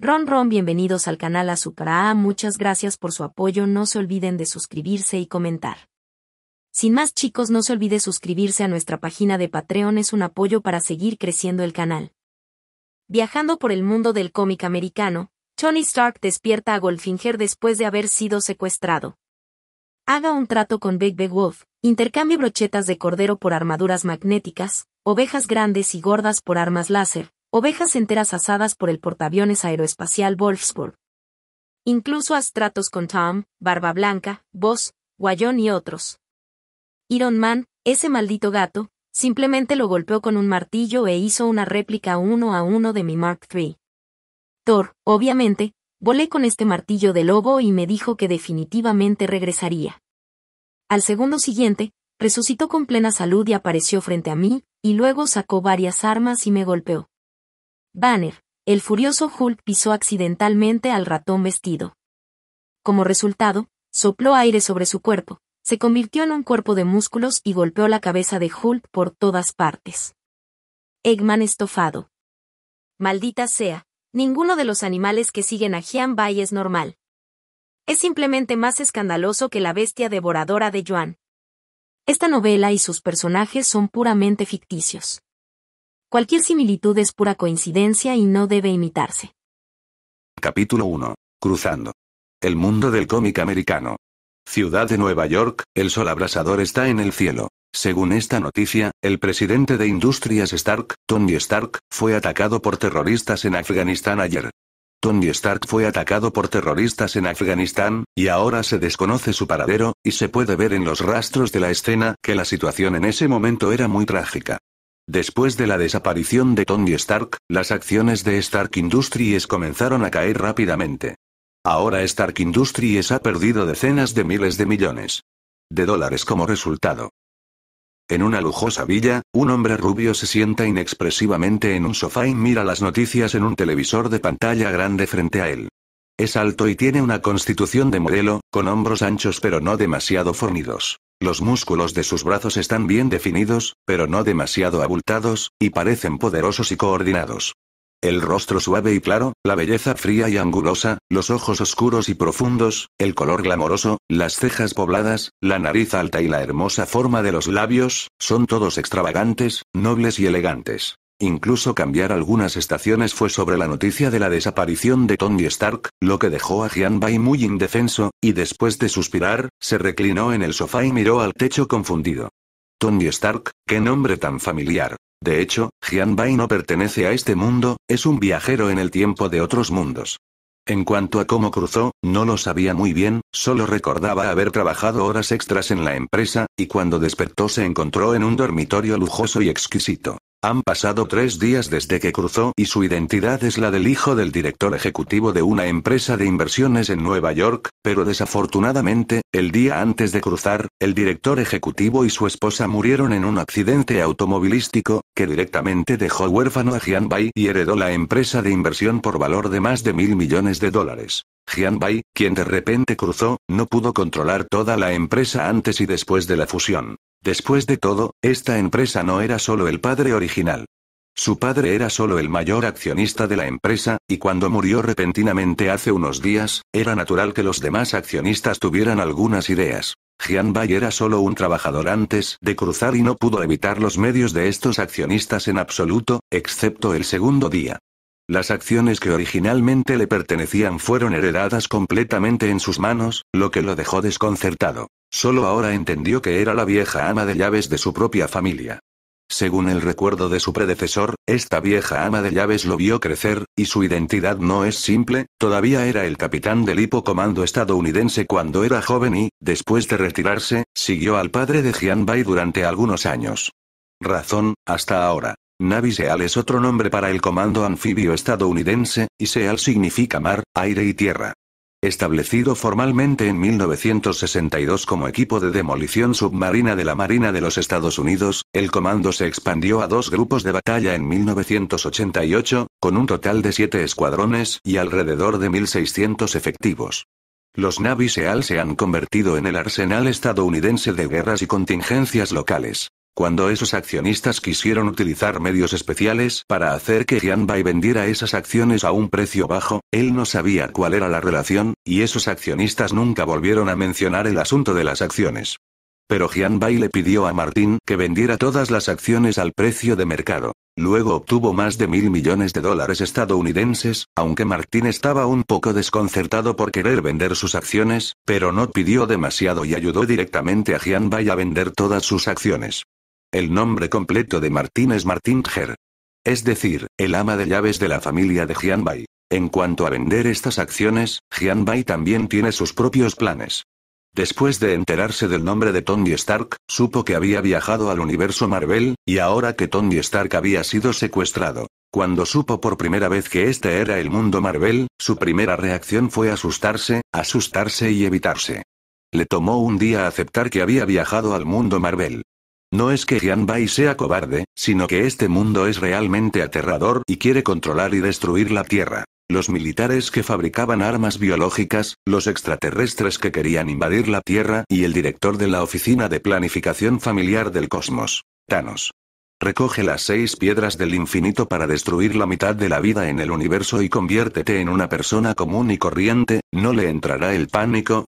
Ron Ron bienvenidos al canal A. muchas gracias por su apoyo no se olviden de suscribirse y comentar. Sin más chicos no se olvide suscribirse a nuestra página de Patreon es un apoyo para seguir creciendo el canal. Viajando por el mundo del cómic americano, Tony Stark despierta a Goldfinger después de haber sido secuestrado. Haga un trato con Big Big Wolf, intercambie brochetas de cordero por armaduras magnéticas, ovejas grandes y gordas por armas láser, Ovejas enteras asadas por el portaaviones aeroespacial Wolfsburg. Incluso astratos con Tom, Barba Blanca, Boss, Guayón y otros. Iron Man, ese maldito gato, simplemente lo golpeó con un martillo e hizo una réplica uno a uno de mi Mark III. Thor, obviamente, volé con este martillo de lobo y me dijo que definitivamente regresaría. Al segundo siguiente, resucitó con plena salud y apareció frente a mí, y luego sacó varias armas y me golpeó. Banner, el furioso Hulk pisó accidentalmente al ratón vestido. Como resultado, sopló aire sobre su cuerpo, se convirtió en un cuerpo de músculos y golpeó la cabeza de Hulk por todas partes. Eggman estofado. Maldita sea, ninguno de los animales que siguen a Jian Bai es normal. Es simplemente más escandaloso que la bestia devoradora de Yuan. Esta novela y sus personajes son puramente ficticios. Cualquier similitud es pura coincidencia y no debe imitarse. Capítulo 1. Cruzando. El mundo del cómic americano. Ciudad de Nueva York, el sol abrasador está en el cielo. Según esta noticia, el presidente de Industrias Stark, Tony Stark, fue atacado por terroristas en Afganistán ayer. Tony Stark fue atacado por terroristas en Afganistán, y ahora se desconoce su paradero, y se puede ver en los rastros de la escena que la situación en ese momento era muy trágica. Después de la desaparición de Tony Stark, las acciones de Stark Industries comenzaron a caer rápidamente. Ahora Stark Industries ha perdido decenas de miles de millones de dólares como resultado. En una lujosa villa, un hombre rubio se sienta inexpresivamente en un sofá y mira las noticias en un televisor de pantalla grande frente a él. Es alto y tiene una constitución de modelo, con hombros anchos pero no demasiado fornidos. Los músculos de sus brazos están bien definidos, pero no demasiado abultados, y parecen poderosos y coordinados. El rostro suave y claro, la belleza fría y angulosa, los ojos oscuros y profundos, el color glamoroso, las cejas pobladas, la nariz alta y la hermosa forma de los labios, son todos extravagantes, nobles y elegantes. Incluso cambiar algunas estaciones fue sobre la noticia de la desaparición de Tony Stark, lo que dejó a Gian Bai muy indefenso, y después de suspirar, se reclinó en el sofá y miró al techo confundido. Tony Stark, qué nombre tan familiar. De hecho, Gian Bai no pertenece a este mundo, es un viajero en el tiempo de otros mundos. En cuanto a cómo cruzó, no lo sabía muy bien, solo recordaba haber trabajado horas extras en la empresa, y cuando despertó se encontró en un dormitorio lujoso y exquisito. Han pasado tres días desde que cruzó y su identidad es la del hijo del director ejecutivo de una empresa de inversiones en Nueva York, pero desafortunadamente, el día antes de cruzar, el director ejecutivo y su esposa murieron en un accidente automovilístico, que directamente dejó huérfano a Jian Bai y heredó la empresa de inversión por valor de más de mil millones de dólares. Jian Bai, quien de repente cruzó, no pudo controlar toda la empresa antes y después de la fusión. Después de todo, esta empresa no era solo el padre original. Su padre era solo el mayor accionista de la empresa, y cuando murió repentinamente hace unos días, era natural que los demás accionistas tuvieran algunas ideas. Jian Bai era solo un trabajador antes de cruzar y no pudo evitar los medios de estos accionistas en absoluto, excepto el segundo día. Las acciones que originalmente le pertenecían fueron heredadas completamente en sus manos, lo que lo dejó desconcertado. Solo ahora entendió que era la vieja ama de llaves de su propia familia. Según el recuerdo de su predecesor, esta vieja ama de llaves lo vio crecer, y su identidad no es simple, todavía era el capitán del hipocomando estadounidense cuando era joven y, después de retirarse, siguió al padre de Bai durante algunos años. Razón, hasta ahora. Navy SEAL es otro nombre para el comando anfibio estadounidense, y SEAL significa mar, aire y tierra establecido formalmente en 1962 como equipo de demolición submarina de la Marina de los Estados Unidos, el comando se expandió a dos grupos de batalla en 1988, con un total de siete escuadrones y alrededor de 1.600 efectivos. Los Navy SEAL se han convertido en el arsenal estadounidense de guerras y contingencias locales. Cuando esos accionistas quisieron utilizar medios especiales para hacer que Bai vendiera esas acciones a un precio bajo, él no sabía cuál era la relación, y esos accionistas nunca volvieron a mencionar el asunto de las acciones. Pero Bai le pidió a Martín que vendiera todas las acciones al precio de mercado. Luego obtuvo más de mil millones de dólares estadounidenses, aunque Martín estaba un poco desconcertado por querer vender sus acciones, pero no pidió demasiado y ayudó directamente a Bai a vender todas sus acciones. El nombre completo de Martín es Martín Ger. Es decir, el ama de llaves de la familia de Jianbai. En cuanto a vender estas acciones, Jianbai también tiene sus propios planes. Después de enterarse del nombre de Tony Stark, supo que había viajado al universo Marvel, y ahora que Tony Stark había sido secuestrado. Cuando supo por primera vez que este era el mundo Marvel, su primera reacción fue asustarse, asustarse y evitarse. Le tomó un día aceptar que había viajado al mundo Marvel. No es que Bai sea cobarde, sino que este mundo es realmente aterrador y quiere controlar y destruir la Tierra. Los militares que fabricaban armas biológicas, los extraterrestres que querían invadir la Tierra y el director de la Oficina de Planificación Familiar del Cosmos, Thanos. Recoge las seis piedras del infinito para destruir la mitad de la vida en el universo y conviértete en una persona común y corriente, no le entrará el pánico,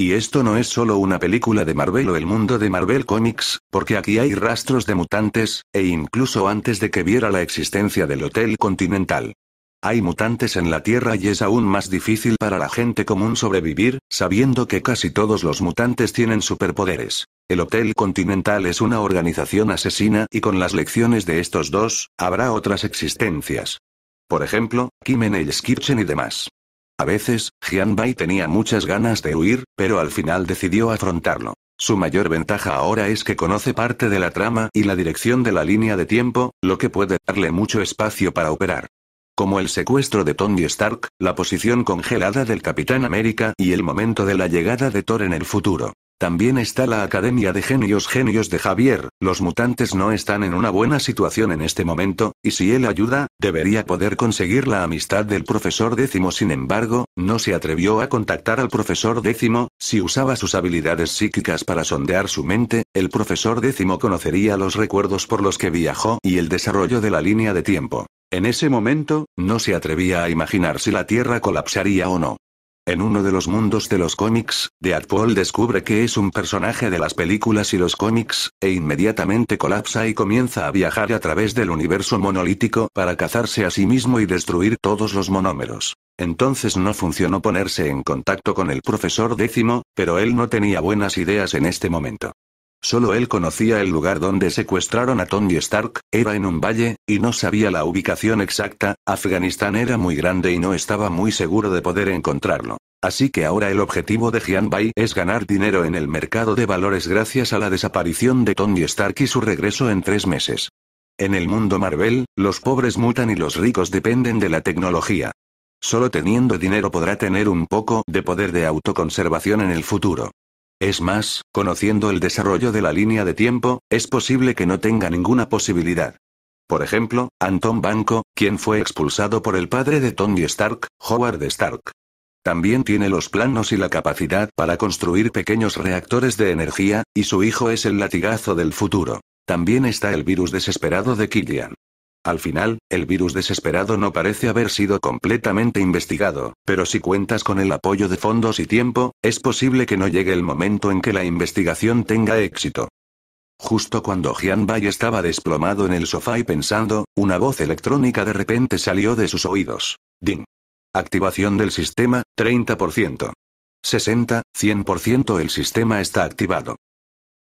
y esto no es solo una película de Marvel o el mundo de Marvel Comics, porque aquí hay rastros de mutantes, e incluso antes de que viera la existencia del Hotel Continental. Hay mutantes en la Tierra y es aún más difícil para la gente común sobrevivir, sabiendo que casi todos los mutantes tienen superpoderes. El Hotel Continental es una organización asesina y con las lecciones de estos dos, habrá otras existencias. Por ejemplo, Kim en y demás. A veces, Jian Bai tenía muchas ganas de huir, pero al final decidió afrontarlo. Su mayor ventaja ahora es que conoce parte de la trama y la dirección de la línea de tiempo, lo que puede darle mucho espacio para operar. Como el secuestro de Tony Stark, la posición congelada del Capitán América y el momento de la llegada de Thor en el futuro. También está la Academia de Genios Genios de Javier, los mutantes no están en una buena situación en este momento, y si él ayuda, debería poder conseguir la amistad del profesor décimo. Sin embargo, no se atrevió a contactar al profesor décimo, si usaba sus habilidades psíquicas para sondear su mente, el profesor décimo conocería los recuerdos por los que viajó y el desarrollo de la línea de tiempo. En ese momento, no se atrevía a imaginar si la Tierra colapsaría o no. En uno de los mundos de los cómics, Deadpool descubre que es un personaje de las películas y los cómics, e inmediatamente colapsa y comienza a viajar a través del universo monolítico para cazarse a sí mismo y destruir todos los monómeros. Entonces no funcionó ponerse en contacto con el profesor décimo, pero él no tenía buenas ideas en este momento. Solo él conocía el lugar donde secuestraron a Tony Stark, era en un valle, y no sabía la ubicación exacta, Afganistán era muy grande y no estaba muy seguro de poder encontrarlo. Así que ahora el objetivo de Bai es ganar dinero en el mercado de valores gracias a la desaparición de Tony Stark y su regreso en tres meses. En el mundo Marvel, los pobres mutan y los ricos dependen de la tecnología. Solo teniendo dinero podrá tener un poco de poder de autoconservación en el futuro. Es más, conociendo el desarrollo de la línea de tiempo, es posible que no tenga ninguna posibilidad. Por ejemplo, Anton Banco, quien fue expulsado por el padre de Tony Stark, Howard Stark. También tiene los planos y la capacidad para construir pequeños reactores de energía, y su hijo es el latigazo del futuro. También está el virus desesperado de Killian. Al final, el virus desesperado no parece haber sido completamente investigado, pero si cuentas con el apoyo de fondos y tiempo, es posible que no llegue el momento en que la investigación tenga éxito. Justo cuando Jian Bai estaba desplomado en el sofá y pensando, una voz electrónica de repente salió de sus oídos. Ding. Activación del sistema, 30%. 60, 100% el sistema está activado.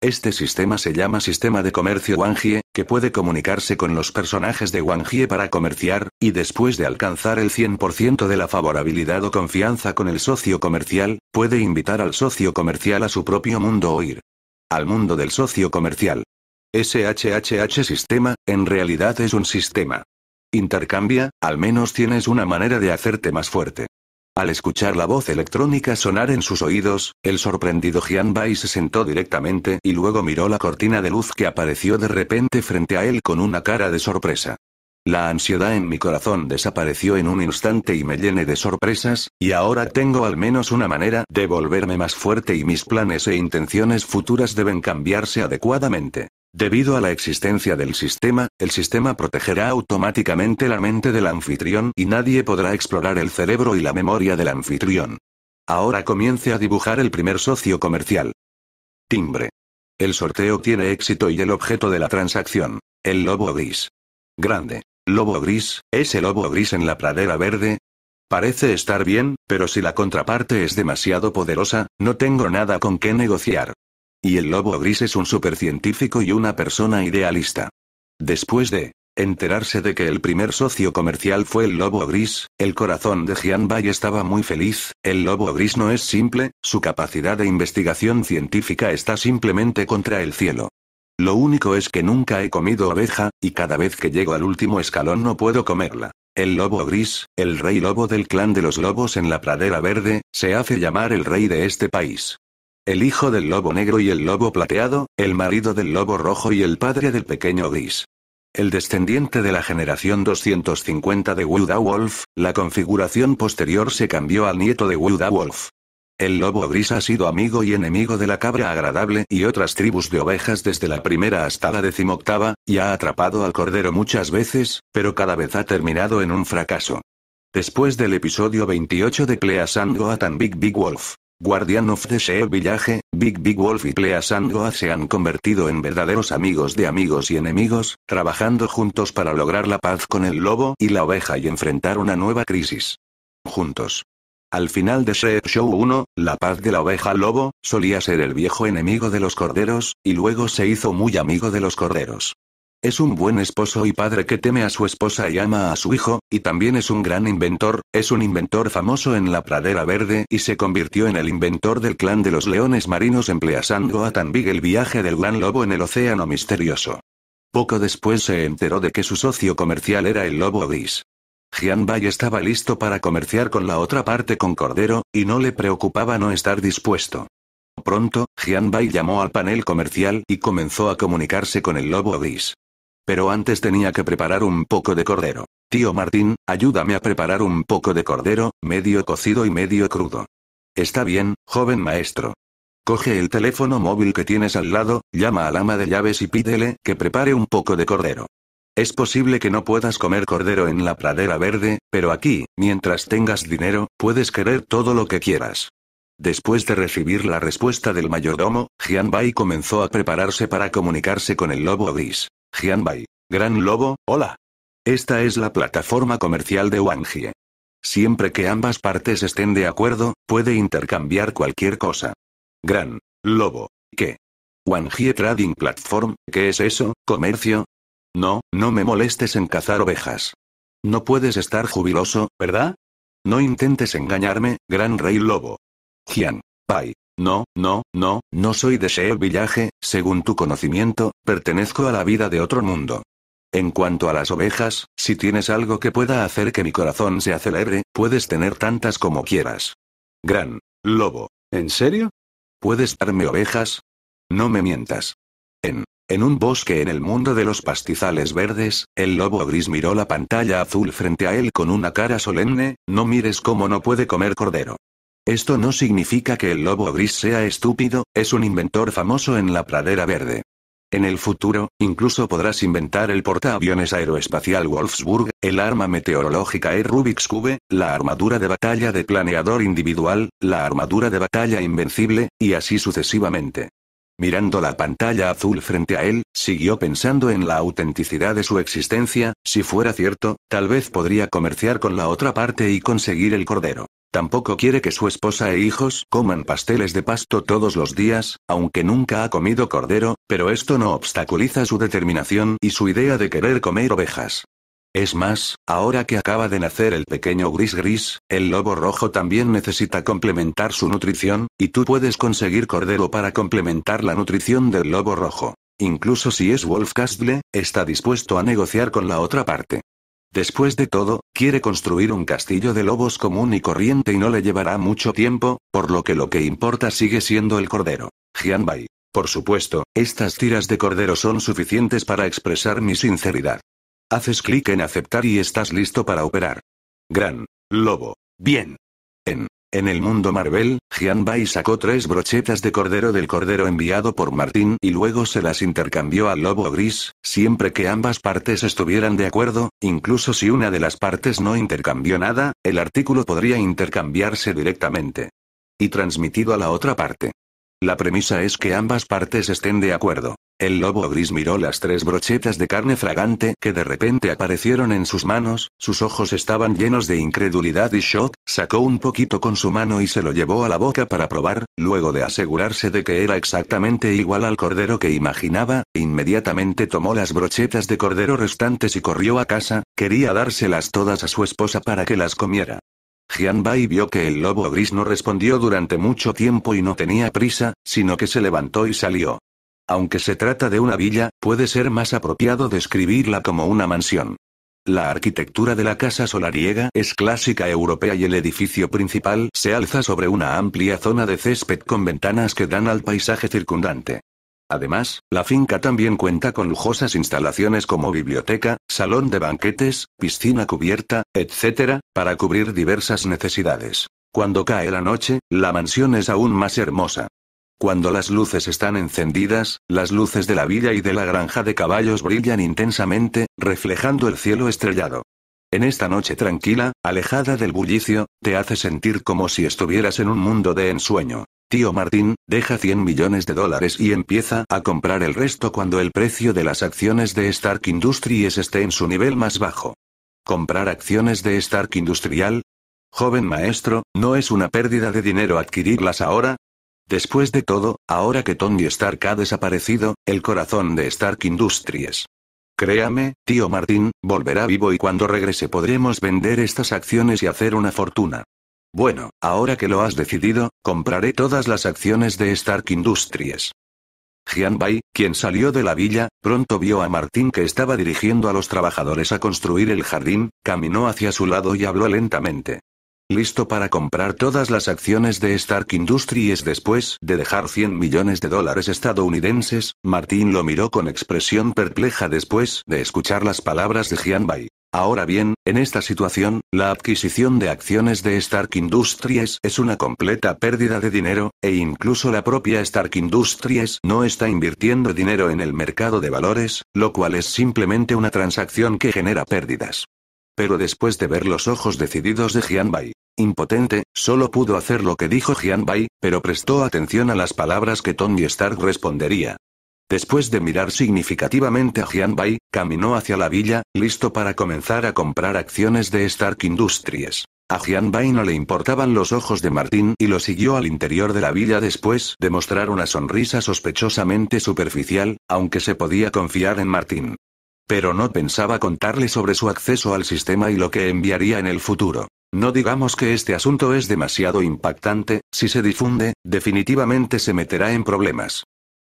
Este sistema se llama sistema de comercio Wangie, que puede comunicarse con los personajes de Wangie para comerciar, y después de alcanzar el 100% de la favorabilidad o confianza con el socio comercial, puede invitar al socio comercial a su propio mundo o ir al mundo del socio comercial. SHHH sistema, en realidad es un sistema. Intercambia, al menos tienes una manera de hacerte más fuerte. Al escuchar la voz electrónica sonar en sus oídos, el sorprendido Jian Bai se sentó directamente y luego miró la cortina de luz que apareció de repente frente a él con una cara de sorpresa. La ansiedad en mi corazón desapareció en un instante y me llené de sorpresas, y ahora tengo al menos una manera de volverme más fuerte y mis planes e intenciones futuras deben cambiarse adecuadamente. Debido a la existencia del sistema, el sistema protegerá automáticamente la mente del anfitrión y nadie podrá explorar el cerebro y la memoria del anfitrión. Ahora comience a dibujar el primer socio comercial. Timbre. El sorteo tiene éxito y el objeto de la transacción. El lobo gris. Grande. Lobo gris, ¿es el lobo gris en la pradera verde? Parece estar bien, pero si la contraparte es demasiado poderosa, no tengo nada con qué negociar. Y el lobo gris es un supercientífico y una persona idealista. Después de enterarse de que el primer socio comercial fue el lobo gris, el corazón de Jian Bai estaba muy feliz, el lobo gris no es simple, su capacidad de investigación científica está simplemente contra el cielo. Lo único es que nunca he comido oveja, y cada vez que llego al último escalón no puedo comerla. El lobo gris, el rey lobo del clan de los lobos en la pradera verde, se hace llamar el rey de este país. El hijo del lobo negro y el lobo plateado, el marido del lobo rojo y el padre del pequeño gris. El descendiente de la generación 250 de wudawolf Wolf, la configuración posterior se cambió al nieto de wudawolf Wolf. El lobo gris ha sido amigo y enemigo de la cabra agradable y otras tribus de ovejas desde la primera hasta la decimoctava, y ha atrapado al cordero muchas veces, pero cada vez ha terminado en un fracaso. Después del episodio 28 de Goat tan Big Big Wolf. Guardian of the Sea Village, Big Big Wolf y Pleasant se han convertido en verdaderos amigos de amigos y enemigos, trabajando juntos para lograr la paz con el lobo y la oveja y enfrentar una nueva crisis. Juntos. Al final de Sheep Show 1, la paz de la oveja lobo, solía ser el viejo enemigo de los corderos, y luego se hizo muy amigo de los corderos. Es un buen esposo y padre que teme a su esposa y ama a su hijo, y también es un gran inventor, es un inventor famoso en la pradera verde y se convirtió en el inventor del clan de los leones marinos empleasando a Tan Big el viaje del gran lobo en el océano misterioso. Poco después se enteró de que su socio comercial era el lobo Odis. Jian Bai estaba listo para comerciar con la otra parte con Cordero, y no le preocupaba no estar dispuesto. Pronto, Jian Bai llamó al panel comercial y comenzó a comunicarse con el lobo Odis. Pero antes tenía que preparar un poco de cordero. Tío Martín, ayúdame a preparar un poco de cordero, medio cocido y medio crudo. Está bien, joven maestro. Coge el teléfono móvil que tienes al lado, llama al ama de llaves y pídele que prepare un poco de cordero. Es posible que no puedas comer cordero en la pradera verde, pero aquí, mientras tengas dinero, puedes querer todo lo que quieras. Después de recibir la respuesta del mayordomo, Jian Bai comenzó a prepararse para comunicarse con el lobo gris. Jian Bai, gran lobo, hola. Esta es la plataforma comercial de Wangjie. Siempre que ambas partes estén de acuerdo, puede intercambiar cualquier cosa. Gran lobo, ¿qué? Wangjie Trading Platform, ¿qué es eso? ¿Comercio? No, no me molestes en cazar ovejas. No puedes estar jubiloso, ¿verdad? No intentes engañarme, gran rey lobo. Jian. Pai. No, no, no, no soy de Sheo villaje. según tu conocimiento, pertenezco a la vida de otro mundo. En cuanto a las ovejas, si tienes algo que pueda hacer que mi corazón se acelere, puedes tener tantas como quieras. Gran. Lobo. ¿En serio? ¿Puedes darme ovejas? No me mientas. En. En un bosque en el mundo de los pastizales verdes, el lobo gris miró la pantalla azul frente a él con una cara solemne, no mires cómo no puede comer cordero. Esto no significa que el lobo gris sea estúpido, es un inventor famoso en la pradera verde. En el futuro, incluso podrás inventar el portaaviones aeroespacial Wolfsburg, el arma meteorológica Air e Rubik's Cube, la armadura de batalla de planeador individual, la armadura de batalla invencible, y así sucesivamente. Mirando la pantalla azul frente a él, siguió pensando en la autenticidad de su existencia, si fuera cierto, tal vez podría comerciar con la otra parte y conseguir el cordero. Tampoco quiere que su esposa e hijos coman pasteles de pasto todos los días, aunque nunca ha comido cordero, pero esto no obstaculiza su determinación y su idea de querer comer ovejas. Es más, ahora que acaba de nacer el pequeño gris gris, el lobo rojo también necesita complementar su nutrición, y tú puedes conseguir cordero para complementar la nutrición del lobo rojo. Incluso si es Wolf está dispuesto a negociar con la otra parte. Después de todo, quiere construir un castillo de lobos común y corriente y no le llevará mucho tiempo, por lo que lo que importa sigue siendo el cordero. Jianbai. Por supuesto, estas tiras de cordero son suficientes para expresar mi sinceridad. Haces clic en aceptar y estás listo para operar. Gran. Lobo. Bien. En en el mundo Marvel, Gian Bai sacó tres brochetas de cordero del cordero enviado por Martín y luego se las intercambió al lobo gris, siempre que ambas partes estuvieran de acuerdo, incluso si una de las partes no intercambió nada, el artículo podría intercambiarse directamente. Y transmitido a la otra parte. La premisa es que ambas partes estén de acuerdo. El lobo gris miró las tres brochetas de carne fragante que de repente aparecieron en sus manos, sus ojos estaban llenos de incredulidad y shock, sacó un poquito con su mano y se lo llevó a la boca para probar, luego de asegurarse de que era exactamente igual al cordero que imaginaba, inmediatamente tomó las brochetas de cordero restantes y corrió a casa, quería dárselas todas a su esposa para que las comiera. Jian Bai vio que el lobo gris no respondió durante mucho tiempo y no tenía prisa, sino que se levantó y salió. Aunque se trata de una villa, puede ser más apropiado describirla como una mansión. La arquitectura de la casa solariega es clásica europea y el edificio principal se alza sobre una amplia zona de césped con ventanas que dan al paisaje circundante. Además, la finca también cuenta con lujosas instalaciones como biblioteca, salón de banquetes, piscina cubierta, etc., para cubrir diversas necesidades. Cuando cae la noche, la mansión es aún más hermosa. Cuando las luces están encendidas, las luces de la villa y de la granja de caballos brillan intensamente, reflejando el cielo estrellado. En esta noche tranquila, alejada del bullicio, te hace sentir como si estuvieras en un mundo de ensueño. Tío Martín, deja 100 millones de dólares y empieza a comprar el resto cuando el precio de las acciones de Stark Industries esté en su nivel más bajo. ¿Comprar acciones de Stark Industrial? Joven maestro, no es una pérdida de dinero adquirirlas ahora, Después de todo, ahora que Tony Stark ha desaparecido, el corazón de Stark Industries. Créame, tío Martín, volverá vivo y cuando regrese podremos vender estas acciones y hacer una fortuna. Bueno, ahora que lo has decidido, compraré todas las acciones de Stark Industries. Jian Bai, quien salió de la villa, pronto vio a Martín que estaba dirigiendo a los trabajadores a construir el jardín, caminó hacia su lado y habló lentamente listo para comprar todas las acciones de Stark Industries después de dejar 100 millones de dólares estadounidenses, Martín lo miró con expresión perpleja después de escuchar las palabras de Jianbai. Ahora bien, en esta situación, la adquisición de acciones de Stark Industries es una completa pérdida de dinero, e incluso la propia Stark Industries no está invirtiendo dinero en el mercado de valores, lo cual es simplemente una transacción que genera pérdidas. Pero después de ver los ojos decididos de Bai, impotente, solo pudo hacer lo que dijo Bai, pero prestó atención a las palabras que Tony Stark respondería. Después de mirar significativamente a Bai, caminó hacia la villa, listo para comenzar a comprar acciones de Stark Industries. A Bai no le importaban los ojos de Martín y lo siguió al interior de la villa después de mostrar una sonrisa sospechosamente superficial, aunque se podía confiar en Martín. Pero no pensaba contarle sobre su acceso al sistema y lo que enviaría en el futuro. No digamos que este asunto es demasiado impactante, si se difunde, definitivamente se meterá en problemas.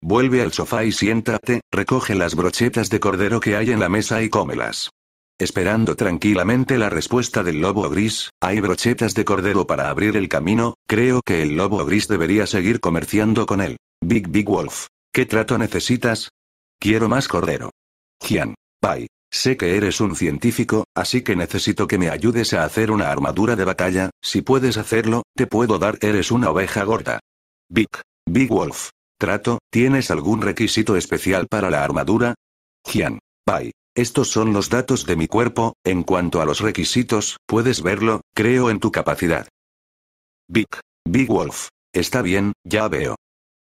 Vuelve al sofá y siéntate, recoge las brochetas de cordero que hay en la mesa y cómelas. Esperando tranquilamente la respuesta del lobo gris, hay brochetas de cordero para abrir el camino, creo que el lobo gris debería seguir comerciando con él. Big Big Wolf. ¿Qué trato necesitas? Quiero más cordero. Jian. Pai. Sé que eres un científico, así que necesito que me ayudes a hacer una armadura de batalla, si puedes hacerlo, te puedo dar eres una oveja gorda. Big. Big Wolf. Trato, ¿tienes algún requisito especial para la armadura? Jian. Pai. Estos son los datos de mi cuerpo, en cuanto a los requisitos, puedes verlo, creo en tu capacidad. Big. Big Wolf. Está bien, ya veo.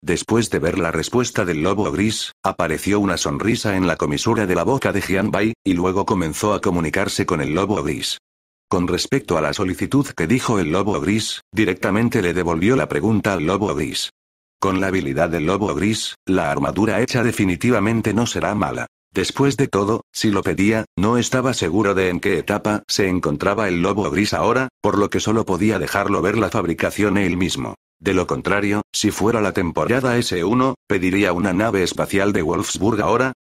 Después de ver la respuesta del lobo gris, apareció una sonrisa en la comisura de la boca de Bai, y luego comenzó a comunicarse con el lobo gris. Con respecto a la solicitud que dijo el lobo gris, directamente le devolvió la pregunta al lobo gris. Con la habilidad del lobo gris, la armadura hecha definitivamente no será mala. Después de todo, si lo pedía, no estaba seguro de en qué etapa se encontraba el lobo gris ahora, por lo que solo podía dejarlo ver la fabricación él mismo. De lo contrario, si fuera la temporada S1, ¿pediría una nave espacial de Wolfsburg ahora?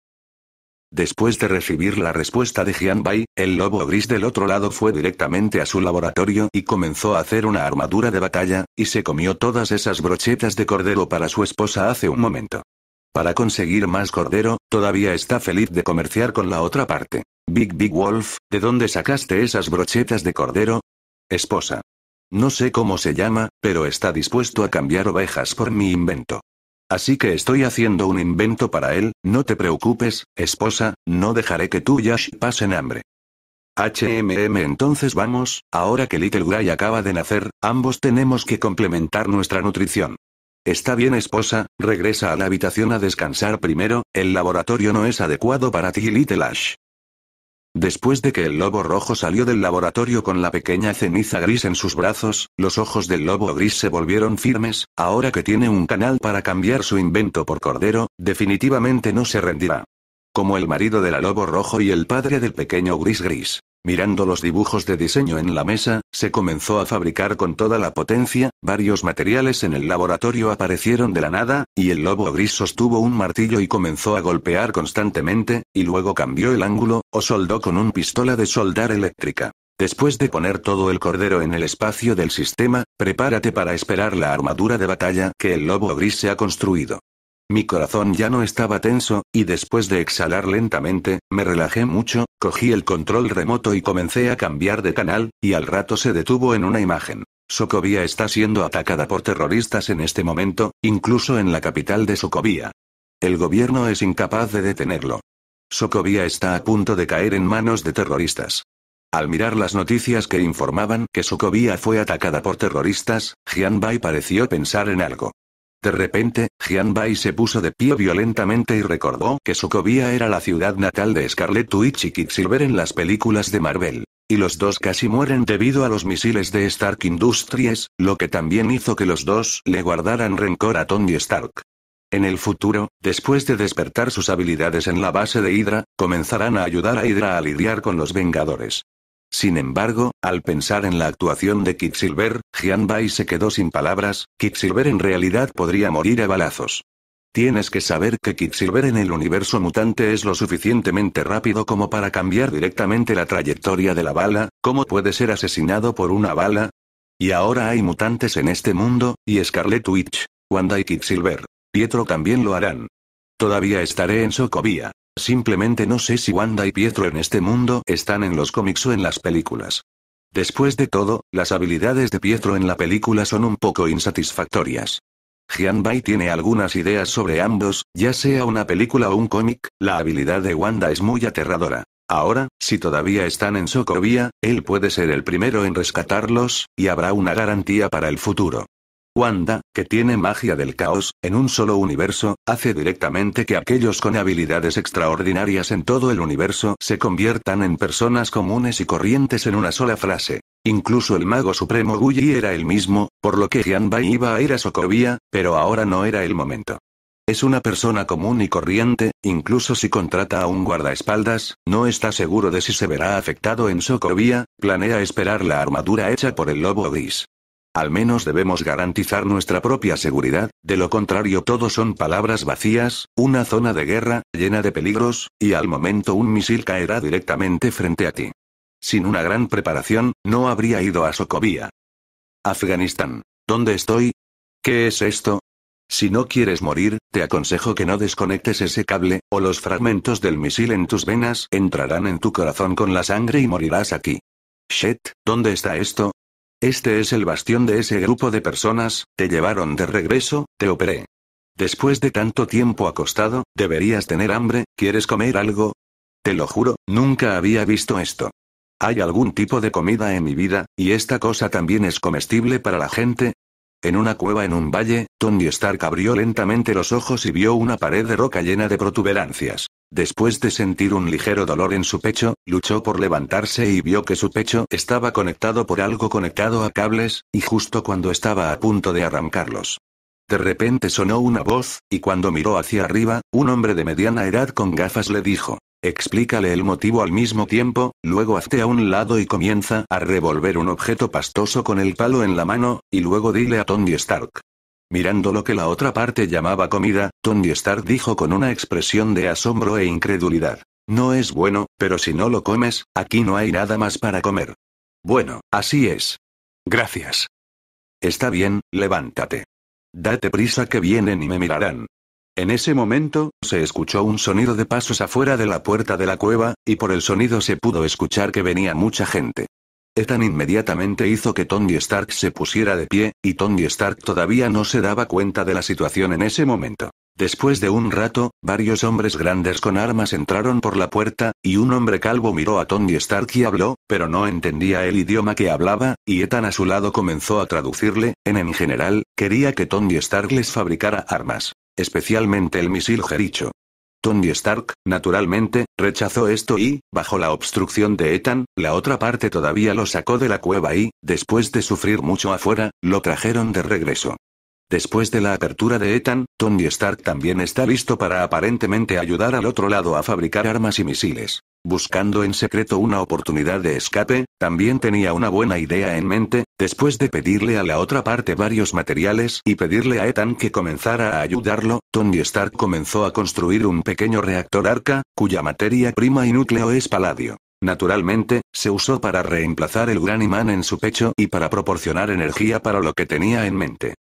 Después de recibir la respuesta de Bai, el lobo gris del otro lado fue directamente a su laboratorio y comenzó a hacer una armadura de batalla, y se comió todas esas brochetas de cordero para su esposa hace un momento. Para conseguir más cordero, todavía está feliz de comerciar con la otra parte. Big Big Wolf, ¿de dónde sacaste esas brochetas de cordero? Esposa. No sé cómo se llama, pero está dispuesto a cambiar ovejas por mi invento. Así que estoy haciendo un invento para él, no te preocupes, esposa, no dejaré que tú y Ash pasen hambre. HMM entonces vamos, ahora que Little Guy acaba de nacer, ambos tenemos que complementar nuestra nutrición. Está bien esposa, regresa a la habitación a descansar primero, el laboratorio no es adecuado para ti Little Ash. Después de que el lobo rojo salió del laboratorio con la pequeña ceniza gris en sus brazos, los ojos del lobo gris se volvieron firmes, ahora que tiene un canal para cambiar su invento por cordero, definitivamente no se rendirá. Como el marido de la lobo rojo y el padre del pequeño gris gris. Mirando los dibujos de diseño en la mesa, se comenzó a fabricar con toda la potencia, varios materiales en el laboratorio aparecieron de la nada, y el lobo gris sostuvo un martillo y comenzó a golpear constantemente, y luego cambió el ángulo, o soldó con un pistola de soldar eléctrica. Después de poner todo el cordero en el espacio del sistema, prepárate para esperar la armadura de batalla que el lobo gris se ha construido. Mi corazón ya no estaba tenso, y después de exhalar lentamente, me relajé mucho, cogí el control remoto y comencé a cambiar de canal, y al rato se detuvo en una imagen. Socovia está siendo atacada por terroristas en este momento, incluso en la capital de Socovia. El gobierno es incapaz de detenerlo. Socovia está a punto de caer en manos de terroristas. Al mirar las noticias que informaban que Socovia fue atacada por terroristas, Jian Bai pareció pensar en algo. De repente, Jian Bai se puso de pie violentamente y recordó que Sokovia era la ciudad natal de Scarlet Witch y Quicksilver en las películas de Marvel. Y los dos casi mueren debido a los misiles de Stark Industries, lo que también hizo que los dos le guardaran rencor a Tony Stark. En el futuro, después de despertar sus habilidades en la base de Hydra, comenzarán a ayudar a Hydra a lidiar con los Vengadores. Sin embargo, al pensar en la actuación de Quicksilver, Jian Bai se quedó sin palabras, Quicksilver en realidad podría morir a balazos. Tienes que saber que Quicksilver en el universo mutante es lo suficientemente rápido como para cambiar directamente la trayectoria de la bala, ¿cómo puede ser asesinado por una bala? Y ahora hay mutantes en este mundo, y Scarlet Witch, Wanda y Quicksilver. Pietro también lo harán. Todavía estaré en Socovia. Simplemente no sé si Wanda y Pietro en este mundo están en los cómics o en las películas. Después de todo, las habilidades de Pietro en la película son un poco insatisfactorias. Bai tiene algunas ideas sobre ambos, ya sea una película o un cómic, la habilidad de Wanda es muy aterradora. Ahora, si todavía están en Sokovia, él puede ser el primero en rescatarlos, y habrá una garantía para el futuro. Wanda, que tiene magia del caos, en un solo universo, hace directamente que aquellos con habilidades extraordinarias en todo el universo se conviertan en personas comunes y corrientes en una sola frase. Incluso el mago supremo Guyi era el mismo, por lo que Bai iba a ir a Sokovia, pero ahora no era el momento. Es una persona común y corriente, incluso si contrata a un guardaespaldas, no está seguro de si se verá afectado en Sokovia, planea esperar la armadura hecha por el lobo gris. Al menos debemos garantizar nuestra propia seguridad, de lo contrario todo son palabras vacías, una zona de guerra, llena de peligros, y al momento un misil caerá directamente frente a ti. Sin una gran preparación, no habría ido a Socovia. Afganistán. ¿Dónde estoy? ¿Qué es esto? Si no quieres morir, te aconsejo que no desconectes ese cable, o los fragmentos del misil en tus venas entrarán en tu corazón con la sangre y morirás aquí. Shet, ¿dónde está esto? Este es el bastión de ese grupo de personas, te llevaron de regreso, te operé. Después de tanto tiempo acostado, deberías tener hambre, ¿quieres comer algo? Te lo juro, nunca había visto esto. ¿Hay algún tipo de comida en mi vida, y esta cosa también es comestible para la gente? En una cueva en un valle, Tony Stark abrió lentamente los ojos y vio una pared de roca llena de protuberancias. Después de sentir un ligero dolor en su pecho, luchó por levantarse y vio que su pecho estaba conectado por algo conectado a cables, y justo cuando estaba a punto de arrancarlos. De repente sonó una voz, y cuando miró hacia arriba, un hombre de mediana edad con gafas le dijo, Explícale el motivo al mismo tiempo, luego hazte a un lado y comienza a revolver un objeto pastoso con el palo en la mano, y luego dile a Tony Stark, Mirando lo que la otra parte llamaba comida, Tony Stark dijo con una expresión de asombro e incredulidad. No es bueno, pero si no lo comes, aquí no hay nada más para comer. Bueno, así es. Gracias. Está bien, levántate. Date prisa que vienen y me mirarán. En ese momento, se escuchó un sonido de pasos afuera de la puerta de la cueva, y por el sonido se pudo escuchar que venía mucha gente. Ethan inmediatamente hizo que Tony Stark se pusiera de pie, y Tony Stark todavía no se daba cuenta de la situación en ese momento. Después de un rato, varios hombres grandes con armas entraron por la puerta, y un hombre calvo miró a Tony Stark y habló, pero no entendía el idioma que hablaba, y Ethan a su lado comenzó a traducirle, en en general, quería que Tony Stark les fabricara armas. Especialmente el misil Jericho. Tony Stark, naturalmente, rechazó esto y, bajo la obstrucción de Ethan, la otra parte todavía lo sacó de la cueva y, después de sufrir mucho afuera, lo trajeron de regreso. Después de la apertura de Ethan, Tony Stark también está listo para aparentemente ayudar al otro lado a fabricar armas y misiles buscando en secreto una oportunidad de escape, también tenía una buena idea en mente, después de pedirle a la otra parte varios materiales y pedirle a Ethan que comenzara a ayudarlo, Tony Stark comenzó a construir un pequeño reactor arca, cuya materia prima y núcleo es paladio. Naturalmente, se usó para reemplazar el gran imán en su pecho y para proporcionar energía para lo que tenía en mente.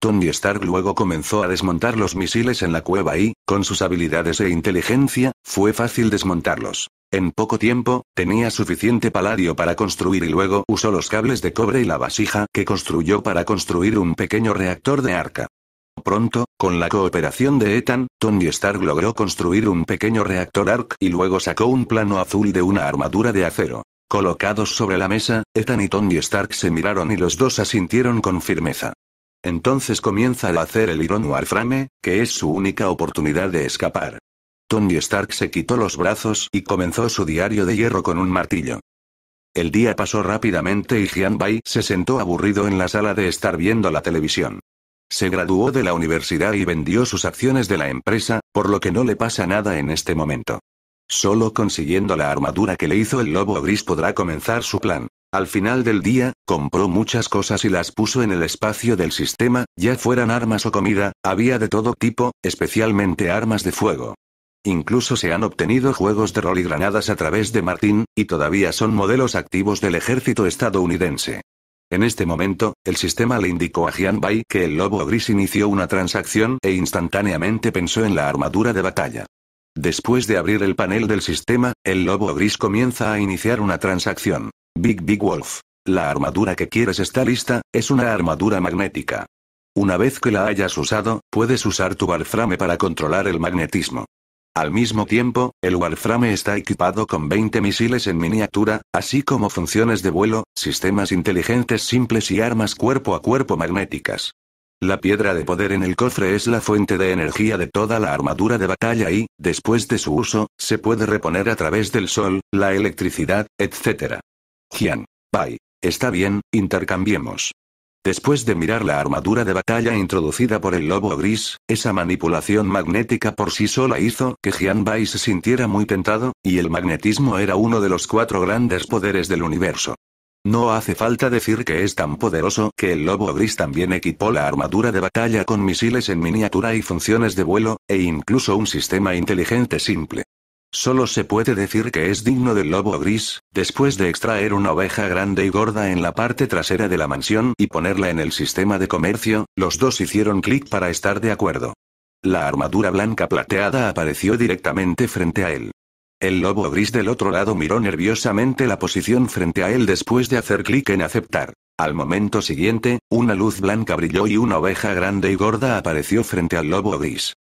Tony Stark luego comenzó a desmontar los misiles en la cueva y, con sus habilidades e inteligencia, fue fácil desmontarlos. En poco tiempo, tenía suficiente paladio para construir y luego usó los cables de cobre y la vasija que construyó para construir un pequeño reactor de arca. Pronto, con la cooperación de Ethan, Tony Stark logró construir un pequeño reactor ARC y luego sacó un plano azul de una armadura de acero. Colocados sobre la mesa, Ethan y Tony Stark se miraron y los dos asintieron con firmeza. Entonces comienza a hacer el Iron Warframe, que es su única oportunidad de escapar. Tony Stark se quitó los brazos y comenzó su diario de hierro con un martillo. El día pasó rápidamente y Jian Bai se sentó aburrido en la sala de estar viendo la televisión. Se graduó de la universidad y vendió sus acciones de la empresa, por lo que no le pasa nada en este momento. Solo consiguiendo la armadura que le hizo el lobo gris podrá comenzar su plan. Al final del día, compró muchas cosas y las puso en el espacio del sistema, ya fueran armas o comida, había de todo tipo, especialmente armas de fuego. Incluso se han obtenido juegos de rol y granadas a través de Martin, y todavía son modelos activos del ejército estadounidense. En este momento, el sistema le indicó a Bai que el lobo gris inició una transacción e instantáneamente pensó en la armadura de batalla. Después de abrir el panel del sistema, el lobo gris comienza a iniciar una transacción. Big Big Wolf. La armadura que quieres está lista, es una armadura magnética. Una vez que la hayas usado, puedes usar tu barframe para controlar el magnetismo. Al mismo tiempo, el Warframe está equipado con 20 misiles en miniatura, así como funciones de vuelo, sistemas inteligentes simples y armas cuerpo a cuerpo magnéticas. La piedra de poder en el cofre es la fuente de energía de toda la armadura de batalla y, después de su uso, se puede reponer a través del sol, la electricidad, etc. Jian. Pai. Está bien, intercambiemos. Después de mirar la armadura de batalla introducida por el lobo gris, esa manipulación magnética por sí sola hizo que Jian Bai se sintiera muy tentado, y el magnetismo era uno de los cuatro grandes poderes del universo. No hace falta decir que es tan poderoso que el lobo gris también equipó la armadura de batalla con misiles en miniatura y funciones de vuelo, e incluso un sistema inteligente simple. Solo se puede decir que es digno del lobo gris, después de extraer una oveja grande y gorda en la parte trasera de la mansión y ponerla en el sistema de comercio, los dos hicieron clic para estar de acuerdo. La armadura blanca plateada apareció directamente frente a él. El lobo gris del otro lado miró nerviosamente la posición frente a él después de hacer clic en aceptar. Al momento siguiente, una luz blanca brilló y una oveja grande y gorda apareció frente al lobo gris.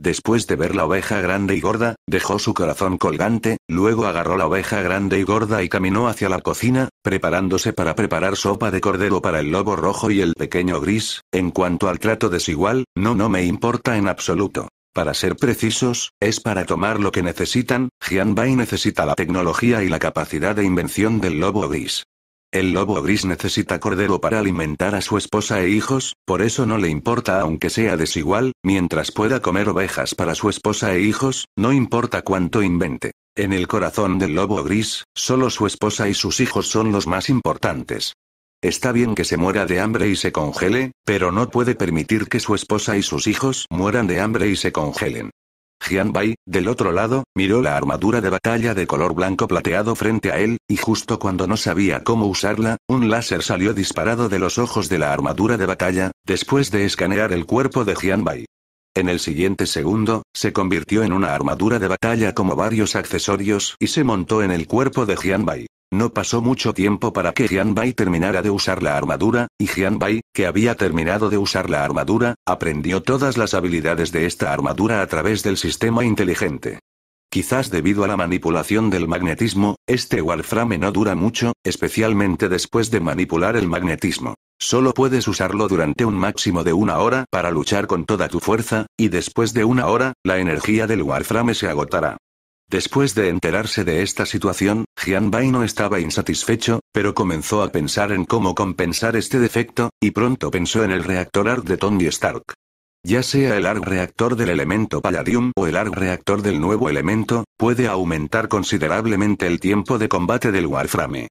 Después de ver la oveja grande y gorda, dejó su corazón colgante, luego agarró la oveja grande y gorda y caminó hacia la cocina, preparándose para preparar sopa de cordero para el lobo rojo y el pequeño gris, en cuanto al trato desigual, no, no me importa en absoluto. Para ser precisos, es para tomar lo que necesitan, Jian Bai necesita la tecnología y la capacidad de invención del lobo gris. El lobo gris necesita cordero para alimentar a su esposa e hijos, por eso no le importa aunque sea desigual, mientras pueda comer ovejas para su esposa e hijos, no importa cuánto invente. En el corazón del lobo gris, solo su esposa y sus hijos son los más importantes. Está bien que se muera de hambre y se congele, pero no puede permitir que su esposa y sus hijos mueran de hambre y se congelen. Jian Bai, del otro lado, miró la armadura de batalla de color blanco plateado frente a él, y justo cuando no sabía cómo usarla, un láser salió disparado de los ojos de la armadura de batalla, después de escanear el cuerpo de Jian Bai. En el siguiente segundo, se convirtió en una armadura de batalla como varios accesorios y se montó en el cuerpo de Jian Bai. No pasó mucho tiempo para que Jian Bai terminara de usar la armadura, y Jian Bai, que había terminado de usar la armadura, aprendió todas las habilidades de esta armadura a través del sistema inteligente. Quizás debido a la manipulación del magnetismo, este Warframe no dura mucho, especialmente después de manipular el magnetismo. Solo puedes usarlo durante un máximo de una hora para luchar con toda tu fuerza, y después de una hora, la energía del Warframe se agotará. Después de enterarse de esta situación, Jian Bai no estaba insatisfecho, pero comenzó a pensar en cómo compensar este defecto, y pronto pensó en el reactor ARC de Tony Stark. Ya sea el ARC reactor del elemento Palladium o el ARC reactor del nuevo elemento, puede aumentar considerablemente el tiempo de combate del Warframe.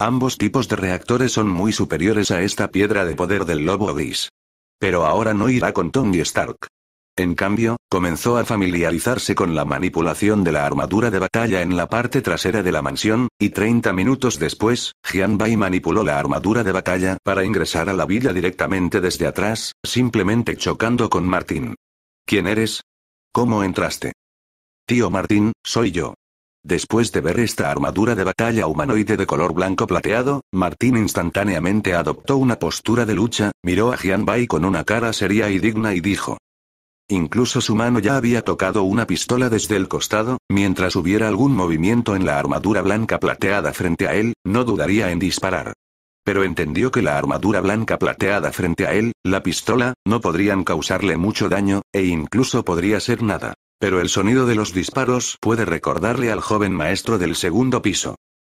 Ambos tipos de reactores son muy superiores a esta piedra de poder del lobo gris. Pero ahora no irá con Tony Stark. En cambio, comenzó a familiarizarse con la manipulación de la armadura de batalla en la parte trasera de la mansión, y 30 minutos después, Jian Bai manipuló la armadura de batalla para ingresar a la villa directamente desde atrás, simplemente chocando con Martín. ¿Quién eres? ¿Cómo entraste? Tío Martín, soy yo. Después de ver esta armadura de batalla humanoide de color blanco plateado, Martín instantáneamente adoptó una postura de lucha, miró a Jian Bai con una cara seria y digna y dijo, Incluso su mano ya había tocado una pistola desde el costado, mientras hubiera algún movimiento en la armadura blanca plateada frente a él, no dudaría en disparar. Pero entendió que la armadura blanca plateada frente a él, la pistola, no podrían causarle mucho daño, e incluso podría ser nada. Pero el sonido de los disparos puede recordarle al joven maestro del segundo piso.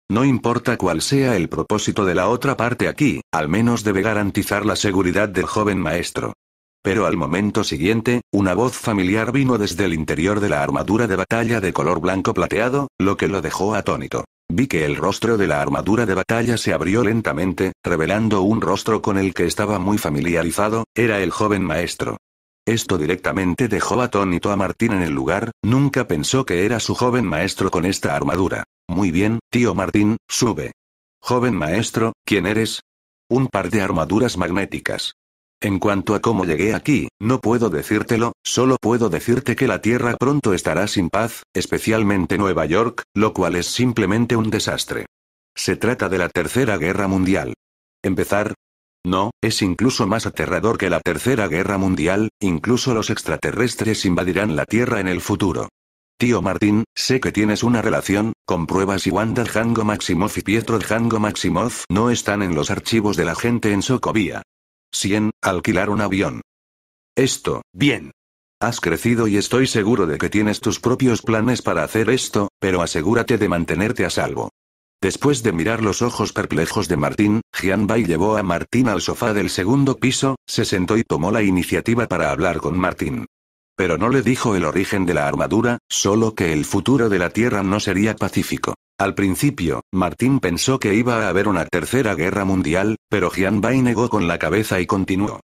No importa cuál sea el propósito de la otra parte aquí, al menos debe garantizar la seguridad del joven maestro. Pero al momento siguiente, una voz familiar vino desde el interior de la armadura de batalla de color blanco plateado, lo que lo dejó atónito. Vi que el rostro de la armadura de batalla se abrió lentamente, revelando un rostro con el que estaba muy familiarizado, era el joven maestro. Esto directamente dejó atónito a Martín en el lugar, nunca pensó que era su joven maestro con esta armadura. Muy bien, tío Martín, sube. Joven maestro, ¿quién eres? Un par de armaduras magnéticas. En cuanto a cómo llegué aquí, no puedo decírtelo, solo puedo decirte que la Tierra pronto estará sin paz, especialmente Nueva York, lo cual es simplemente un desastre. Se trata de la Tercera Guerra Mundial. ¿Empezar? No, es incluso más aterrador que la Tercera Guerra Mundial, incluso los extraterrestres invadirán la Tierra en el futuro. Tío Martín, sé que tienes una relación, con pruebas y Wanda Jango Maximoff y Pietro Jango Maximoff no están en los archivos de la gente en Socovia. 100, alquilar un avión. Esto, bien. Has crecido y estoy seguro de que tienes tus propios planes para hacer esto, pero asegúrate de mantenerte a salvo. Después de mirar los ojos perplejos de Martín, Jian Bai llevó a Martín al sofá del segundo piso, se sentó y tomó la iniciativa para hablar con Martín. Pero no le dijo el origen de la armadura, solo que el futuro de la Tierra no sería pacífico. Al principio, Martín pensó que iba a haber una tercera guerra mundial, pero Bai negó con la cabeza y continuó.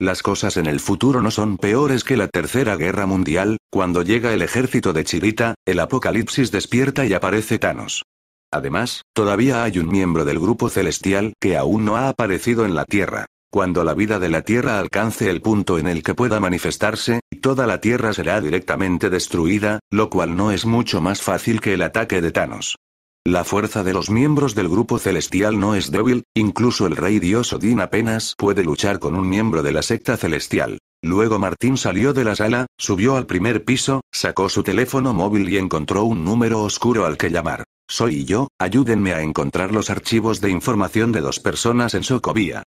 Las cosas en el futuro no son peores que la Tercera Guerra Mundial, cuando llega el ejército de Chirita, el apocalipsis despierta y aparece Thanos. Además, todavía hay un miembro del grupo celestial que aún no ha aparecido en la Tierra. Cuando la vida de la Tierra alcance el punto en el que pueda manifestarse, toda la Tierra será directamente destruida, lo cual no es mucho más fácil que el ataque de Thanos. La fuerza de los miembros del grupo celestial no es débil, incluso el rey dios Odín apenas puede luchar con un miembro de la secta celestial. Luego Martín salió de la sala, subió al primer piso, sacó su teléfono móvil y encontró un número oscuro al que llamar. Soy yo, ayúdenme a encontrar los archivos de información de dos personas en Socovía.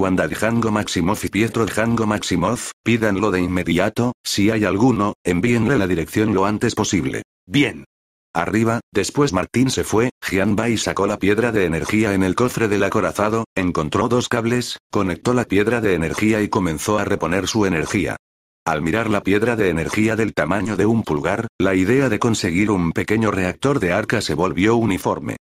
Wanda Django Maximoff y Pietro Django Maximoff, pídanlo de inmediato, si hay alguno, envíenle la dirección lo antes posible. Bien. Arriba, después Martín se fue, Bai sacó la piedra de energía en el cofre del acorazado, encontró dos cables, conectó la piedra de energía y comenzó a reponer su energía. Al mirar la piedra de energía del tamaño de un pulgar, la idea de conseguir un pequeño reactor de arca se volvió uniforme.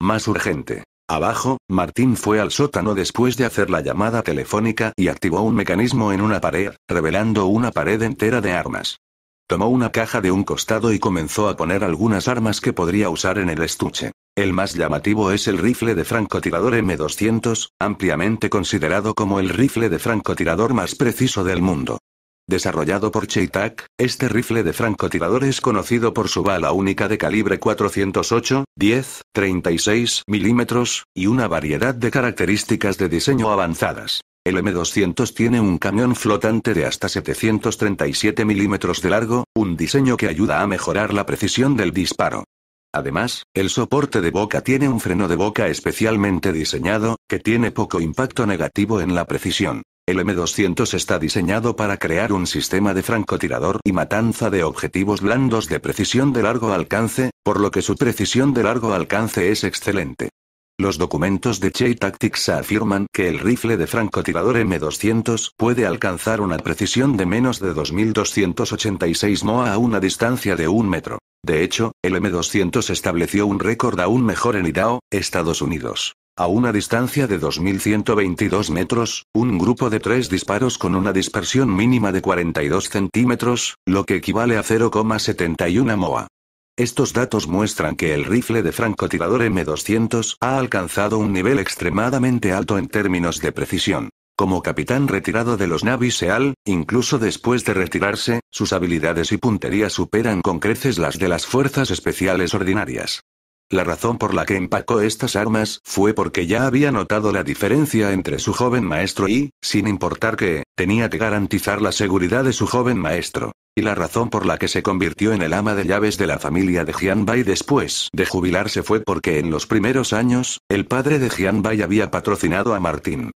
Más urgente. Abajo, Martín fue al sótano después de hacer la llamada telefónica y activó un mecanismo en una pared, revelando una pared entera de armas. Tomó una caja de un costado y comenzó a poner algunas armas que podría usar en el estuche. El más llamativo es el rifle de francotirador M200, ampliamente considerado como el rifle de francotirador más preciso del mundo. Desarrollado por Cheytac, este rifle de francotirador es conocido por su bala única de calibre 408, 10, 36 milímetros, y una variedad de características de diseño avanzadas. El M200 tiene un cañón flotante de hasta 737 milímetros de largo, un diseño que ayuda a mejorar la precisión del disparo. Además, el soporte de boca tiene un freno de boca especialmente diseñado, que tiene poco impacto negativo en la precisión. El M200 está diseñado para crear un sistema de francotirador y matanza de objetivos blandos de precisión de largo alcance, por lo que su precisión de largo alcance es excelente. Los documentos de Chey Tactics afirman que el rifle de francotirador M200 puede alcanzar una precisión de menos de 2286 MOA a una distancia de un metro. De hecho, el M200 estableció un récord aún mejor en Idaho, Estados Unidos. A una distancia de 2.122 metros, un grupo de tres disparos con una dispersión mínima de 42 centímetros, lo que equivale a 0,71 MOA. Estos datos muestran que el rifle de francotirador M200 ha alcanzado un nivel extremadamente alto en términos de precisión. Como capitán retirado de los Navy SEAL, incluso después de retirarse, sus habilidades y puntería superan con creces las de las fuerzas especiales ordinarias. La razón por la que empacó estas armas fue porque ya había notado la diferencia entre su joven maestro y, sin importar qué, tenía que garantizar la seguridad de su joven maestro. Y la razón por la que se convirtió en el ama de llaves de la familia de Bai después de jubilarse fue porque en los primeros años, el padre de Bai había patrocinado a Martín.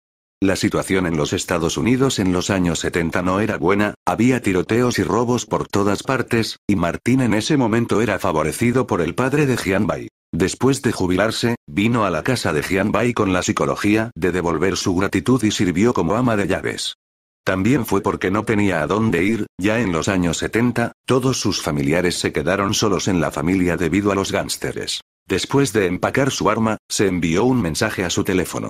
La situación en los Estados Unidos en los años 70 no era buena, había tiroteos y robos por todas partes, y Martín en ese momento era favorecido por el padre de Bai. Después de jubilarse, vino a la casa de Bai con la psicología de devolver su gratitud y sirvió como ama de llaves. También fue porque no tenía a dónde ir, ya en los años 70, todos sus familiares se quedaron solos en la familia debido a los gánsteres. Después de empacar su arma, se envió un mensaje a su teléfono.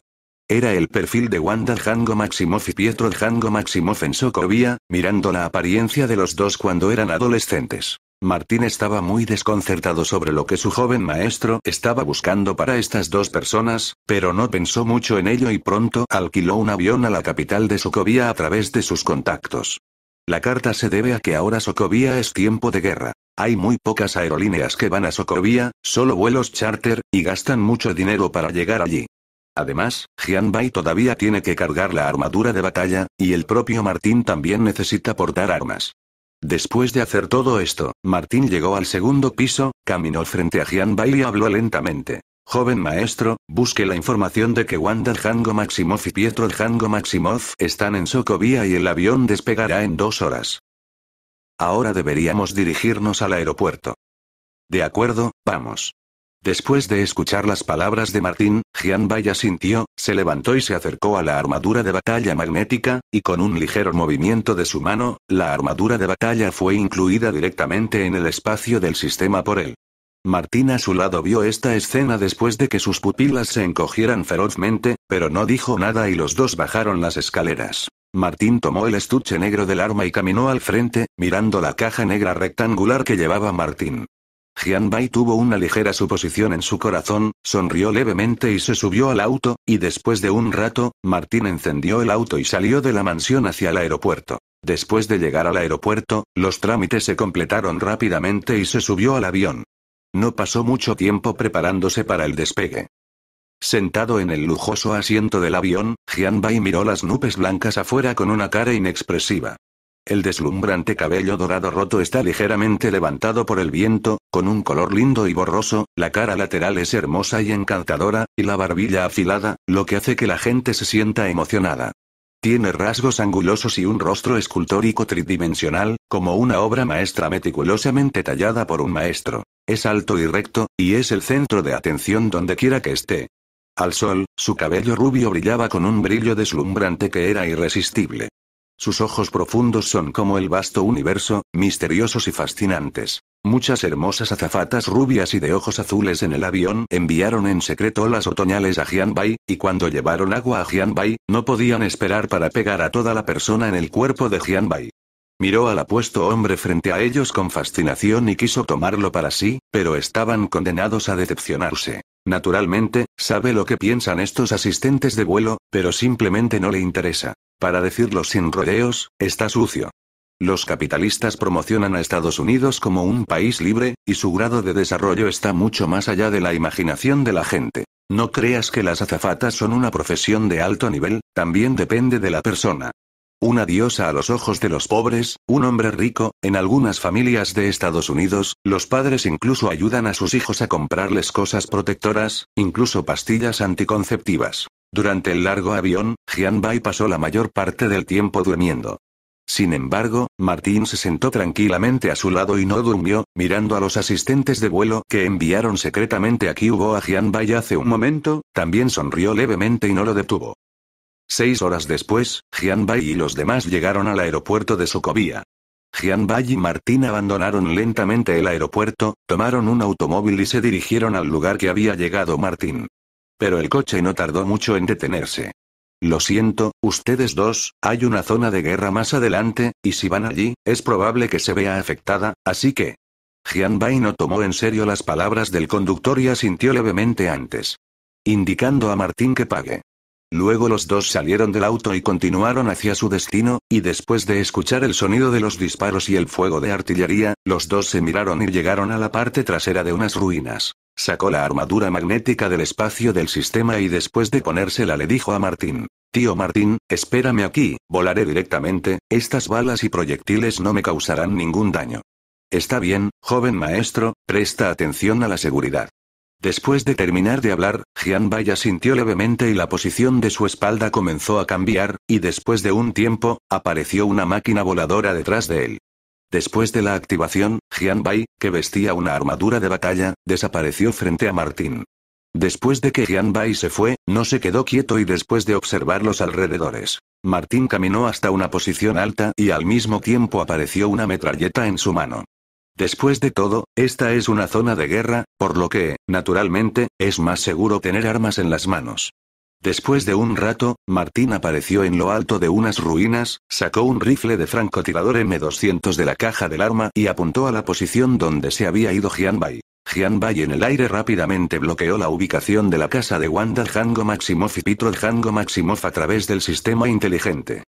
Era el perfil de Wanda Jango Maximoff y Pietro Jango Maximoff en Sokovia, mirando la apariencia de los dos cuando eran adolescentes. Martín estaba muy desconcertado sobre lo que su joven maestro estaba buscando para estas dos personas, pero no pensó mucho en ello y pronto alquiló un avión a la capital de Sokovia a través de sus contactos. La carta se debe a que ahora socovia es tiempo de guerra. Hay muy pocas aerolíneas que van a Sokovia, solo vuelos charter, y gastan mucho dinero para llegar allí. Además, Bai todavía tiene que cargar la armadura de batalla, y el propio Martín también necesita portar armas. Después de hacer todo esto, Martín llegó al segundo piso, caminó frente a Bai y habló lentamente. Joven maestro, busque la información de que Wanda Jango Maximoff y Pietro Jango Maximov están en Sokovia y el avión despegará en dos horas. Ahora deberíamos dirigirnos al aeropuerto. De acuerdo, vamos. Después de escuchar las palabras de Martín, Jian Vaya sintió, se levantó y se acercó a la armadura de batalla magnética, y con un ligero movimiento de su mano, la armadura de batalla fue incluida directamente en el espacio del sistema por él. Martín a su lado vio esta escena después de que sus pupilas se encogieran ferozmente, pero no dijo nada y los dos bajaron las escaleras. Martín tomó el estuche negro del arma y caminó al frente, mirando la caja negra rectangular que llevaba Martín. Jian Bai tuvo una ligera suposición en su corazón, sonrió levemente y se subió al auto, y después de un rato, Martín encendió el auto y salió de la mansión hacia el aeropuerto. Después de llegar al aeropuerto, los trámites se completaron rápidamente y se subió al avión. No pasó mucho tiempo preparándose para el despegue. Sentado en el lujoso asiento del avión, Jian Bai miró las nubes blancas afuera con una cara inexpresiva. El deslumbrante cabello dorado roto está ligeramente levantado por el viento, con un color lindo y borroso, la cara lateral es hermosa y encantadora, y la barbilla afilada, lo que hace que la gente se sienta emocionada. Tiene rasgos angulosos y un rostro escultórico tridimensional, como una obra maestra meticulosamente tallada por un maestro. Es alto y recto, y es el centro de atención donde quiera que esté. Al sol, su cabello rubio brillaba con un brillo deslumbrante que era irresistible. Sus ojos profundos son como el vasto universo, misteriosos y fascinantes. Muchas hermosas azafatas rubias y de ojos azules en el avión enviaron en secreto las otoñales a Jianbai, y cuando llevaron agua a Jianbai, no podían esperar para pegar a toda la persona en el cuerpo de Jianbai. Miró al apuesto hombre frente a ellos con fascinación y quiso tomarlo para sí, pero estaban condenados a decepcionarse. Naturalmente, sabe lo que piensan estos asistentes de vuelo, pero simplemente no le interesa. Para decirlo sin rodeos, está sucio. Los capitalistas promocionan a Estados Unidos como un país libre, y su grado de desarrollo está mucho más allá de la imaginación de la gente. No creas que las azafatas son una profesión de alto nivel, también depende de la persona. Una diosa a los ojos de los pobres, un hombre rico, en algunas familias de Estados Unidos, los padres incluso ayudan a sus hijos a comprarles cosas protectoras, incluso pastillas anticonceptivas. Durante el largo avión, Bai pasó la mayor parte del tiempo durmiendo. Sin embargo, Martín se sentó tranquilamente a su lado y no durmió, mirando a los asistentes de vuelo que enviaron secretamente aquí hubo a Bai hace un momento, también sonrió levemente y no lo detuvo. Seis horas después, Bai y los demás llegaron al aeropuerto de Socovia. Bai y Martín abandonaron lentamente el aeropuerto, tomaron un automóvil y se dirigieron al lugar que había llegado Martín. Pero el coche no tardó mucho en detenerse. Lo siento, ustedes dos, hay una zona de guerra más adelante, y si van allí, es probable que se vea afectada, así que... Bai no tomó en serio las palabras del conductor y asintió levemente antes. Indicando a Martín que pague. Luego los dos salieron del auto y continuaron hacia su destino, y después de escuchar el sonido de los disparos y el fuego de artillería, los dos se miraron y llegaron a la parte trasera de unas ruinas. Sacó la armadura magnética del espacio del sistema y después de ponérsela le dijo a Martín. Tío Martín, espérame aquí, volaré directamente, estas balas y proyectiles no me causarán ningún daño. Está bien, joven maestro, presta atención a la seguridad. Después de terminar de hablar, Jian Bai asintió levemente y la posición de su espalda comenzó a cambiar, y después de un tiempo, apareció una máquina voladora detrás de él. Después de la activación, Jian Bai, que vestía una armadura de batalla, desapareció frente a Martín. Después de que Jian Bai se fue, no se quedó quieto y después de observar los alrededores, Martín caminó hasta una posición alta y al mismo tiempo apareció una metralleta en su mano. Después de todo, esta es una zona de guerra, por lo que, naturalmente, es más seguro tener armas en las manos. Después de un rato, Martín apareció en lo alto de unas ruinas, sacó un rifle de francotirador M200 de la caja del arma y apuntó a la posición donde se había ido Jian Bai en el aire rápidamente bloqueó la ubicación de la casa de Wanda Jango Maximoff y Pitro Jango Maximoff a través del sistema inteligente.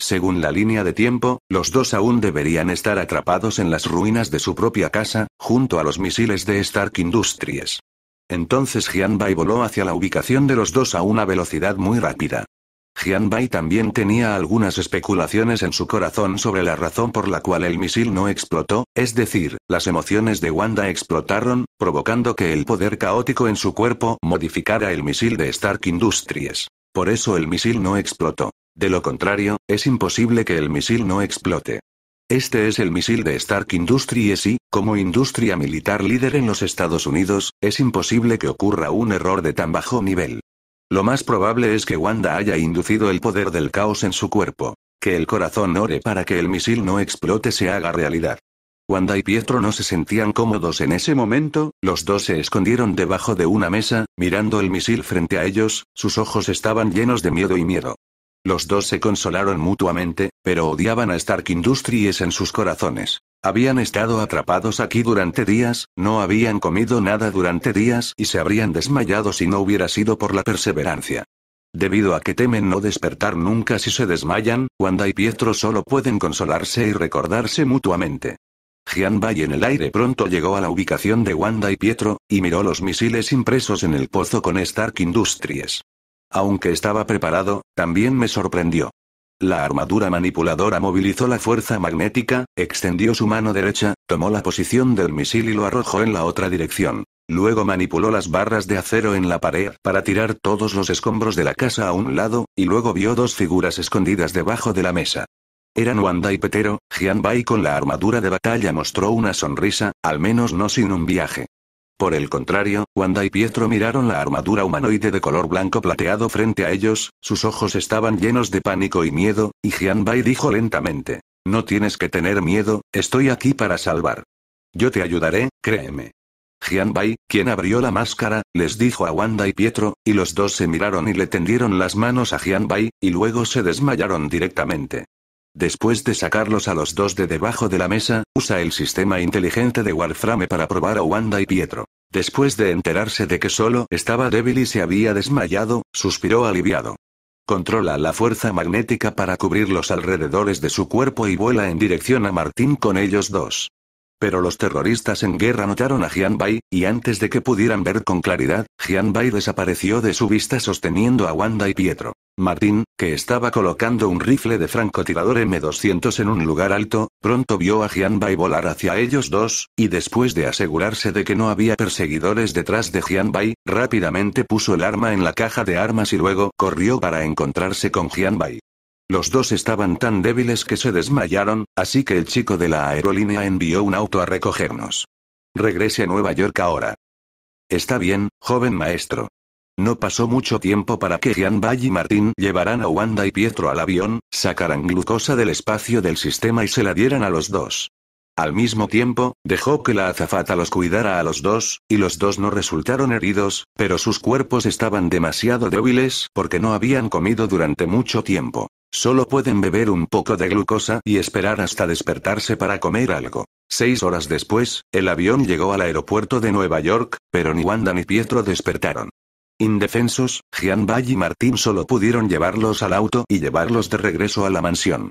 Según la línea de tiempo, los dos aún deberían estar atrapados en las ruinas de su propia casa, junto a los misiles de Stark Industries. Entonces Bai voló hacia la ubicación de los dos a una velocidad muy rápida. Bai también tenía algunas especulaciones en su corazón sobre la razón por la cual el misil no explotó, es decir, las emociones de Wanda explotaron, provocando que el poder caótico en su cuerpo modificara el misil de Stark Industries. Por eso el misil no explotó. De lo contrario, es imposible que el misil no explote. Este es el misil de Stark Industries y, como industria militar líder en los Estados Unidos, es imposible que ocurra un error de tan bajo nivel. Lo más probable es que Wanda haya inducido el poder del caos en su cuerpo. Que el corazón ore para que el misil no explote se haga realidad. Wanda y Pietro no se sentían cómodos en ese momento, los dos se escondieron debajo de una mesa, mirando el misil frente a ellos, sus ojos estaban llenos de miedo y miedo. Los dos se consolaron mutuamente, pero odiaban a Stark Industries en sus corazones. Habían estado atrapados aquí durante días, no habían comido nada durante días y se habrían desmayado si no hubiera sido por la perseverancia. Debido a que temen no despertar nunca si se desmayan, Wanda y Pietro solo pueden consolarse y recordarse mutuamente. Gian Bai en el aire pronto llegó a la ubicación de Wanda y Pietro, y miró los misiles impresos en el pozo con Stark Industries. Aunque estaba preparado, también me sorprendió. La armadura manipuladora movilizó la fuerza magnética, extendió su mano derecha, tomó la posición del misil y lo arrojó en la otra dirección. Luego manipuló las barras de acero en la pared para tirar todos los escombros de la casa a un lado, y luego vio dos figuras escondidas debajo de la mesa. Eran Wanda y Petero, Jian Bai con la armadura de batalla mostró una sonrisa, al menos no sin un viaje. Por el contrario, Wanda y Pietro miraron la armadura humanoide de color blanco plateado frente a ellos, sus ojos estaban llenos de pánico y miedo, y Bai dijo lentamente. No tienes que tener miedo, estoy aquí para salvar. Yo te ayudaré, créeme. Bai, quien abrió la máscara, les dijo a Wanda y Pietro, y los dos se miraron y le tendieron las manos a Bai, y luego se desmayaron directamente. Después de sacarlos a los dos de debajo de la mesa, usa el sistema inteligente de Warframe para probar a Wanda y Pietro. Después de enterarse de que solo estaba débil y se había desmayado, suspiró aliviado. Controla la fuerza magnética para cubrir los alrededores de su cuerpo y vuela en dirección a Martín con ellos dos. Pero los terroristas en guerra notaron a Jian Bai, y antes de que pudieran ver con claridad, Jian Bai desapareció de su vista sosteniendo a Wanda y Pietro. Martín, que estaba colocando un rifle de francotirador M200 en un lugar alto, pronto vio a Jianbai volar hacia ellos dos, y después de asegurarse de que no había perseguidores detrás de Jianbai, rápidamente puso el arma en la caja de armas y luego corrió para encontrarse con Jianbai. Los dos estaban tan débiles que se desmayaron, así que el chico de la aerolínea envió un auto a recogernos. Regrese a Nueva York ahora. Está bien, joven maestro. No pasó mucho tiempo para que Bai y Martín llevaran a Wanda y Pietro al avión, sacaran glucosa del espacio del sistema y se la dieran a los dos. Al mismo tiempo, dejó que la azafata los cuidara a los dos, y los dos no resultaron heridos, pero sus cuerpos estaban demasiado débiles porque no habían comido durante mucho tiempo. Solo pueden beber un poco de glucosa y esperar hasta despertarse para comer algo. Seis horas después, el avión llegó al aeropuerto de Nueva York, pero ni Wanda ni Pietro despertaron. Indefensos, Jian Bai y Martín solo pudieron llevarlos al auto y llevarlos de regreso a la mansión.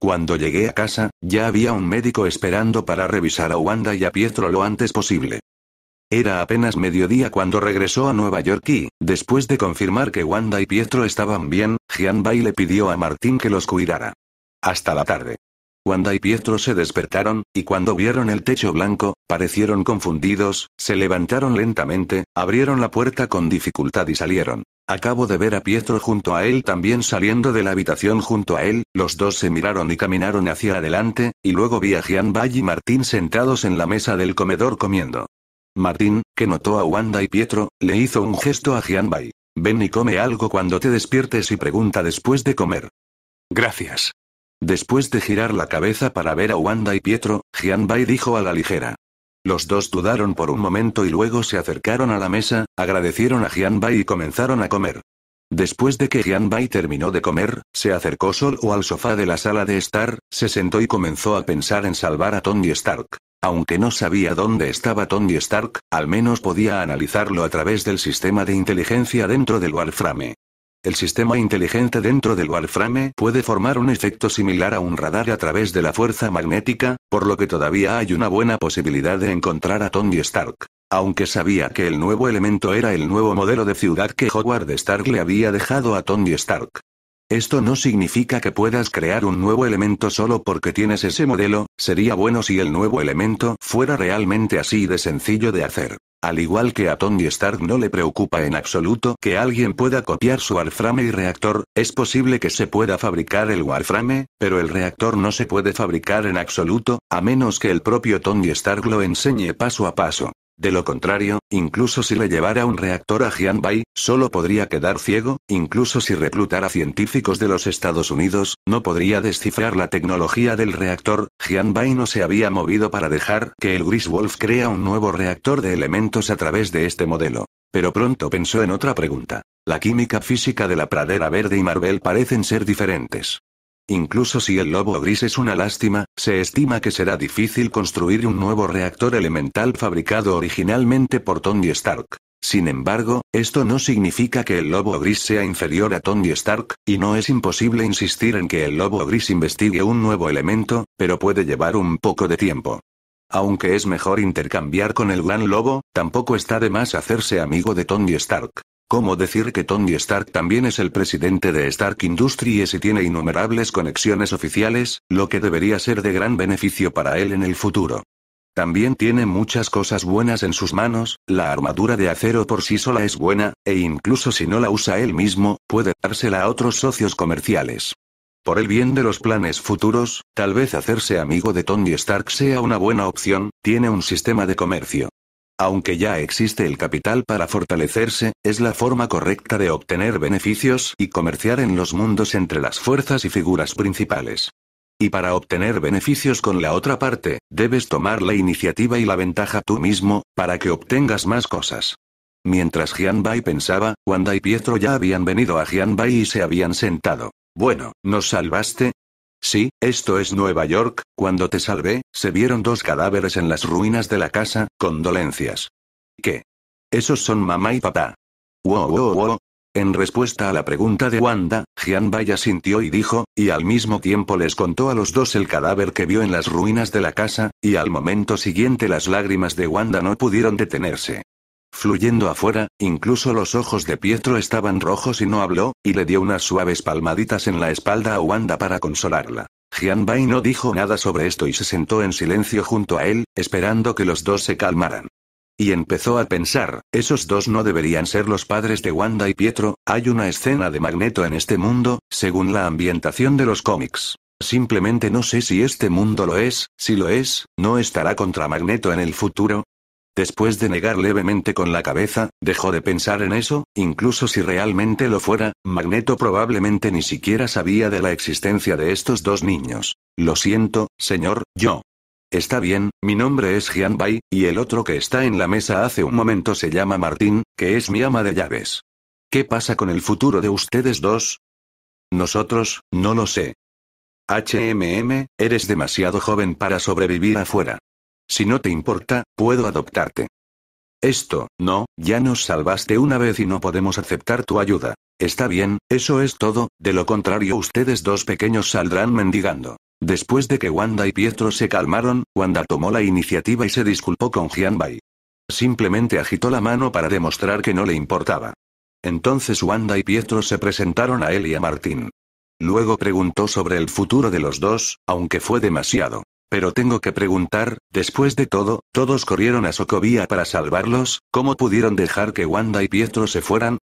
Cuando llegué a casa, ya había un médico esperando para revisar a Wanda y a Pietro lo antes posible. Era apenas mediodía cuando regresó a Nueva York y, después de confirmar que Wanda y Pietro estaban bien, Gianvalli Bai le pidió a Martín que los cuidara. Hasta la tarde. Wanda y Pietro se despertaron, y cuando vieron el techo blanco, parecieron confundidos, se levantaron lentamente, abrieron la puerta con dificultad y salieron. Acabo de ver a Pietro junto a él también saliendo de la habitación junto a él, los dos se miraron y caminaron hacia adelante, y luego vi a Gian y Martín sentados en la mesa del comedor comiendo. Martín, que notó a Wanda y Pietro, le hizo un gesto a Gian Ven y come algo cuando te despiertes y pregunta después de comer. Gracias. Después de girar la cabeza para ver a Wanda y Pietro, Bai dijo a la ligera. Los dos dudaron por un momento y luego se acercaron a la mesa, agradecieron a Bai y comenzaron a comer. Después de que Bai terminó de comer, se acercó solo al sofá de la sala de estar, se sentó y comenzó a pensar en salvar a Tony Stark. Aunque no sabía dónde estaba Tony Stark, al menos podía analizarlo a través del sistema de inteligencia dentro del Warframe. El sistema inteligente dentro del Warframe puede formar un efecto similar a un radar a través de la fuerza magnética, por lo que todavía hay una buena posibilidad de encontrar a Tony Stark. Aunque sabía que el nuevo elemento era el nuevo modelo de ciudad que Howard Stark le había dejado a Tony Stark. Esto no significa que puedas crear un nuevo elemento solo porque tienes ese modelo, sería bueno si el nuevo elemento fuera realmente así de sencillo de hacer. Al igual que a Tony Stark no le preocupa en absoluto que alguien pueda copiar su warframe y reactor, es posible que se pueda fabricar el warframe, pero el reactor no se puede fabricar en absoluto, a menos que el propio Tony Stark lo enseñe paso a paso. De lo contrario, incluso si le llevara un reactor a Jianbai, solo podría quedar ciego, incluso si reclutara científicos de los Estados Unidos, no podría descifrar la tecnología del reactor, Jianbai no se había movido para dejar que el Gris Wolf crea un nuevo reactor de elementos a través de este modelo. Pero pronto pensó en otra pregunta. La química física de la pradera verde y Marvel parecen ser diferentes. Incluso si el lobo gris es una lástima, se estima que será difícil construir un nuevo reactor elemental fabricado originalmente por Tony Stark. Sin embargo, esto no significa que el lobo gris sea inferior a Tony Stark, y no es imposible insistir en que el lobo gris investigue un nuevo elemento, pero puede llevar un poco de tiempo. Aunque es mejor intercambiar con el gran lobo, tampoco está de más hacerse amigo de Tony Stark. ¿Cómo decir que Tony Stark también es el presidente de Stark Industries y tiene innumerables conexiones oficiales, lo que debería ser de gran beneficio para él en el futuro? También tiene muchas cosas buenas en sus manos, la armadura de acero por sí sola es buena, e incluso si no la usa él mismo, puede dársela a otros socios comerciales. Por el bien de los planes futuros, tal vez hacerse amigo de Tony Stark sea una buena opción, tiene un sistema de comercio aunque ya existe el capital para fortalecerse, es la forma correcta de obtener beneficios y comerciar en los mundos entre las fuerzas y figuras principales. Y para obtener beneficios con la otra parte, debes tomar la iniciativa y la ventaja tú mismo, para que obtengas más cosas. Mientras Bai pensaba, Wanda y Pietro ya habían venido a Bai y se habían sentado. Bueno, nos salvaste, Sí, esto es Nueva York, cuando te salvé, se vieron dos cadáveres en las ruinas de la casa, condolencias. ¿Qué? Esos son mamá y papá. Wow, wow, wow. En respuesta a la pregunta de Wanda, Gian Baya sintió y dijo, y al mismo tiempo les contó a los dos el cadáver que vio en las ruinas de la casa, y al momento siguiente las lágrimas de Wanda no pudieron detenerse. Fluyendo afuera, incluso los ojos de Pietro estaban rojos y no habló, y le dio unas suaves palmaditas en la espalda a Wanda para consolarla. Bai no dijo nada sobre esto y se sentó en silencio junto a él, esperando que los dos se calmaran. Y empezó a pensar, esos dos no deberían ser los padres de Wanda y Pietro, hay una escena de Magneto en este mundo, según la ambientación de los cómics. Simplemente no sé si este mundo lo es, si lo es, no estará contra Magneto en el futuro, Después de negar levemente con la cabeza, dejó de pensar en eso, incluso si realmente lo fuera, Magneto probablemente ni siquiera sabía de la existencia de estos dos niños. Lo siento, señor, yo. Está bien, mi nombre es Jian Bai, y el otro que está en la mesa hace un momento se llama Martín, que es mi ama de llaves. ¿Qué pasa con el futuro de ustedes dos? Nosotros, no lo sé. HMM, eres demasiado joven para sobrevivir afuera. Si no te importa, puedo adoptarte. Esto, no, ya nos salvaste una vez y no podemos aceptar tu ayuda. Está bien, eso es todo, de lo contrario ustedes dos pequeños saldrán mendigando. Después de que Wanda y Pietro se calmaron, Wanda tomó la iniciativa y se disculpó con Bai. Simplemente agitó la mano para demostrar que no le importaba. Entonces Wanda y Pietro se presentaron a él y a Martín. Luego preguntó sobre el futuro de los dos, aunque fue demasiado. Pero tengo que preguntar, después de todo, todos corrieron a Sokovia para salvarlos, ¿cómo pudieron dejar que Wanda y Pietro se fueran?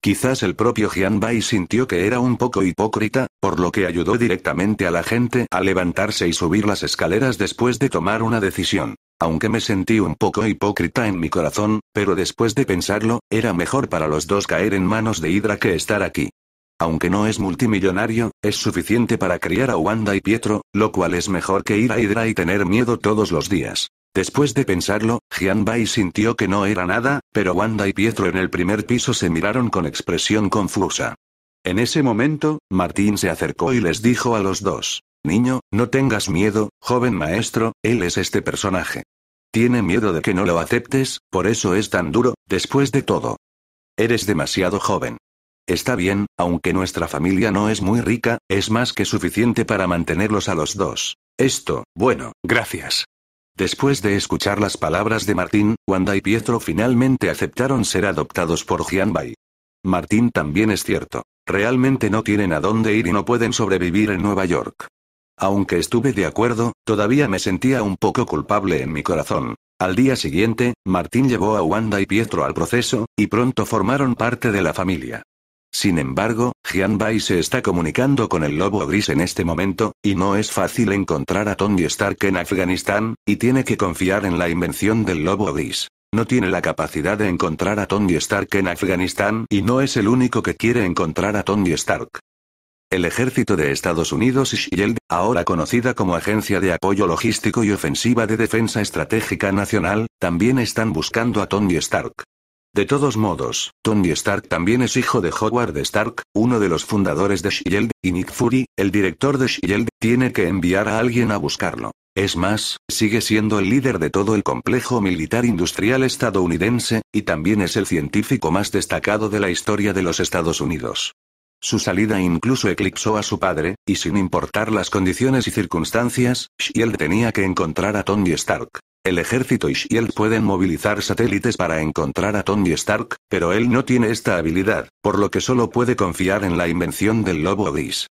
Quizás el propio Bai sintió que era un poco hipócrita, por lo que ayudó directamente a la gente a levantarse y subir las escaleras después de tomar una decisión. Aunque me sentí un poco hipócrita en mi corazón, pero después de pensarlo, era mejor para los dos caer en manos de Hydra que estar aquí. Aunque no es multimillonario, es suficiente para criar a Wanda y Pietro, lo cual es mejor que ir a Hydra y tener miedo todos los días. Después de pensarlo, Gian Bai sintió que no era nada, pero Wanda y Pietro en el primer piso se miraron con expresión confusa. En ese momento, Martín se acercó y les dijo a los dos, Niño, no tengas miedo, joven maestro, él es este personaje. Tiene miedo de que no lo aceptes, por eso es tan duro, después de todo. Eres demasiado joven. Está bien, aunque nuestra familia no es muy rica, es más que suficiente para mantenerlos a los dos. Esto, bueno, gracias. Después de escuchar las palabras de Martín, Wanda y Pietro finalmente aceptaron ser adoptados por Jianbai. Martín también es cierto. Realmente no tienen a dónde ir y no pueden sobrevivir en Nueva York. Aunque estuve de acuerdo, todavía me sentía un poco culpable en mi corazón. Al día siguiente, Martín llevó a Wanda y Pietro al proceso, y pronto formaron parte de la familia. Sin embargo, Bai se está comunicando con el lobo gris en este momento, y no es fácil encontrar a Tony Stark en Afganistán, y tiene que confiar en la invención del lobo gris. No tiene la capacidad de encontrar a Tony Stark en Afganistán y no es el único que quiere encontrar a Tony Stark. El ejército de Estados Unidos y Shield, ahora conocida como Agencia de Apoyo Logístico y Ofensiva de Defensa Estratégica Nacional, también están buscando a Tony Stark. De todos modos, Tony Stark también es hijo de Howard Stark, uno de los fundadores de Shield, y Nick Fury, el director de Shield, tiene que enviar a alguien a buscarlo. Es más, sigue siendo el líder de todo el complejo militar industrial estadounidense, y también es el científico más destacado de la historia de los Estados Unidos. Su salida incluso eclipsó a su padre, y sin importar las condiciones y circunstancias, Shield tenía que encontrar a Tony Stark. El ejército y Shield pueden movilizar satélites para encontrar a Tony Stark, pero él no tiene esta habilidad, por lo que solo puede confiar en la invención del lobo gris.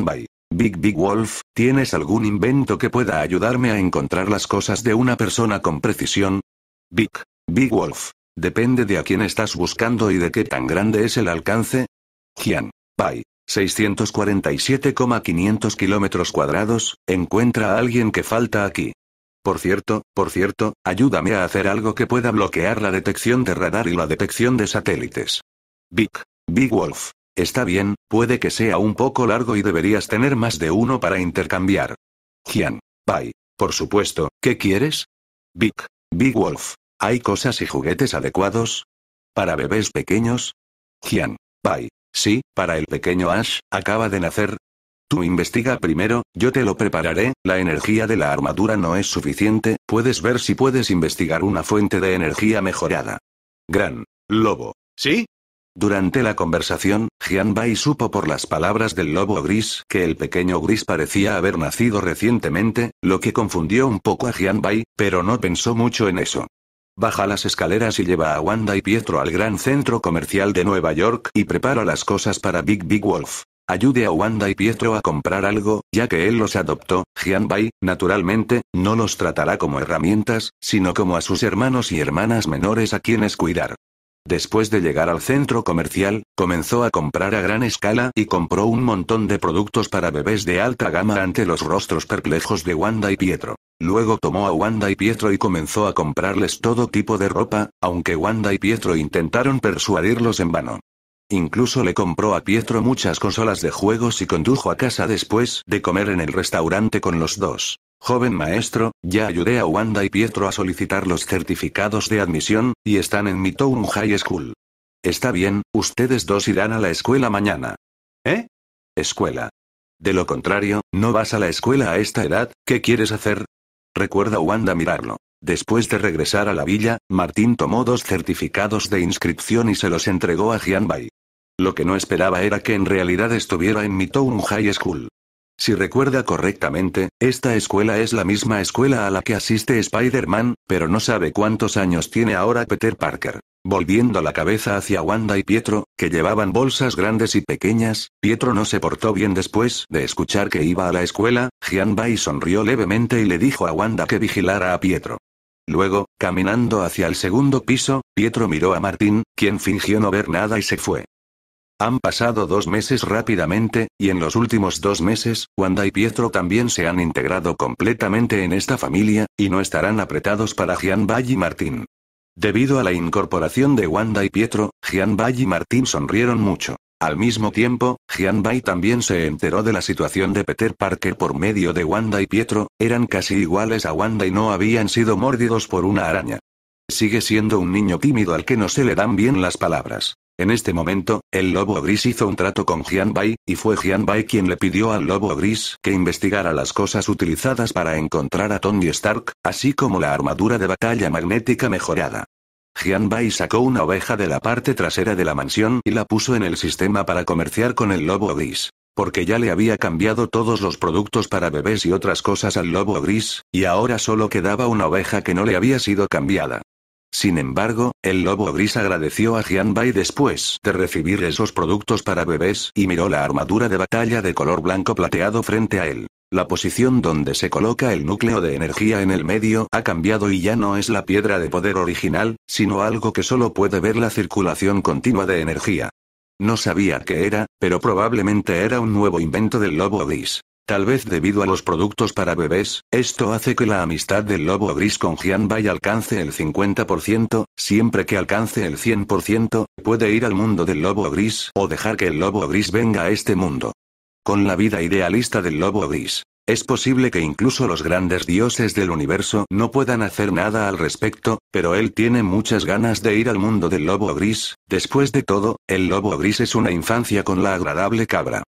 Bai. Big Big Wolf, ¿tienes algún invento que pueda ayudarme a encontrar las cosas de una persona con precisión? Big. Big Wolf. Depende de a quién estás buscando y de qué tan grande es el alcance. Gian. Bai. 647,500 kilómetros cuadrados, encuentra a alguien que falta aquí. Por cierto, por cierto, ayúdame a hacer algo que pueda bloquear la detección de radar y la detección de satélites. Big. Big Wolf. Está bien, puede que sea un poco largo y deberías tener más de uno para intercambiar. Gian, Pai. Por supuesto, ¿qué quieres? Big. Big Wolf. ¿Hay cosas y juguetes adecuados? ¿Para bebés pequeños? Gian, Pai. Sí, para el pequeño Ash, acaba de nacer, Tú investiga primero, yo te lo prepararé, la energía de la armadura no es suficiente, puedes ver si puedes investigar una fuente de energía mejorada. Gran. Lobo. ¿Sí? Durante la conversación, Jian Bai supo por las palabras del lobo gris que el pequeño gris parecía haber nacido recientemente, lo que confundió un poco a Jian Bai, pero no pensó mucho en eso. Baja las escaleras y lleva a Wanda y Pietro al gran centro comercial de Nueva York y prepara las cosas para Big Big Wolf. Ayude a Wanda y Pietro a comprar algo, ya que él los adoptó, Jian Bai, naturalmente, no los tratará como herramientas, sino como a sus hermanos y hermanas menores a quienes cuidar. Después de llegar al centro comercial, comenzó a comprar a gran escala y compró un montón de productos para bebés de alta gama ante los rostros perplejos de Wanda y Pietro. Luego tomó a Wanda y Pietro y comenzó a comprarles todo tipo de ropa, aunque Wanda y Pietro intentaron persuadirlos en vano. Incluso le compró a Pietro muchas consolas de juegos y condujo a casa después de comer en el restaurante con los dos. Joven maestro, ya ayudé a Wanda y Pietro a solicitar los certificados de admisión, y están en mi High School. Está bien, ustedes dos irán a la escuela mañana. ¿Eh? Escuela. De lo contrario, no vas a la escuela a esta edad, ¿qué quieres hacer? Recuerda Wanda mirarlo. Después de regresar a la villa, Martín tomó dos certificados de inscripción y se los entregó a Jianbai. Lo que no esperaba era que en realidad estuviera en mi High School. Si recuerda correctamente, esta escuela es la misma escuela a la que asiste Spider-Man, pero no sabe cuántos años tiene ahora Peter Parker. Volviendo la cabeza hacia Wanda y Pietro, que llevaban bolsas grandes y pequeñas, Pietro no se portó bien después de escuchar que iba a la escuela, Gianbai sonrió levemente y le dijo a Wanda que vigilara a Pietro. Luego, caminando hacia el segundo piso, Pietro miró a Martín, quien fingió no ver nada y se fue. Han pasado dos meses rápidamente, y en los últimos dos meses, Wanda y Pietro también se han integrado completamente en esta familia, y no estarán apretados para Bai y Martín. Debido a la incorporación de Wanda y Pietro, Bai y Martín sonrieron mucho. Al mismo tiempo, Gian Bai también se enteró de la situación de Peter Parker por medio de Wanda y Pietro, eran casi iguales a Wanda y no habían sido mordidos por una araña. Sigue siendo un niño tímido al que no se le dan bien las palabras. En este momento, el lobo gris hizo un trato con Jian Bai, y fue Jian Bai quien le pidió al lobo gris que investigara las cosas utilizadas para encontrar a Tony Stark, así como la armadura de batalla magnética mejorada. Jian Bai sacó una oveja de la parte trasera de la mansión y la puso en el sistema para comerciar con el lobo gris. Porque ya le había cambiado todos los productos para bebés y otras cosas al lobo gris, y ahora solo quedaba una oveja que no le había sido cambiada. Sin embargo, el lobo gris agradeció a Bai después de recibir esos productos para bebés y miró la armadura de batalla de color blanco plateado frente a él. La posición donde se coloca el núcleo de energía en el medio ha cambiado y ya no es la piedra de poder original, sino algo que solo puede ver la circulación continua de energía. No sabía qué era, pero probablemente era un nuevo invento del lobo gris. Tal vez debido a los productos para bebés, esto hace que la amistad del lobo gris con Bai alcance el 50%, siempre que alcance el 100%, puede ir al mundo del lobo gris o dejar que el lobo gris venga a este mundo. Con la vida idealista del lobo gris, es posible que incluso los grandes dioses del universo no puedan hacer nada al respecto, pero él tiene muchas ganas de ir al mundo del lobo gris, después de todo, el lobo gris es una infancia con la agradable cabra.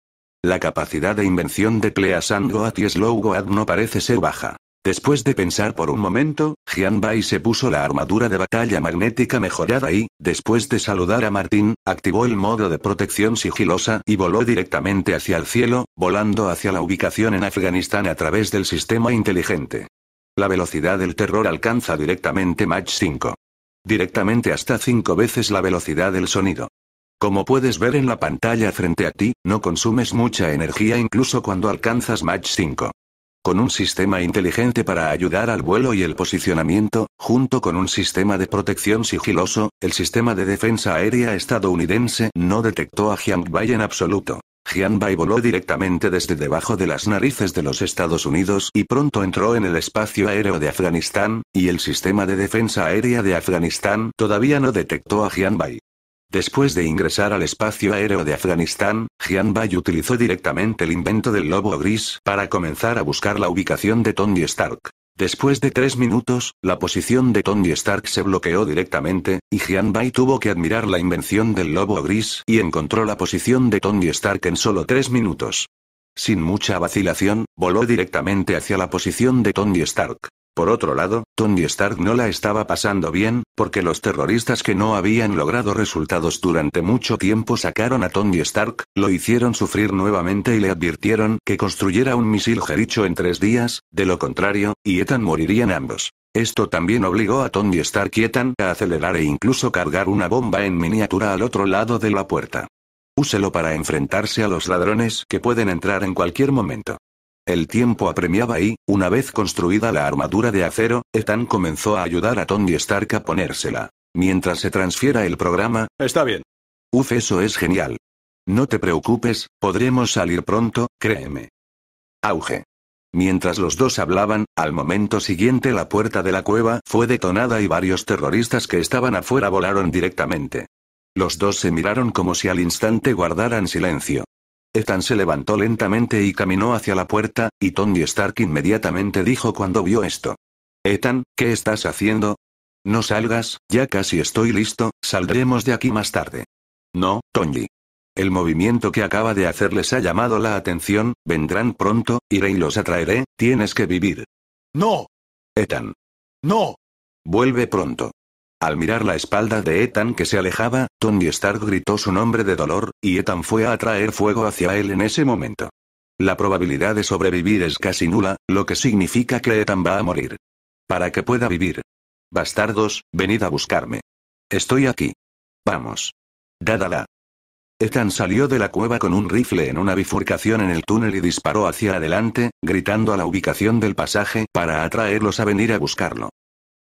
La capacidad de invención de Clea Goat y Slow no parece ser baja. Después de pensar por un momento, Jian Bai se puso la armadura de batalla magnética mejorada y, después de saludar a Martín, activó el modo de protección sigilosa y voló directamente hacia el cielo, volando hacia la ubicación en Afganistán a través del sistema inteligente. La velocidad del terror alcanza directamente Mach 5. Directamente hasta 5 veces la velocidad del sonido. Como puedes ver en la pantalla frente a ti, no consumes mucha energía incluso cuando alcanzas Mach 5. Con un sistema inteligente para ayudar al vuelo y el posicionamiento, junto con un sistema de protección sigiloso, el sistema de defensa aérea estadounidense no detectó a Bay en absoluto. Bai voló directamente desde debajo de las narices de los Estados Unidos y pronto entró en el espacio aéreo de Afganistán, y el sistema de defensa aérea de Afganistán todavía no detectó a Bai. Después de ingresar al espacio aéreo de Afganistán, Jian Bai utilizó directamente el invento del lobo gris para comenzar a buscar la ubicación de Tony Stark. Después de tres minutos, la posición de Tony Stark se bloqueó directamente, y Jian Bai tuvo que admirar la invención del lobo gris y encontró la posición de Tony Stark en solo tres minutos. Sin mucha vacilación, voló directamente hacia la posición de Tony Stark. Por otro lado, Tony Stark no la estaba pasando bien, porque los terroristas que no habían logrado resultados durante mucho tiempo sacaron a Tony Stark, lo hicieron sufrir nuevamente y le advirtieron que construyera un misil jericho en tres días, de lo contrario, y Ethan morirían ambos. Esto también obligó a Tony Stark y Ethan a acelerar e incluso cargar una bomba en miniatura al otro lado de la puerta. Úselo para enfrentarse a los ladrones que pueden entrar en cualquier momento. El tiempo apremiaba y, una vez construida la armadura de acero, Ethan comenzó a ayudar a Tony Stark a ponérsela. Mientras se transfiera el programa... Está bien. Uf, eso es genial. No te preocupes, podremos salir pronto, créeme. Auge. Mientras los dos hablaban, al momento siguiente la puerta de la cueva fue detonada y varios terroristas que estaban afuera volaron directamente. Los dos se miraron como si al instante guardaran silencio. Ethan se levantó lentamente y caminó hacia la puerta, y Tony Stark inmediatamente dijo cuando vio esto. Ethan, ¿qué estás haciendo? No salgas, ya casi estoy listo, saldremos de aquí más tarde. No, Tony. El movimiento que acaba de hacer les ha llamado la atención, vendrán pronto, iré y los atraeré, tienes que vivir. No. Ethan. No. Vuelve pronto. Al mirar la espalda de Ethan que se alejaba, Tony Stark gritó su nombre de dolor, y Ethan fue a atraer fuego hacia él en ese momento. La probabilidad de sobrevivir es casi nula, lo que significa que Ethan va a morir. Para que pueda vivir. Bastardos, venid a buscarme. Estoy aquí. Vamos. Dadala. Ethan salió de la cueva con un rifle en una bifurcación en el túnel y disparó hacia adelante, gritando a la ubicación del pasaje para atraerlos a venir a buscarlo.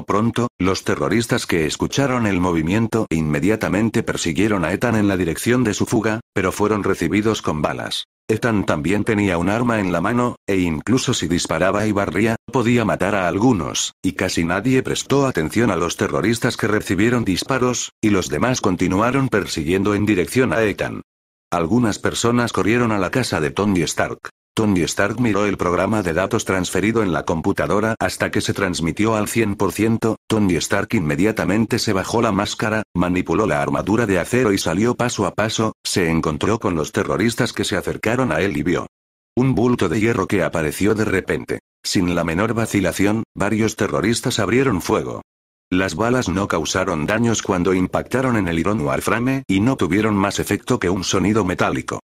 Pronto, los terroristas que escucharon el movimiento inmediatamente persiguieron a Ethan en la dirección de su fuga, pero fueron recibidos con balas. Ethan también tenía un arma en la mano, e incluso si disparaba y barría, podía matar a algunos, y casi nadie prestó atención a los terroristas que recibieron disparos, y los demás continuaron persiguiendo en dirección a Ethan. Algunas personas corrieron a la casa de Tony Stark. Tony Stark miró el programa de datos transferido en la computadora hasta que se transmitió al 100%, Tony Stark inmediatamente se bajó la máscara, manipuló la armadura de acero y salió paso a paso, se encontró con los terroristas que se acercaron a él y vio. Un bulto de hierro que apareció de repente. Sin la menor vacilación, varios terroristas abrieron fuego. Las balas no causaron daños cuando impactaron en el irón o alframe y no tuvieron más efecto que un sonido metálico.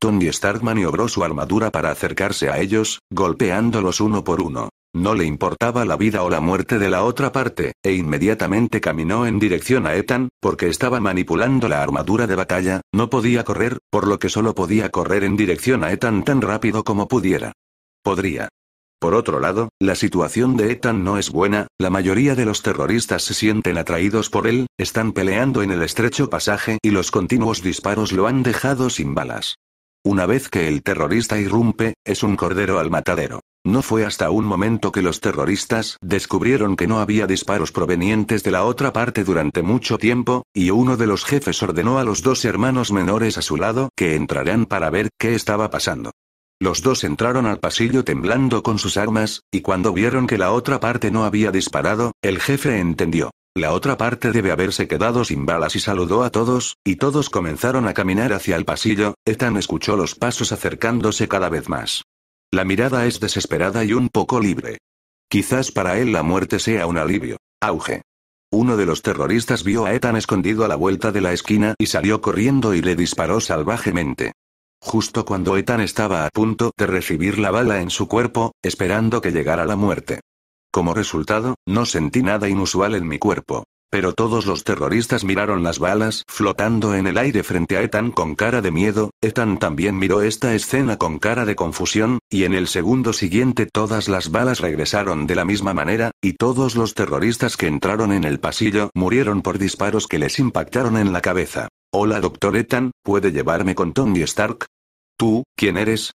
Tony Stark maniobró su armadura para acercarse a ellos, golpeándolos uno por uno. No le importaba la vida o la muerte de la otra parte, e inmediatamente caminó en dirección a Ethan, porque estaba manipulando la armadura de batalla, no podía correr, por lo que solo podía correr en dirección a Ethan tan rápido como pudiera. Podría. Por otro lado, la situación de Ethan no es buena, la mayoría de los terroristas se sienten atraídos por él, están peleando en el estrecho pasaje y los continuos disparos lo han dejado sin balas. Una vez que el terrorista irrumpe, es un cordero al matadero. No fue hasta un momento que los terroristas descubrieron que no había disparos provenientes de la otra parte durante mucho tiempo, y uno de los jefes ordenó a los dos hermanos menores a su lado que entraran para ver qué estaba pasando. Los dos entraron al pasillo temblando con sus armas, y cuando vieron que la otra parte no había disparado, el jefe entendió. La otra parte debe haberse quedado sin balas y saludó a todos, y todos comenzaron a caminar hacia el pasillo, Ethan escuchó los pasos acercándose cada vez más. La mirada es desesperada y un poco libre. Quizás para él la muerte sea un alivio. Auge. Uno de los terroristas vio a Ethan escondido a la vuelta de la esquina y salió corriendo y le disparó salvajemente. Justo cuando Ethan estaba a punto de recibir la bala en su cuerpo, esperando que llegara la muerte. Como resultado, no sentí nada inusual en mi cuerpo. Pero todos los terroristas miraron las balas flotando en el aire frente a Ethan con cara de miedo, Ethan también miró esta escena con cara de confusión, y en el segundo siguiente todas las balas regresaron de la misma manera, y todos los terroristas que entraron en el pasillo murieron por disparos que les impactaron en la cabeza. Hola doctor Ethan, ¿puede llevarme con Tony Stark? ¿Tú, quién eres?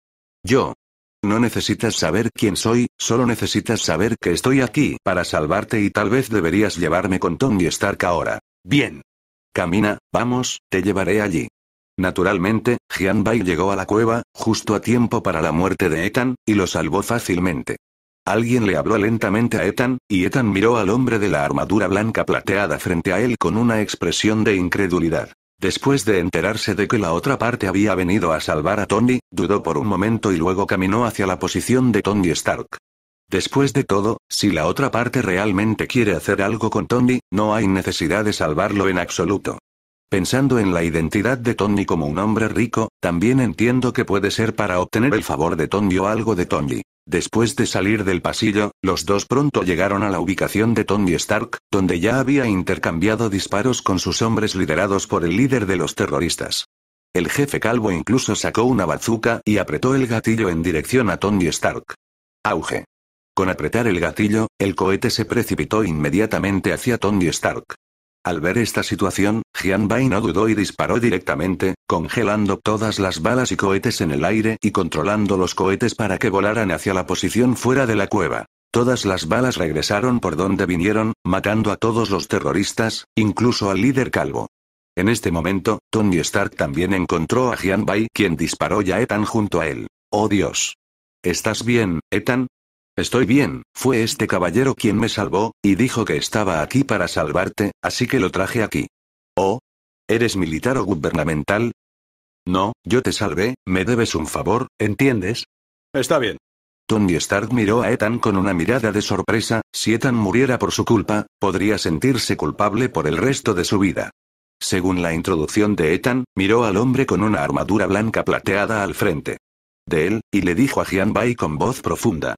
Yo, no necesitas saber quién soy, solo necesitas saber que estoy aquí para salvarte y tal vez deberías llevarme con Tony Stark ahora. Bien. Camina, vamos, te llevaré allí. Naturalmente, Jian Bai llegó a la cueva, justo a tiempo para la muerte de Ethan, y lo salvó fácilmente. Alguien le habló lentamente a Ethan, y Ethan miró al hombre de la armadura blanca plateada frente a él con una expresión de incredulidad. Después de enterarse de que la otra parte había venido a salvar a Tony, dudó por un momento y luego caminó hacia la posición de Tony Stark. Después de todo, si la otra parte realmente quiere hacer algo con Tony, no hay necesidad de salvarlo en absoluto. Pensando en la identidad de Tony como un hombre rico, también entiendo que puede ser para obtener el favor de Tony o algo de Tony. Después de salir del pasillo, los dos pronto llegaron a la ubicación de Tony Stark, donde ya había intercambiado disparos con sus hombres liderados por el líder de los terroristas. El jefe calvo incluso sacó una bazuca y apretó el gatillo en dirección a Tony Stark. Auge. Con apretar el gatillo, el cohete se precipitó inmediatamente hacia Tony Stark. Al ver esta situación, Jian Bai no dudó y disparó directamente, congelando todas las balas y cohetes en el aire y controlando los cohetes para que volaran hacia la posición fuera de la cueva. Todas las balas regresaron por donde vinieron, matando a todos los terroristas, incluso al líder calvo. En este momento, Tony Stark también encontró a Jian Bai quien disparó ya a Ethan junto a él. ¡Oh Dios! ¿Estás bien, Ethan? Estoy bien, fue este caballero quien me salvó, y dijo que estaba aquí para salvarte, así que lo traje aquí. Oh. ¿Eres militar o gubernamental? No, yo te salvé, me debes un favor, ¿entiendes? Está bien. Tony Stark miró a Ethan con una mirada de sorpresa, si Ethan muriera por su culpa, podría sentirse culpable por el resto de su vida. Según la introducción de Ethan, miró al hombre con una armadura blanca plateada al frente de él, y le dijo a Jian Bai con voz profunda,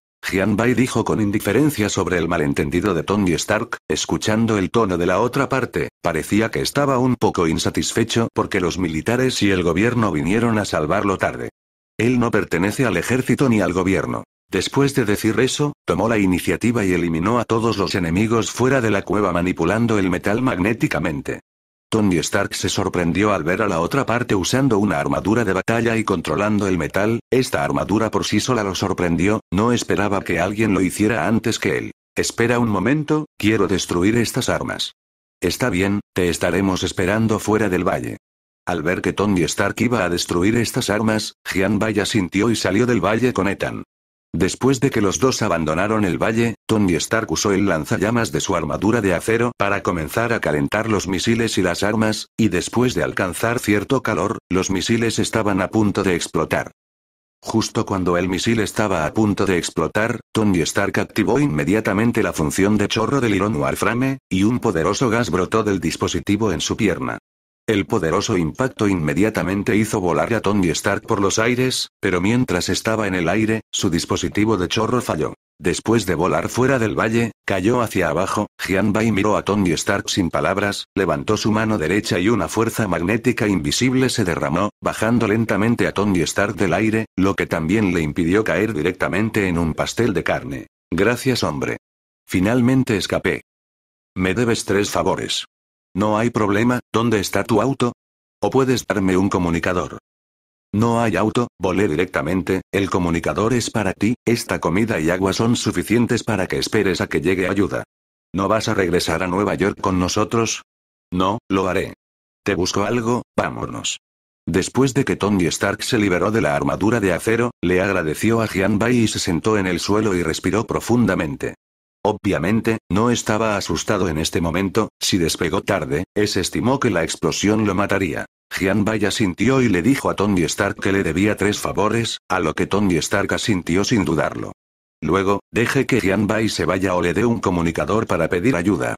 Bai dijo con indiferencia sobre el malentendido de Tony Stark, escuchando el tono de la otra parte, parecía que estaba un poco insatisfecho porque los militares y el gobierno vinieron a salvarlo tarde. Él no pertenece al ejército ni al gobierno. Después de decir eso, tomó la iniciativa y eliminó a todos los enemigos fuera de la cueva manipulando el metal magnéticamente. Tony Stark se sorprendió al ver a la otra parte usando una armadura de batalla y controlando el metal, esta armadura por sí sola lo sorprendió, no esperaba que alguien lo hiciera antes que él. Espera un momento, quiero destruir estas armas. Está bien, te estaremos esperando fuera del valle. Al ver que Tony Stark iba a destruir estas armas, Gian Vaya sintió y salió del valle con Ethan. Después de que los dos abandonaron el valle, Tony Stark usó el lanzallamas de su armadura de acero para comenzar a calentar los misiles y las armas, y después de alcanzar cierto calor, los misiles estaban a punto de explotar. Justo cuando el misil estaba a punto de explotar, Tony Stark activó inmediatamente la función de chorro del Iron Warframe, y un poderoso gas brotó del dispositivo en su pierna. El poderoso impacto inmediatamente hizo volar a Tony Stark por los aires, pero mientras estaba en el aire, su dispositivo de chorro falló. Después de volar fuera del valle, cayó hacia abajo, Bai miró a Tony Stark sin palabras, levantó su mano derecha y una fuerza magnética invisible se derramó, bajando lentamente a Tony Stark del aire, lo que también le impidió caer directamente en un pastel de carne. Gracias hombre. Finalmente escapé. Me debes tres favores. No hay problema, ¿dónde está tu auto? ¿O puedes darme un comunicador? No hay auto, volé directamente, el comunicador es para ti, esta comida y agua son suficientes para que esperes a que llegue ayuda. ¿No vas a regresar a Nueva York con nosotros? No, lo haré. Te busco algo, vámonos. Después de que Tony Stark se liberó de la armadura de acero, le agradeció a Jian Bai y se sentó en el suelo y respiró profundamente. Obviamente, no estaba asustado en este momento, si despegó tarde, es estimó que la explosión lo mataría. Gian Bai sintió y le dijo a Tony Stark que le debía tres favores, a lo que Tony Stark asintió sin dudarlo. Luego, deje que Gian Bai se vaya o le dé un comunicador para pedir ayuda.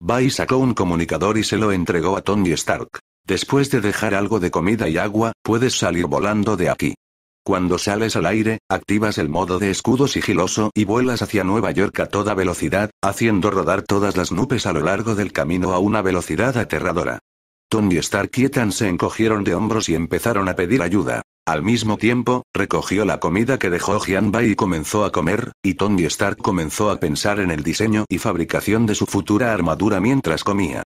Bai sacó un comunicador y se lo entregó a Tony Stark. Después de dejar algo de comida y agua, puedes salir volando de aquí. Cuando sales al aire, activas el modo de escudo sigiloso y vuelas hacia Nueva York a toda velocidad, haciendo rodar todas las nubes a lo largo del camino a una velocidad aterradora. Stark y Stark se encogieron de hombros y empezaron a pedir ayuda. Al mismo tiempo, recogió la comida que dejó Bai y comenzó a comer, y Tony Stark comenzó a pensar en el diseño y fabricación de su futura armadura mientras comía.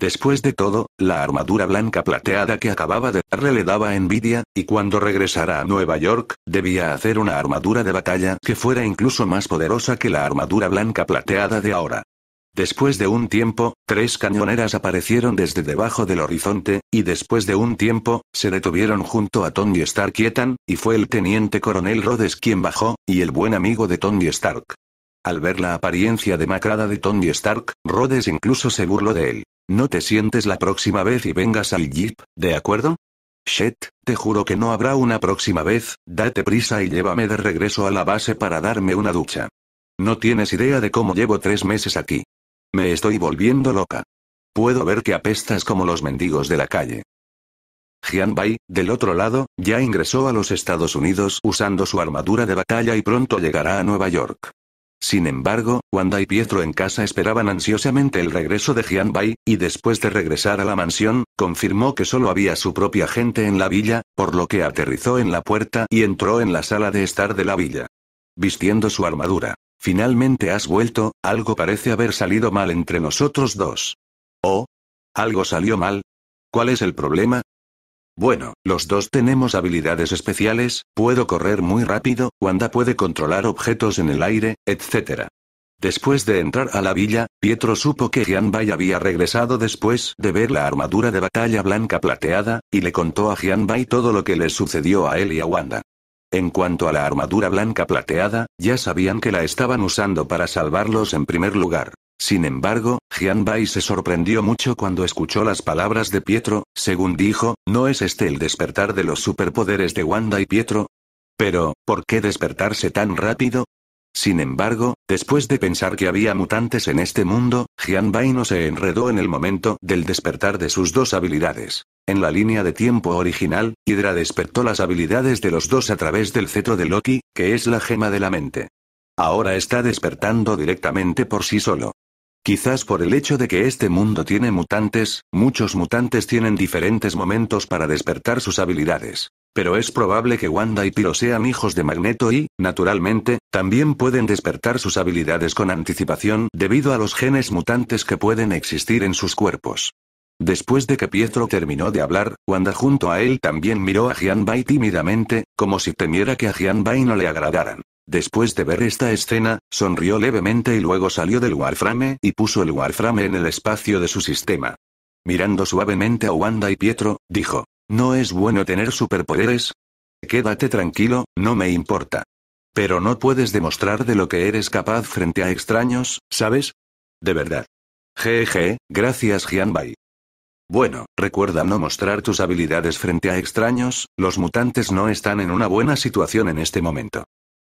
Después de todo, la armadura blanca plateada que acababa de darle le daba envidia, y cuando regresara a Nueva York, debía hacer una armadura de batalla que fuera incluso más poderosa que la armadura blanca plateada de ahora. Después de un tiempo, tres cañoneras aparecieron desde debajo del horizonte, y después de un tiempo, se detuvieron junto a Tony Stark y Ethan, y fue el teniente coronel Rhodes quien bajó, y el buen amigo de Tony Stark. Al ver la apariencia demacrada de Tony Stark, Rhodes incluso se burló de él. No te sientes la próxima vez y vengas al jeep, ¿de acuerdo? Shit, te juro que no habrá una próxima vez, date prisa y llévame de regreso a la base para darme una ducha. No tienes idea de cómo llevo tres meses aquí. Me estoy volviendo loca. Puedo ver que apestas como los mendigos de la calle. Jian Bai, del otro lado, ya ingresó a los Estados Unidos usando su armadura de batalla y pronto llegará a Nueva York. Sin embargo, Wanda y Pietro en casa esperaban ansiosamente el regreso de Jian Bai, y después de regresar a la mansión, confirmó que solo había su propia gente en la villa, por lo que aterrizó en la puerta y entró en la sala de estar de la villa. Vistiendo su armadura. Finalmente has vuelto, algo parece haber salido mal entre nosotros dos. ¿Oh? ¿Algo salió mal? ¿Cuál es el problema? Bueno, los dos tenemos habilidades especiales, puedo correr muy rápido, Wanda puede controlar objetos en el aire, etc. Después de entrar a la villa, Pietro supo que Bai había regresado después de ver la armadura de batalla blanca plateada, y le contó a Bai todo lo que le sucedió a él y a Wanda. En cuanto a la armadura blanca plateada, ya sabían que la estaban usando para salvarlos en primer lugar. Sin embargo, Bai se sorprendió mucho cuando escuchó las palabras de Pietro, según dijo, ¿no es este el despertar de los superpoderes de Wanda y Pietro? Pero, ¿por qué despertarse tan rápido? Sin embargo, después de pensar que había mutantes en este mundo, Bai no se enredó en el momento del despertar de sus dos habilidades. En la línea de tiempo original, Hydra despertó las habilidades de los dos a través del cetro de Loki, que es la gema de la mente. Ahora está despertando directamente por sí solo. Quizás por el hecho de que este mundo tiene mutantes, muchos mutantes tienen diferentes momentos para despertar sus habilidades. Pero es probable que Wanda y Piro sean hijos de Magneto y, naturalmente, también pueden despertar sus habilidades con anticipación debido a los genes mutantes que pueden existir en sus cuerpos. Después de que Pietro terminó de hablar, Wanda junto a él también miró a Bai tímidamente, como si temiera que a Bai no le agradaran. Después de ver esta escena, sonrió levemente y luego salió del Warframe y puso el Warframe en el espacio de su sistema. Mirando suavemente a Wanda y Pietro, dijo, ¿No es bueno tener superpoderes? Quédate tranquilo, no me importa. Pero no puedes demostrar de lo que eres capaz frente a extraños, ¿sabes? De verdad. Jeje, gracias Gianbai. Bueno, recuerda no mostrar tus habilidades frente a extraños, los mutantes no están en una buena situación en este momento.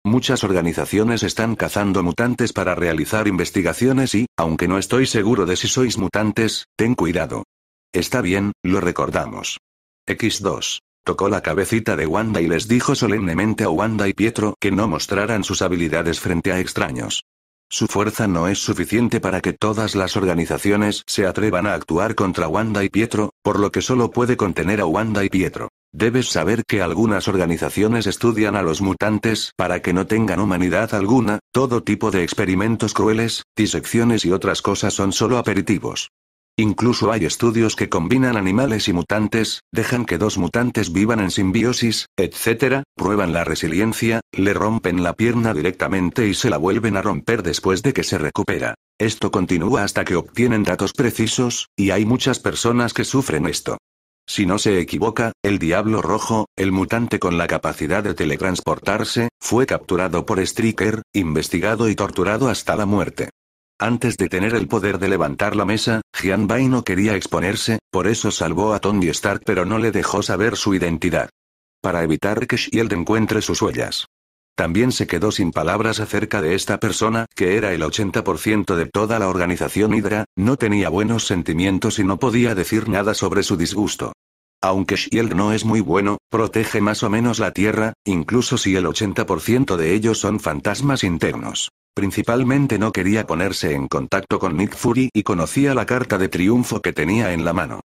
Muchas organizaciones están cazando mutantes para realizar investigaciones y, aunque no estoy seguro de si sois mutantes, ten cuidado. Está bien, lo recordamos. X2. Tocó la cabecita de Wanda y les dijo solemnemente a Wanda y Pietro que no mostraran sus habilidades frente a extraños. Su fuerza no es suficiente para que todas las organizaciones se atrevan a actuar contra Wanda y Pietro, por lo que solo puede contener a Wanda y Pietro. Debes saber que algunas organizaciones estudian a los mutantes para que no tengan humanidad alguna, todo tipo de experimentos crueles, disecciones y otras cosas son solo aperitivos. Incluso hay estudios que combinan animales y mutantes, dejan que dos mutantes vivan en simbiosis, etc., prueban la resiliencia, le rompen la pierna directamente y se la vuelven a romper después de que se recupera. Esto continúa hasta que obtienen datos precisos, y hay muchas personas que sufren esto. Si no se equivoca, el Diablo Rojo, el mutante con la capacidad de teletransportarse, fue capturado por Streaker, investigado y torturado hasta la muerte. Antes de tener el poder de levantar la mesa, Jian Bai no quería exponerse, por eso salvó a Tony Stark pero no le dejó saber su identidad. Para evitar que Shield encuentre sus huellas. También se quedó sin palabras acerca de esta persona, que era el 80% de toda la organización Hydra, no tenía buenos sentimientos y no podía decir nada sobre su disgusto. Aunque Shield no es muy bueno, protege más o menos la Tierra, incluso si el 80% de ellos son fantasmas internos. Principalmente no quería ponerse en contacto con Nick Fury y conocía la carta de triunfo que tenía en la mano.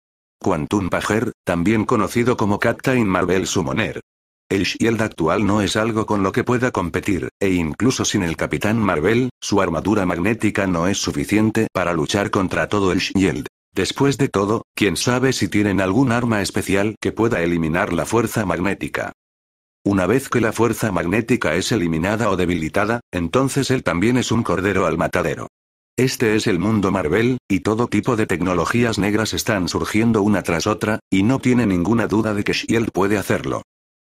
Quantum Pager, también conocido como Captain Marvel Summoner. El Shield actual no es algo con lo que pueda competir, e incluso sin el Capitán Marvel, su armadura magnética no es suficiente para luchar contra todo el Shield. Después de todo, quién sabe si tienen algún arma especial que pueda eliminar la fuerza magnética. Una vez que la fuerza magnética es eliminada o debilitada, entonces él también es un cordero al matadero. Este es el mundo Marvel, y todo tipo de tecnologías negras están surgiendo una tras otra, y no tiene ninguna duda de que Shield puede hacerlo.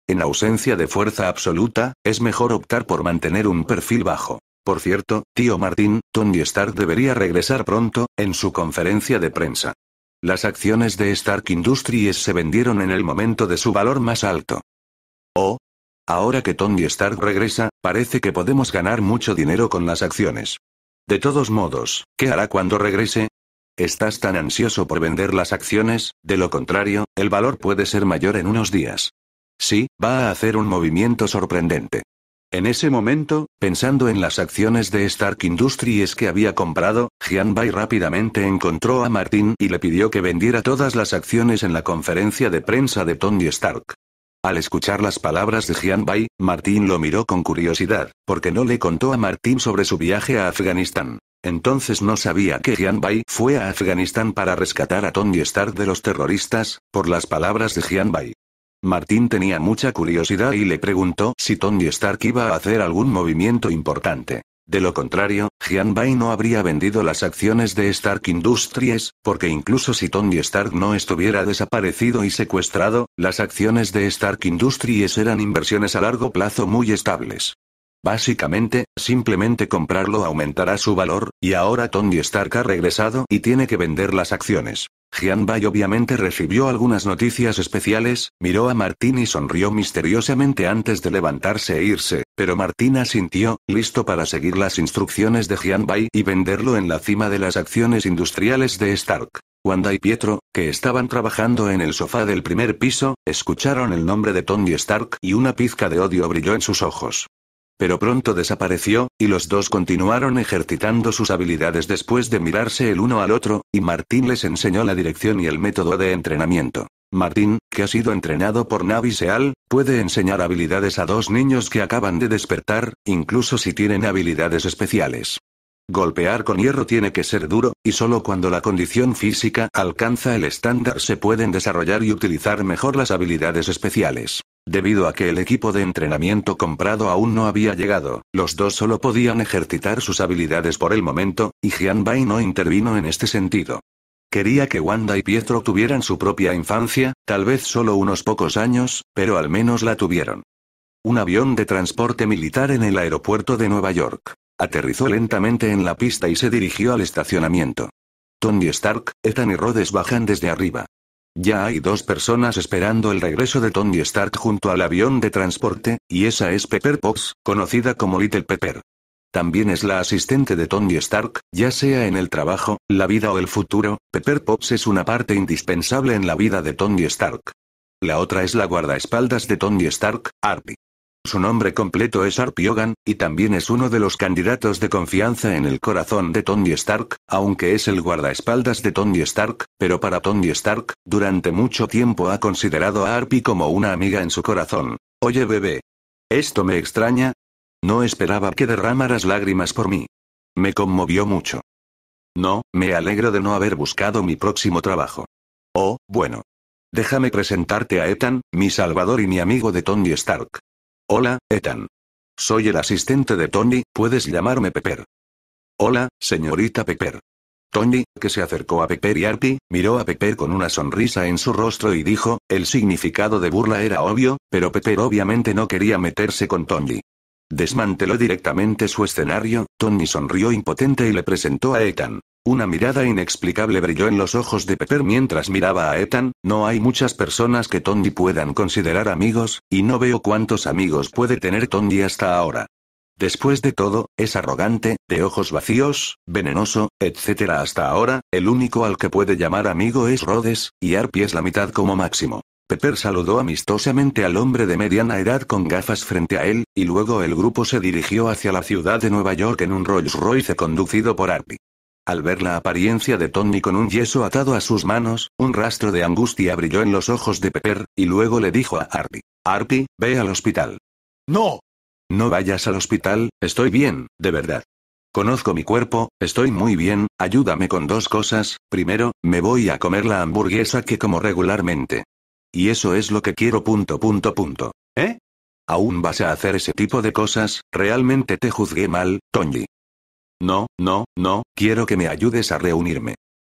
En ausencia de fuerza absoluta, es mejor optar por mantener un perfil bajo. Por cierto, tío Martín, Tony Stark debería regresar pronto, en su conferencia de prensa. Las acciones de Stark Industries se vendieron en el momento de su valor más alto. Oh, Ahora que Tony Stark regresa, parece que podemos ganar mucho dinero con las acciones. De todos modos, ¿qué hará cuando regrese? Estás tan ansioso por vender las acciones, de lo contrario, el valor puede ser mayor en unos días. Sí, va a hacer un movimiento sorprendente. En ese momento, pensando en las acciones de Stark Industries que había comprado, Bai rápidamente encontró a Martin y le pidió que vendiera todas las acciones en la conferencia de prensa de Tony Stark. Al escuchar las palabras de Jian Bai, Martín lo miró con curiosidad, porque no le contó a Martín sobre su viaje a Afganistán. Entonces no sabía que Jian Bai fue a Afganistán para rescatar a Tony Stark de los terroristas, por las palabras de Jian Bai. Martín tenía mucha curiosidad y le preguntó si Tony Stark iba a hacer algún movimiento importante. De lo contrario, Bai no habría vendido las acciones de Stark Industries, porque incluso si Tony Stark no estuviera desaparecido y secuestrado, las acciones de Stark Industries eran inversiones a largo plazo muy estables. Básicamente, simplemente comprarlo aumentará su valor, y ahora Tony Stark ha regresado y tiene que vender las acciones. Gian Bai obviamente recibió algunas noticias especiales, miró a Martín y sonrió misteriosamente antes de levantarse e irse, pero Martín asintió, listo para seguir las instrucciones de Gian Bai y venderlo en la cima de las acciones industriales de Stark. Wanda y Pietro, que estaban trabajando en el sofá del primer piso, escucharon el nombre de Tony Stark y una pizca de odio brilló en sus ojos. Pero pronto desapareció, y los dos continuaron ejercitando sus habilidades después de mirarse el uno al otro, y Martín les enseñó la dirección y el método de entrenamiento. Martín, que ha sido entrenado por Navi Seal, puede enseñar habilidades a dos niños que acaban de despertar, incluso si tienen habilidades especiales. Golpear con hierro tiene que ser duro, y solo cuando la condición física alcanza el estándar se pueden desarrollar y utilizar mejor las habilidades especiales. Debido a que el equipo de entrenamiento comprado aún no había llegado, los dos solo podían ejercitar sus habilidades por el momento, y Bai no intervino en este sentido. Quería que Wanda y Pietro tuvieran su propia infancia, tal vez solo unos pocos años, pero al menos la tuvieron. Un avión de transporte militar en el aeropuerto de Nueva York. Aterrizó lentamente en la pista y se dirigió al estacionamiento. Tony Stark, Ethan y Rhodes bajan desde arriba. Ya hay dos personas esperando el regreso de Tony Stark junto al avión de transporte, y esa es Pepper Potts, conocida como Little Pepper. También es la asistente de Tony Stark, ya sea en el trabajo, la vida o el futuro, Pepper Potts es una parte indispensable en la vida de Tony Stark. La otra es la guardaespaldas de Tony Stark, Arby. Su nombre completo es Arpiogan y también es uno de los candidatos de confianza en el corazón de Tony Stark, aunque es el guardaespaldas de Tony Stark, pero para Tony Stark, durante mucho tiempo ha considerado a Arpy como una amiga en su corazón. Oye bebé. Esto me extraña. No esperaba que derramaras lágrimas por mí. Me conmovió mucho. No, me alegro de no haber buscado mi próximo trabajo. Oh, bueno. Déjame presentarte a Ethan, mi salvador y mi amigo de Tony Stark. Hola, Ethan. Soy el asistente de Tony, puedes llamarme Pepper. Hola, señorita Pepper. Tony, que se acercó a Pepper y Arty, miró a Pepper con una sonrisa en su rostro y dijo, el significado de burla era obvio, pero Pepper obviamente no quería meterse con Tony. Desmanteló directamente su escenario, Tony sonrió impotente y le presentó a Ethan. Una mirada inexplicable brilló en los ojos de Pepper mientras miraba a Ethan, no hay muchas personas que Tony puedan considerar amigos, y no veo cuántos amigos puede tener Tony hasta ahora. Después de todo, es arrogante, de ojos vacíos, venenoso, etc. Hasta ahora, el único al que puede llamar amigo es Rhodes, y Arpi es la mitad como máximo. Pepper saludó amistosamente al hombre de mediana edad con gafas frente a él, y luego el grupo se dirigió hacia la ciudad de Nueva York en un Rolls Royce conducido por Arby. Al ver la apariencia de Tony con un yeso atado a sus manos, un rastro de angustia brilló en los ojos de Pepper, y luego le dijo a Arby, Arby, ve al hospital. No. No vayas al hospital, estoy bien, de verdad. Conozco mi cuerpo, estoy muy bien, ayúdame con dos cosas, primero, me voy a comer la hamburguesa que como regularmente, y eso es lo que quiero. Punto, punto, punto. ¿Eh? ¿Aún vas a hacer ese tipo de cosas? Realmente te juzgué mal, Tony. No, no, no, quiero que me ayudes a reunirme.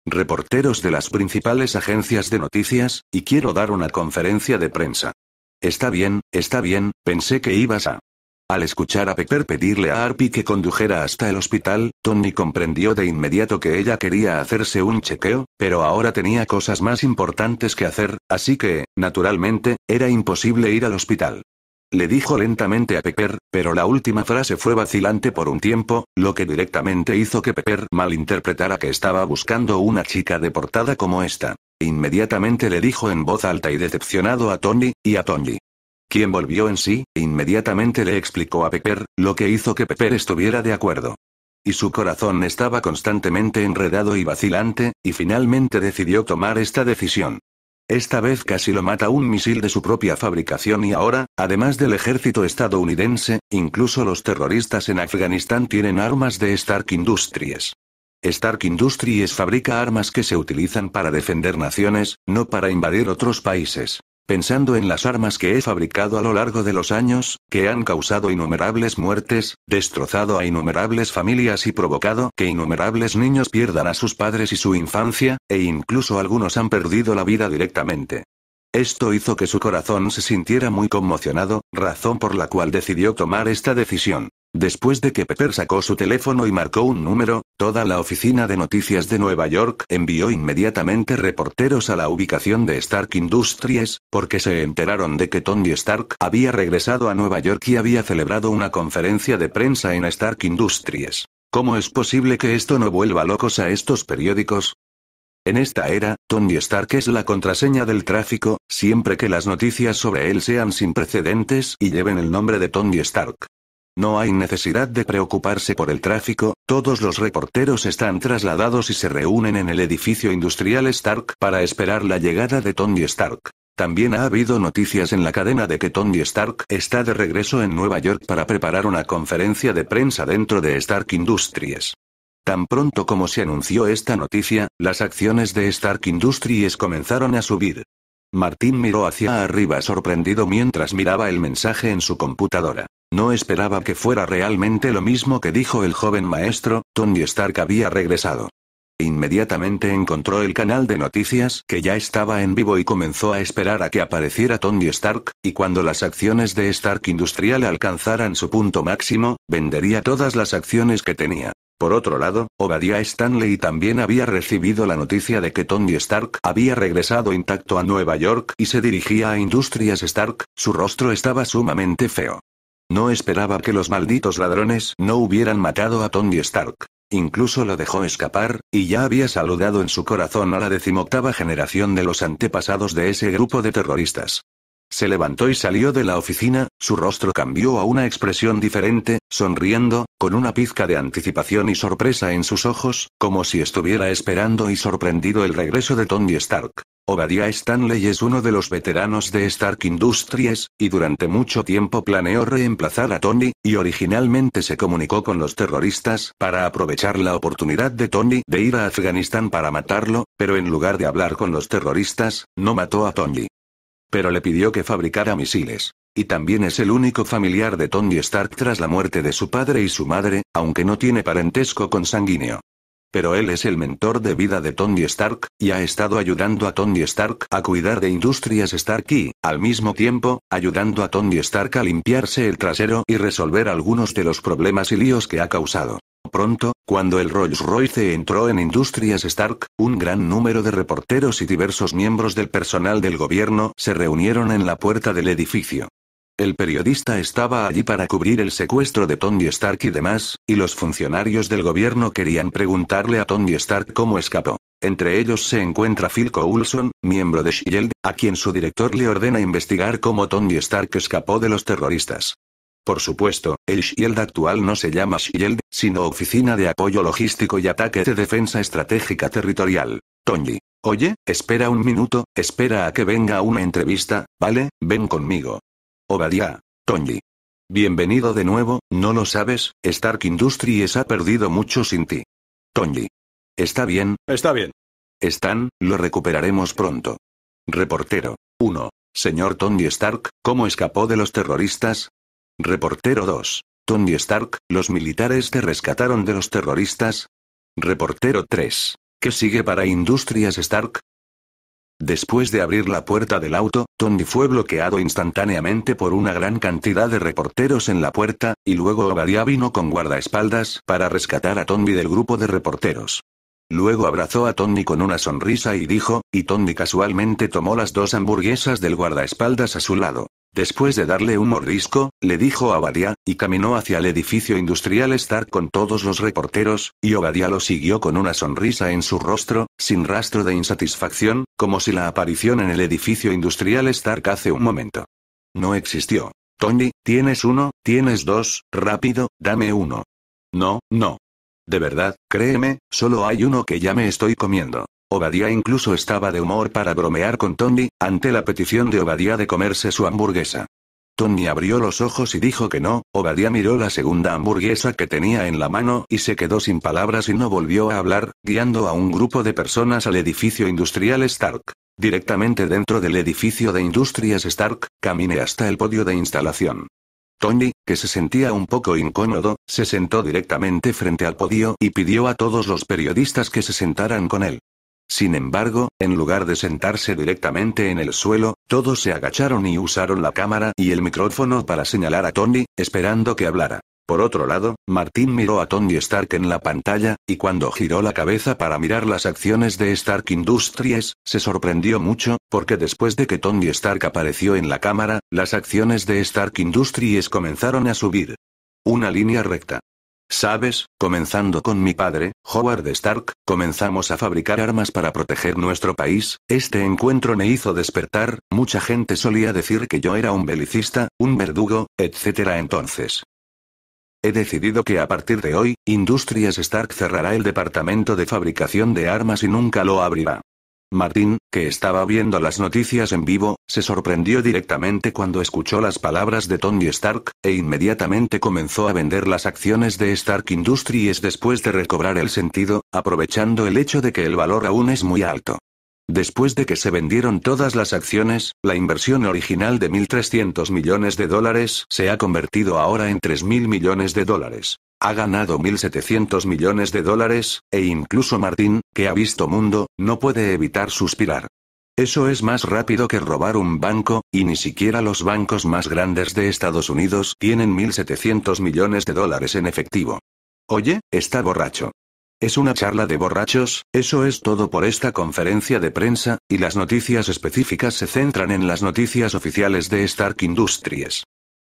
Reporteros de las principales agencias de noticias, y quiero dar una conferencia de prensa. Está bien, está bien, pensé que ibas a... Al escuchar a Pepper pedirle a Arpi que condujera hasta el hospital, Tony comprendió de inmediato que ella quería hacerse un chequeo, pero ahora tenía cosas más importantes que hacer, así que, naturalmente, era imposible ir al hospital. Le dijo lentamente a Pepper, pero la última frase fue vacilante por un tiempo, lo que directamente hizo que Pepper malinterpretara que estaba buscando una chica deportada como esta. Inmediatamente le dijo en voz alta y decepcionado a Tony, y a Tony quien volvió en sí, e inmediatamente le explicó a Pepper, lo que hizo que Pepper estuviera de acuerdo. Y su corazón estaba constantemente enredado y vacilante, y finalmente decidió tomar esta decisión. Esta vez casi lo mata un misil de su propia fabricación y ahora, además del ejército estadounidense, incluso los terroristas en Afganistán tienen armas de Stark Industries. Stark Industries fabrica armas que se utilizan para defender naciones, no para invadir otros países pensando en las armas que he fabricado a lo largo de los años, que han causado innumerables muertes, destrozado a innumerables familias y provocado que innumerables niños pierdan a sus padres y su infancia, e incluso algunos han perdido la vida directamente. Esto hizo que su corazón se sintiera muy conmocionado, razón por la cual decidió tomar esta decisión. Después de que Pepper sacó su teléfono y marcó un número, Toda la oficina de noticias de Nueva York envió inmediatamente reporteros a la ubicación de Stark Industries, porque se enteraron de que Tony Stark había regresado a Nueva York y había celebrado una conferencia de prensa en Stark Industries. ¿Cómo es posible que esto no vuelva locos a estos periódicos? En esta era, Tony Stark es la contraseña del tráfico, siempre que las noticias sobre él sean sin precedentes y lleven el nombre de Tony Stark. No hay necesidad de preocuparse por el tráfico, todos los reporteros están trasladados y se reúnen en el edificio industrial Stark para esperar la llegada de Tony Stark. También ha habido noticias en la cadena de que Tony Stark está de regreso en Nueva York para preparar una conferencia de prensa dentro de Stark Industries. Tan pronto como se anunció esta noticia, las acciones de Stark Industries comenzaron a subir. Martín miró hacia arriba sorprendido mientras miraba el mensaje en su computadora. No esperaba que fuera realmente lo mismo que dijo el joven maestro, Tony Stark había regresado. Inmediatamente encontró el canal de noticias que ya estaba en vivo y comenzó a esperar a que apareciera Tony Stark, y cuando las acciones de Stark Industrial alcanzaran su punto máximo, vendería todas las acciones que tenía. Por otro lado, Obadiah Stanley también había recibido la noticia de que Tony Stark había regresado intacto a Nueva York y se dirigía a Industrias Stark, su rostro estaba sumamente feo. No esperaba que los malditos ladrones no hubieran matado a Tony Stark. Incluso lo dejó escapar, y ya había saludado en su corazón a la decimoctava generación de los antepasados de ese grupo de terroristas. Se levantó y salió de la oficina, su rostro cambió a una expresión diferente, sonriendo, con una pizca de anticipación y sorpresa en sus ojos, como si estuviera esperando y sorprendido el regreso de Tony Stark. Obadiah Stanley es uno de los veteranos de Stark Industries, y durante mucho tiempo planeó reemplazar a Tony, y originalmente se comunicó con los terroristas para aprovechar la oportunidad de Tony de ir a Afganistán para matarlo, pero en lugar de hablar con los terroristas, no mató a Tony pero le pidió que fabricara misiles. Y también es el único familiar de Tony Stark tras la muerte de su padre y su madre, aunque no tiene parentesco consanguíneo. Pero él es el mentor de vida de Tony Stark, y ha estado ayudando a Tony Stark a cuidar de Industrias Stark y, al mismo tiempo, ayudando a Tony Stark a limpiarse el trasero y resolver algunos de los problemas y líos que ha causado. Pronto, cuando el Rolls-Royce entró en Industrias Stark, un gran número de reporteros y diversos miembros del personal del gobierno se reunieron en la puerta del edificio. El periodista estaba allí para cubrir el secuestro de Tony Stark y demás, y los funcionarios del gobierno querían preguntarle a Tony Stark cómo escapó. Entre ellos se encuentra Phil Coulson, miembro de SHIELD, a quien su director le ordena investigar cómo Tony Stark escapó de los terroristas. Por supuesto, el Shield actual no se llama Shield, sino Oficina de Apoyo Logístico y Ataque de Defensa Estratégica Territorial. Tony. Oye, espera un minuto, espera a que venga una entrevista, ¿vale? Ven conmigo. Obadiah. Tony. Bienvenido de nuevo, no lo sabes, Stark Industries ha perdido mucho sin ti. Tony. ¿Está bien? Está bien. Están, lo recuperaremos pronto. Reportero. 1. Señor Tony Stark, ¿cómo escapó de los terroristas? Reportero 2. Tony Stark, los militares te rescataron de los terroristas. Reportero 3. ¿Qué sigue para Industrias Stark? Después de abrir la puerta del auto, Tony fue bloqueado instantáneamente por una gran cantidad de reporteros en la puerta, y luego Obadiah vino con guardaespaldas para rescatar a Tony del grupo de reporteros. Luego abrazó a Tony con una sonrisa y dijo, y Tony casualmente tomó las dos hamburguesas del guardaespaldas a su lado. Después de darle un mordisco, le dijo a Obadiah, y caminó hacia el edificio industrial Stark con todos los reporteros, y Obadiah lo siguió con una sonrisa en su rostro, sin rastro de insatisfacción, como si la aparición en el edificio industrial Stark hace un momento. No existió. Tony, tienes uno, tienes dos, rápido, dame uno. No, no. De verdad, créeme, solo hay uno que ya me estoy comiendo. Obadiah incluso estaba de humor para bromear con Tony, ante la petición de Obadiah de comerse su hamburguesa. Tony abrió los ojos y dijo que no, Obadiah miró la segunda hamburguesa que tenía en la mano y se quedó sin palabras y no volvió a hablar, guiando a un grupo de personas al edificio industrial Stark. Directamente dentro del edificio de industrias Stark, caminé hasta el podio de instalación. Tony, que se sentía un poco incómodo, se sentó directamente frente al podio y pidió a todos los periodistas que se sentaran con él. Sin embargo, en lugar de sentarse directamente en el suelo, todos se agacharon y usaron la cámara y el micrófono para señalar a Tony, esperando que hablara. Por otro lado, Martín miró a Tony Stark en la pantalla, y cuando giró la cabeza para mirar las acciones de Stark Industries, se sorprendió mucho, porque después de que Tony Stark apareció en la cámara, las acciones de Stark Industries comenzaron a subir. Una línea recta. Sabes, comenzando con mi padre, Howard Stark, comenzamos a fabricar armas para proteger nuestro país, este encuentro me hizo despertar, mucha gente solía decir que yo era un belicista, un verdugo, etc. Entonces, He decidido que a partir de hoy, Industrias Stark cerrará el departamento de fabricación de armas y nunca lo abrirá. Martin, que estaba viendo las noticias en vivo, se sorprendió directamente cuando escuchó las palabras de Tony Stark, e inmediatamente comenzó a vender las acciones de Stark Industries después de recobrar el sentido, aprovechando el hecho de que el valor aún es muy alto. Después de que se vendieron todas las acciones, la inversión original de 1.300 millones de dólares se ha convertido ahora en 3.000 millones de dólares ha ganado 1.700 millones de dólares, e incluso Martín, que ha visto mundo, no puede evitar suspirar. Eso es más rápido que robar un banco, y ni siquiera los bancos más grandes de Estados Unidos tienen 1.700 millones de dólares en efectivo. Oye, está borracho. Es una charla de borrachos, eso es todo por esta conferencia de prensa, y las noticias específicas se centran en las noticias oficiales de Stark Industries.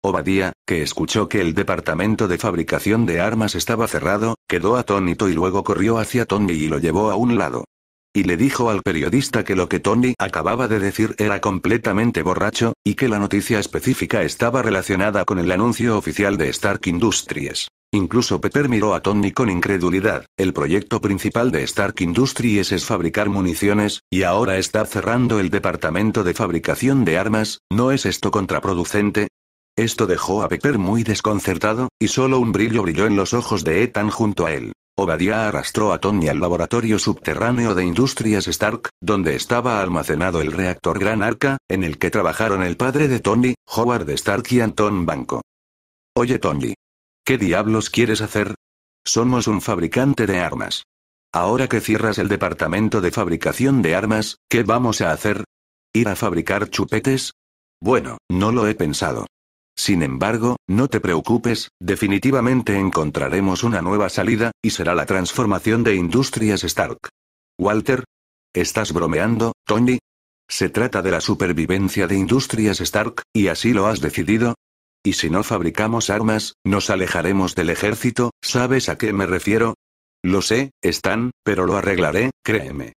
Obadía, que escuchó que el departamento de fabricación de armas estaba cerrado, quedó atónito y luego corrió hacia Tony y lo llevó a un lado. Y le dijo al periodista que lo que Tony acababa de decir era completamente borracho, y que la noticia específica estaba relacionada con el anuncio oficial de Stark Industries. Incluso Pepper miró a Tony con incredulidad. El proyecto principal de Stark Industries es fabricar municiones, y ahora está cerrando el departamento de fabricación de armas, ¿no es esto contraproducente? Esto dejó a Pepper muy desconcertado, y solo un brillo brilló en los ojos de Ethan junto a él. Obadiah arrastró a Tony al laboratorio subterráneo de Industrias Stark, donde estaba almacenado el reactor Gran Arca, en el que trabajaron el padre de Tony, Howard Stark y Anton Banco. Oye Tony. ¿Qué diablos quieres hacer? Somos un fabricante de armas. Ahora que cierras el departamento de fabricación de armas, ¿qué vamos a hacer? ¿Ir a fabricar chupetes? Bueno, no lo he pensado. Sin embargo, no te preocupes, definitivamente encontraremos una nueva salida, y será la transformación de Industrias Stark. Walter? ¿Estás bromeando, Tony? Se trata de la supervivencia de Industrias Stark, y así lo has decidido. Y si no fabricamos armas, nos alejaremos del ejército, ¿sabes a qué me refiero? Lo sé, Stan, pero lo arreglaré, créeme.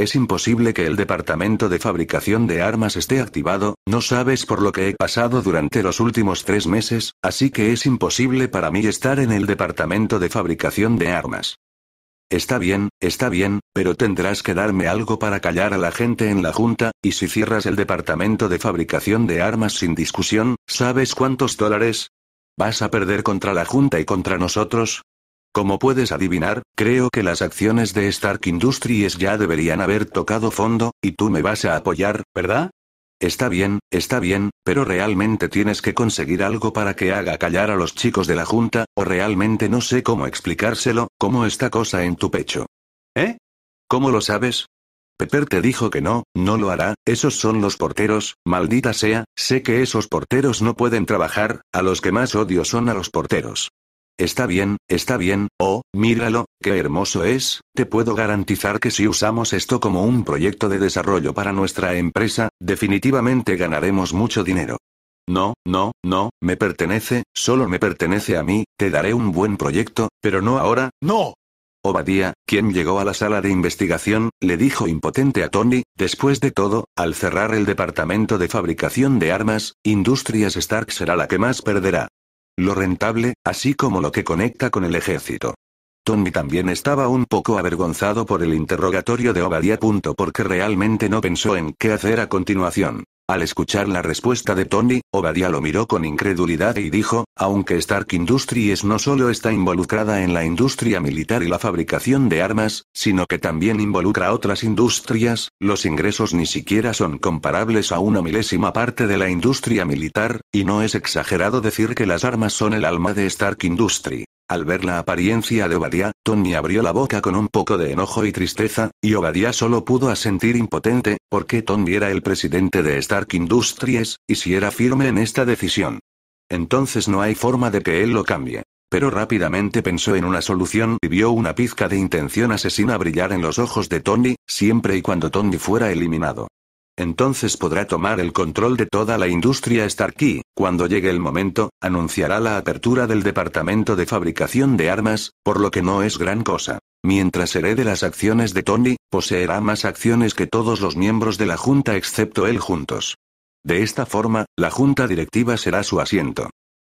Es imposible que el departamento de fabricación de armas esté activado, no sabes por lo que he pasado durante los últimos tres meses, así que es imposible para mí estar en el departamento de fabricación de armas. Está bien, está bien, pero tendrás que darme algo para callar a la gente en la junta, y si cierras el departamento de fabricación de armas sin discusión, ¿sabes cuántos dólares? Vas a perder contra la junta y contra nosotros, como puedes adivinar, creo que las acciones de Stark Industries ya deberían haber tocado fondo, y tú me vas a apoyar, ¿verdad? Está bien, está bien, pero realmente tienes que conseguir algo para que haga callar a los chicos de la Junta, o realmente no sé cómo explicárselo, como esta cosa en tu pecho. ¿Eh? ¿Cómo lo sabes? Pepper te dijo que no, no lo hará, esos son los porteros, maldita sea, sé que esos porteros no pueden trabajar, a los que más odio son a los porteros. Está bien, está bien, oh, míralo, qué hermoso es, te puedo garantizar que si usamos esto como un proyecto de desarrollo para nuestra empresa, definitivamente ganaremos mucho dinero. No, no, no, me pertenece, solo me pertenece a mí, te daré un buen proyecto, pero no ahora, no. Obadía, quien llegó a la sala de investigación, le dijo impotente a Tony, después de todo, al cerrar el departamento de fabricación de armas, Industrias Stark será la que más perderá lo rentable, así como lo que conecta con el ejército. Tommy también estaba un poco avergonzado por el interrogatorio de Obadiah. Porque realmente no pensó en qué hacer a continuación. Al escuchar la respuesta de Tony, Obadiah lo miró con incredulidad y dijo, aunque Stark Industries no solo está involucrada en la industria militar y la fabricación de armas, sino que también involucra otras industrias, los ingresos ni siquiera son comparables a una milésima parte de la industria militar, y no es exagerado decir que las armas son el alma de Stark Industries. Al ver la apariencia de Obadiah, Tony abrió la boca con un poco de enojo y tristeza, y Obadiah solo pudo asentir impotente, porque Tony era el presidente de Stark Industries, y si era firme en esta decisión. Entonces no hay forma de que él lo cambie. Pero rápidamente pensó en una solución y vio una pizca de intención asesina brillar en los ojos de Tony, siempre y cuando Tony fuera eliminado. Entonces podrá tomar el control de toda la industria Starkey. Cuando llegue el momento, anunciará la apertura del departamento de fabricación de armas, por lo que no es gran cosa. Mientras herede las acciones de Tony, poseerá más acciones que todos los miembros de la Junta excepto él juntos. De esta forma, la Junta Directiva será su asiento.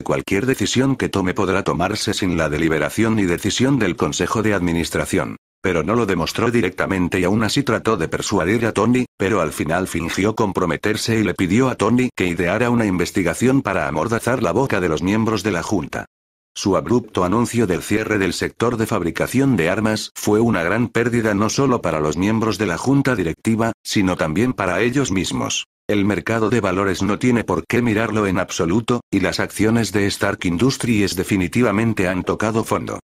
Cualquier decisión que tome podrá tomarse sin la deliberación y decisión del Consejo de Administración. Pero no lo demostró directamente y aún así trató de persuadir a Tony, pero al final fingió comprometerse y le pidió a Tony que ideara una investigación para amordazar la boca de los miembros de la Junta. Su abrupto anuncio del cierre del sector de fabricación de armas fue una gran pérdida no solo para los miembros de la junta directiva, sino también para ellos mismos. El mercado de valores no tiene por qué mirarlo en absoluto, y las acciones de Stark Industries definitivamente han tocado fondo.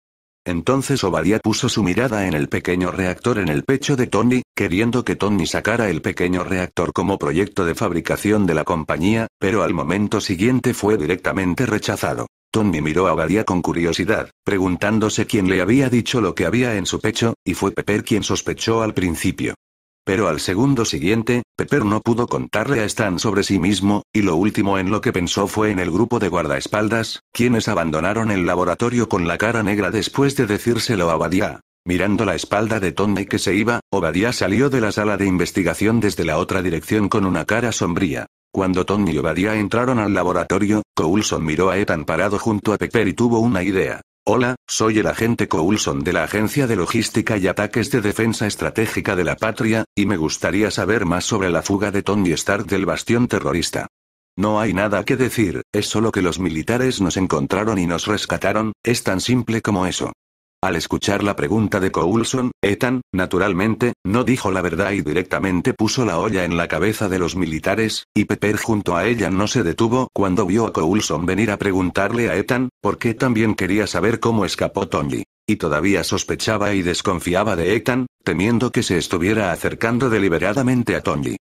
Entonces Obadiah puso su mirada en el pequeño reactor en el pecho de Tony, queriendo que Tony sacara el pequeño reactor como proyecto de fabricación de la compañía, pero al momento siguiente fue directamente rechazado. Tony miró a Obadiah con curiosidad, preguntándose quién le había dicho lo que había en su pecho, y fue Pepper quien sospechó al principio. Pero al segundo siguiente, Pepper no pudo contarle a Stan sobre sí mismo, y lo último en lo que pensó fue en el grupo de guardaespaldas, quienes abandonaron el laboratorio con la cara negra después de decírselo a Badia. Mirando la espalda de Tony que se iba, Badia salió de la sala de investigación desde la otra dirección con una cara sombría. Cuando Tony y Badia entraron al laboratorio, Coulson miró a Ethan parado junto a Pepper y tuvo una idea. Hola, soy el agente Coulson de la Agencia de Logística y Ataques de Defensa Estratégica de la Patria, y me gustaría saber más sobre la fuga de Tony Stark del bastión terrorista. No hay nada que decir, es solo que los militares nos encontraron y nos rescataron, es tan simple como eso. Al escuchar la pregunta de Coulson, Ethan, naturalmente, no dijo la verdad y directamente puso la olla en la cabeza de los militares, y Pepper junto a ella no se detuvo cuando vio a Coulson venir a preguntarle a Ethan, porque también quería saber cómo escapó Tony. Y todavía sospechaba y desconfiaba de Ethan, temiendo que se estuviera acercando deliberadamente a Tony.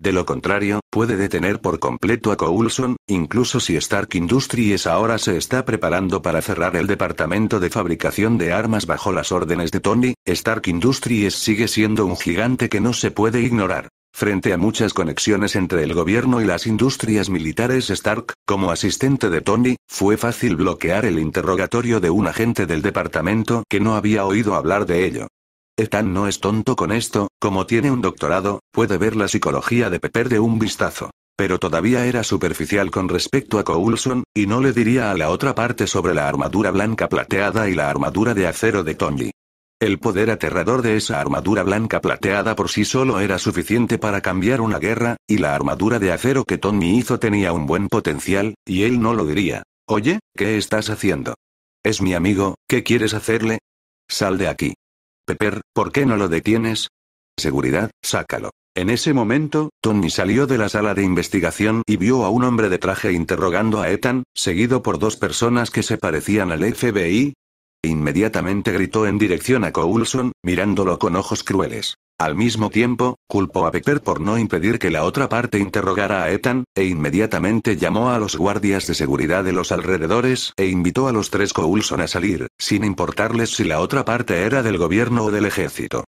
De lo contrario, puede detener por completo a Coulson, incluso si Stark Industries ahora se está preparando para cerrar el departamento de fabricación de armas bajo las órdenes de Tony, Stark Industries sigue siendo un gigante que no se puede ignorar. Frente a muchas conexiones entre el gobierno y las industrias militares Stark, como asistente de Tony, fue fácil bloquear el interrogatorio de un agente del departamento que no había oído hablar de ello. Ethan no es tonto con esto, como tiene un doctorado, puede ver la psicología de Pepper de un vistazo. Pero todavía era superficial con respecto a Coulson, y no le diría a la otra parte sobre la armadura blanca plateada y la armadura de acero de Tony. El poder aterrador de esa armadura blanca plateada por sí solo era suficiente para cambiar una guerra, y la armadura de acero que Tony hizo tenía un buen potencial, y él no lo diría. Oye, ¿qué estás haciendo? Es mi amigo, ¿qué quieres hacerle? Sal de aquí. Pepper, ¿por qué no lo detienes? Seguridad, sácalo. En ese momento, Tony salió de la sala de investigación y vio a un hombre de traje interrogando a Ethan, seguido por dos personas que se parecían al FBI. Inmediatamente gritó en dirección a Coulson, mirándolo con ojos crueles. Al mismo tiempo, culpó a Pepper por no impedir que la otra parte interrogara a Ethan, e inmediatamente llamó a los guardias de seguridad de los alrededores e invitó a los tres Coulson a salir, sin importarles si la otra parte era del gobierno o del ejército.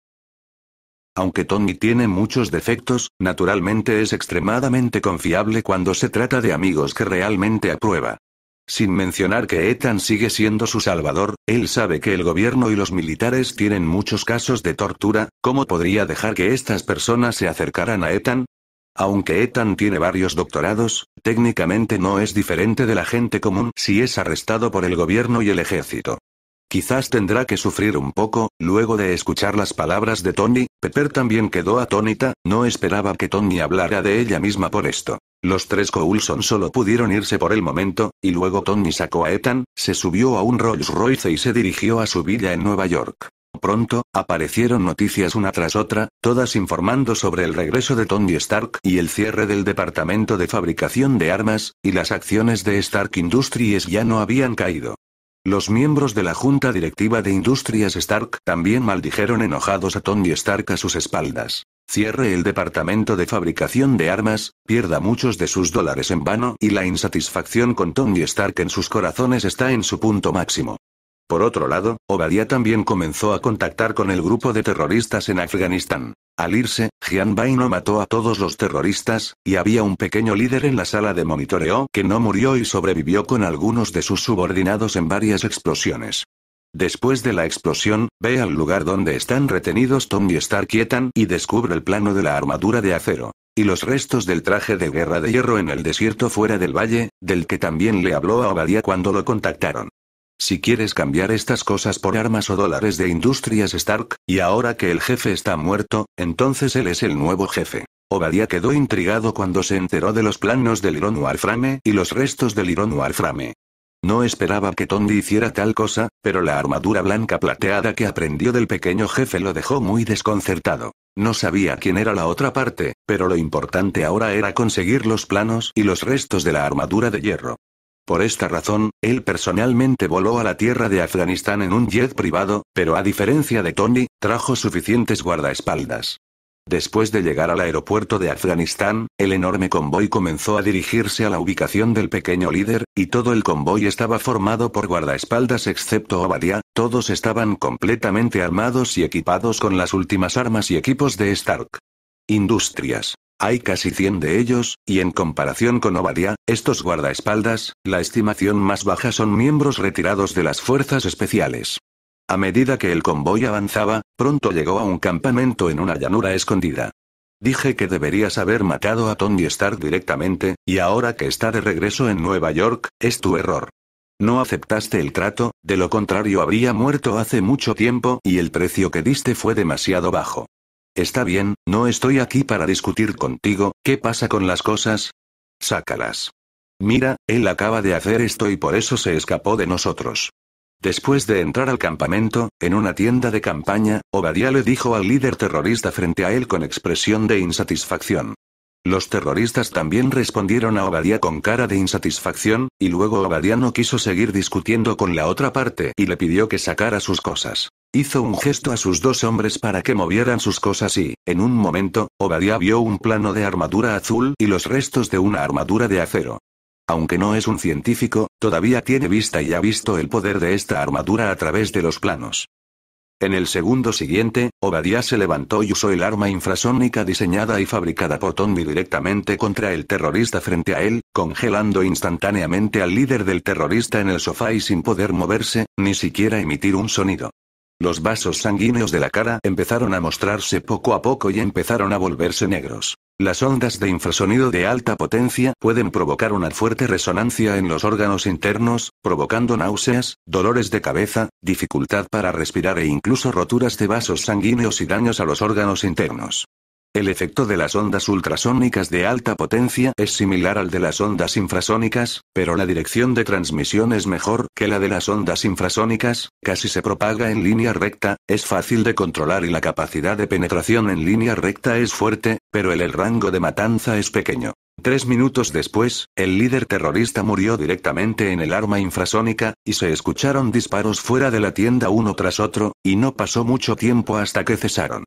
Aunque Tony tiene muchos defectos, naturalmente es extremadamente confiable cuando se trata de amigos que realmente aprueba. Sin mencionar que Ethan sigue siendo su salvador, él sabe que el gobierno y los militares tienen muchos casos de tortura, ¿cómo podría dejar que estas personas se acercaran a Ethan? Aunque Ethan tiene varios doctorados, técnicamente no es diferente de la gente común si es arrestado por el gobierno y el ejército. Quizás tendrá que sufrir un poco, luego de escuchar las palabras de Tony, Pepper también quedó atónita, no esperaba que Tony hablara de ella misma por esto. Los tres Coulson solo pudieron irse por el momento, y luego Tony sacó a Ethan, se subió a un Rolls Royce y se dirigió a su villa en Nueva York. Pronto, aparecieron noticias una tras otra, todas informando sobre el regreso de Tony Stark y el cierre del departamento de fabricación de armas, y las acciones de Stark Industries ya no habían caído. Los miembros de la junta directiva de Industrias Stark también maldijeron enojados a Tony Stark a sus espaldas cierre el departamento de fabricación de armas, pierda muchos de sus dólares en vano y la insatisfacción con Tony Stark en sus corazones está en su punto máximo. Por otro lado, Obadiah también comenzó a contactar con el grupo de terroristas en Afganistán. Al irse, Gian mató a todos los terroristas, y había un pequeño líder en la sala de monitoreo que no murió y sobrevivió con algunos de sus subordinados en varias explosiones. Después de la explosión, ve al lugar donde están retenidos Tom y Stark y y descubre el plano de la armadura de acero. Y los restos del traje de guerra de hierro en el desierto fuera del valle, del que también le habló a Obadiah cuando lo contactaron. Si quieres cambiar estas cosas por armas o dólares de Industrias Stark, y ahora que el jefe está muerto, entonces él es el nuevo jefe. Obadiah quedó intrigado cuando se enteró de los planos del Iron Warframe y los restos del Iron Warframe. No esperaba que Tondi hiciera tal cosa, pero la armadura blanca plateada que aprendió del pequeño jefe lo dejó muy desconcertado. No sabía quién era la otra parte, pero lo importante ahora era conseguir los planos y los restos de la armadura de hierro. Por esta razón, él personalmente voló a la tierra de Afganistán en un jet privado, pero a diferencia de Tony, trajo suficientes guardaespaldas. Después de llegar al aeropuerto de Afganistán, el enorme convoy comenzó a dirigirse a la ubicación del pequeño líder, y todo el convoy estaba formado por guardaespaldas excepto Obadiah, todos estaban completamente armados y equipados con las últimas armas y equipos de Stark. Industrias. Hay casi 100 de ellos, y en comparación con Obadiah, estos guardaespaldas, la estimación más baja son miembros retirados de las fuerzas especiales. A medida que el convoy avanzaba, pronto llegó a un campamento en una llanura escondida. Dije que deberías haber matado a Tony Stark directamente, y ahora que está de regreso en Nueva York, es tu error. No aceptaste el trato, de lo contrario habría muerto hace mucho tiempo y el precio que diste fue demasiado bajo. Está bien, no estoy aquí para discutir contigo, ¿qué pasa con las cosas? Sácalas. Mira, él acaba de hacer esto y por eso se escapó de nosotros. Después de entrar al campamento, en una tienda de campaña, Obadiah le dijo al líder terrorista frente a él con expresión de insatisfacción. Los terroristas también respondieron a Obadiah con cara de insatisfacción, y luego Obadiah no quiso seguir discutiendo con la otra parte y le pidió que sacara sus cosas. Hizo un gesto a sus dos hombres para que movieran sus cosas y, en un momento, Obadiah vio un plano de armadura azul y los restos de una armadura de acero. Aunque no es un científico, todavía tiene vista y ha visto el poder de esta armadura a través de los planos. En el segundo siguiente, Obadiah se levantó y usó el arma infrasónica diseñada y fabricada por Tommy directamente contra el terrorista frente a él, congelando instantáneamente al líder del terrorista en el sofá y sin poder moverse, ni siquiera emitir un sonido. Los vasos sanguíneos de la cara empezaron a mostrarse poco a poco y empezaron a volverse negros. Las ondas de infrasonido de alta potencia pueden provocar una fuerte resonancia en los órganos internos, provocando náuseas, dolores de cabeza, dificultad para respirar e incluso roturas de vasos sanguíneos y daños a los órganos internos. El efecto de las ondas ultrasónicas de alta potencia es similar al de las ondas infrasónicas, pero la dirección de transmisión es mejor que la de las ondas infrasónicas, casi se propaga en línea recta, es fácil de controlar y la capacidad de penetración en línea recta es fuerte, pero el, el rango de matanza es pequeño. Tres minutos después, el líder terrorista murió directamente en el arma infrasónica, y se escucharon disparos fuera de la tienda uno tras otro, y no pasó mucho tiempo hasta que cesaron.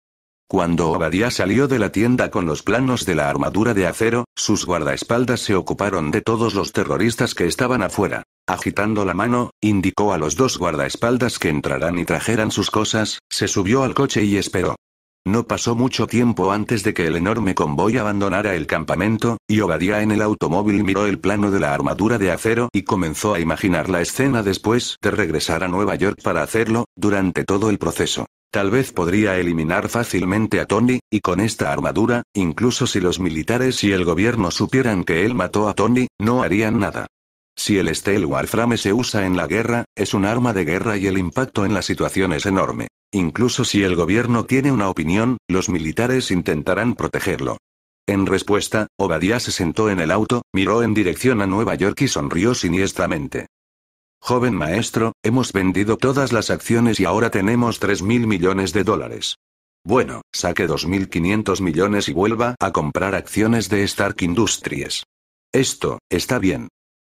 Cuando Obadiah salió de la tienda con los planos de la armadura de acero, sus guardaespaldas se ocuparon de todos los terroristas que estaban afuera. Agitando la mano, indicó a los dos guardaespaldas que entraran y trajeran sus cosas, se subió al coche y esperó. No pasó mucho tiempo antes de que el enorme convoy abandonara el campamento, y Obadiah en el automóvil miró el plano de la armadura de acero y comenzó a imaginar la escena después de regresar a Nueva York para hacerlo, durante todo el proceso. Tal vez podría eliminar fácilmente a Tony, y con esta armadura, incluso si los militares y el gobierno supieran que él mató a Tony, no harían nada. Si el Steel Warframe se usa en la guerra, es un arma de guerra y el impacto en la situación es enorme. Incluso si el gobierno tiene una opinión, los militares intentarán protegerlo. En respuesta, Obadiah se sentó en el auto, miró en dirección a Nueva York y sonrió siniestramente. Joven maestro, hemos vendido todas las acciones y ahora tenemos 3.000 millones de dólares. Bueno, saque 2.500 millones y vuelva a comprar acciones de Stark Industries. Esto, está bien.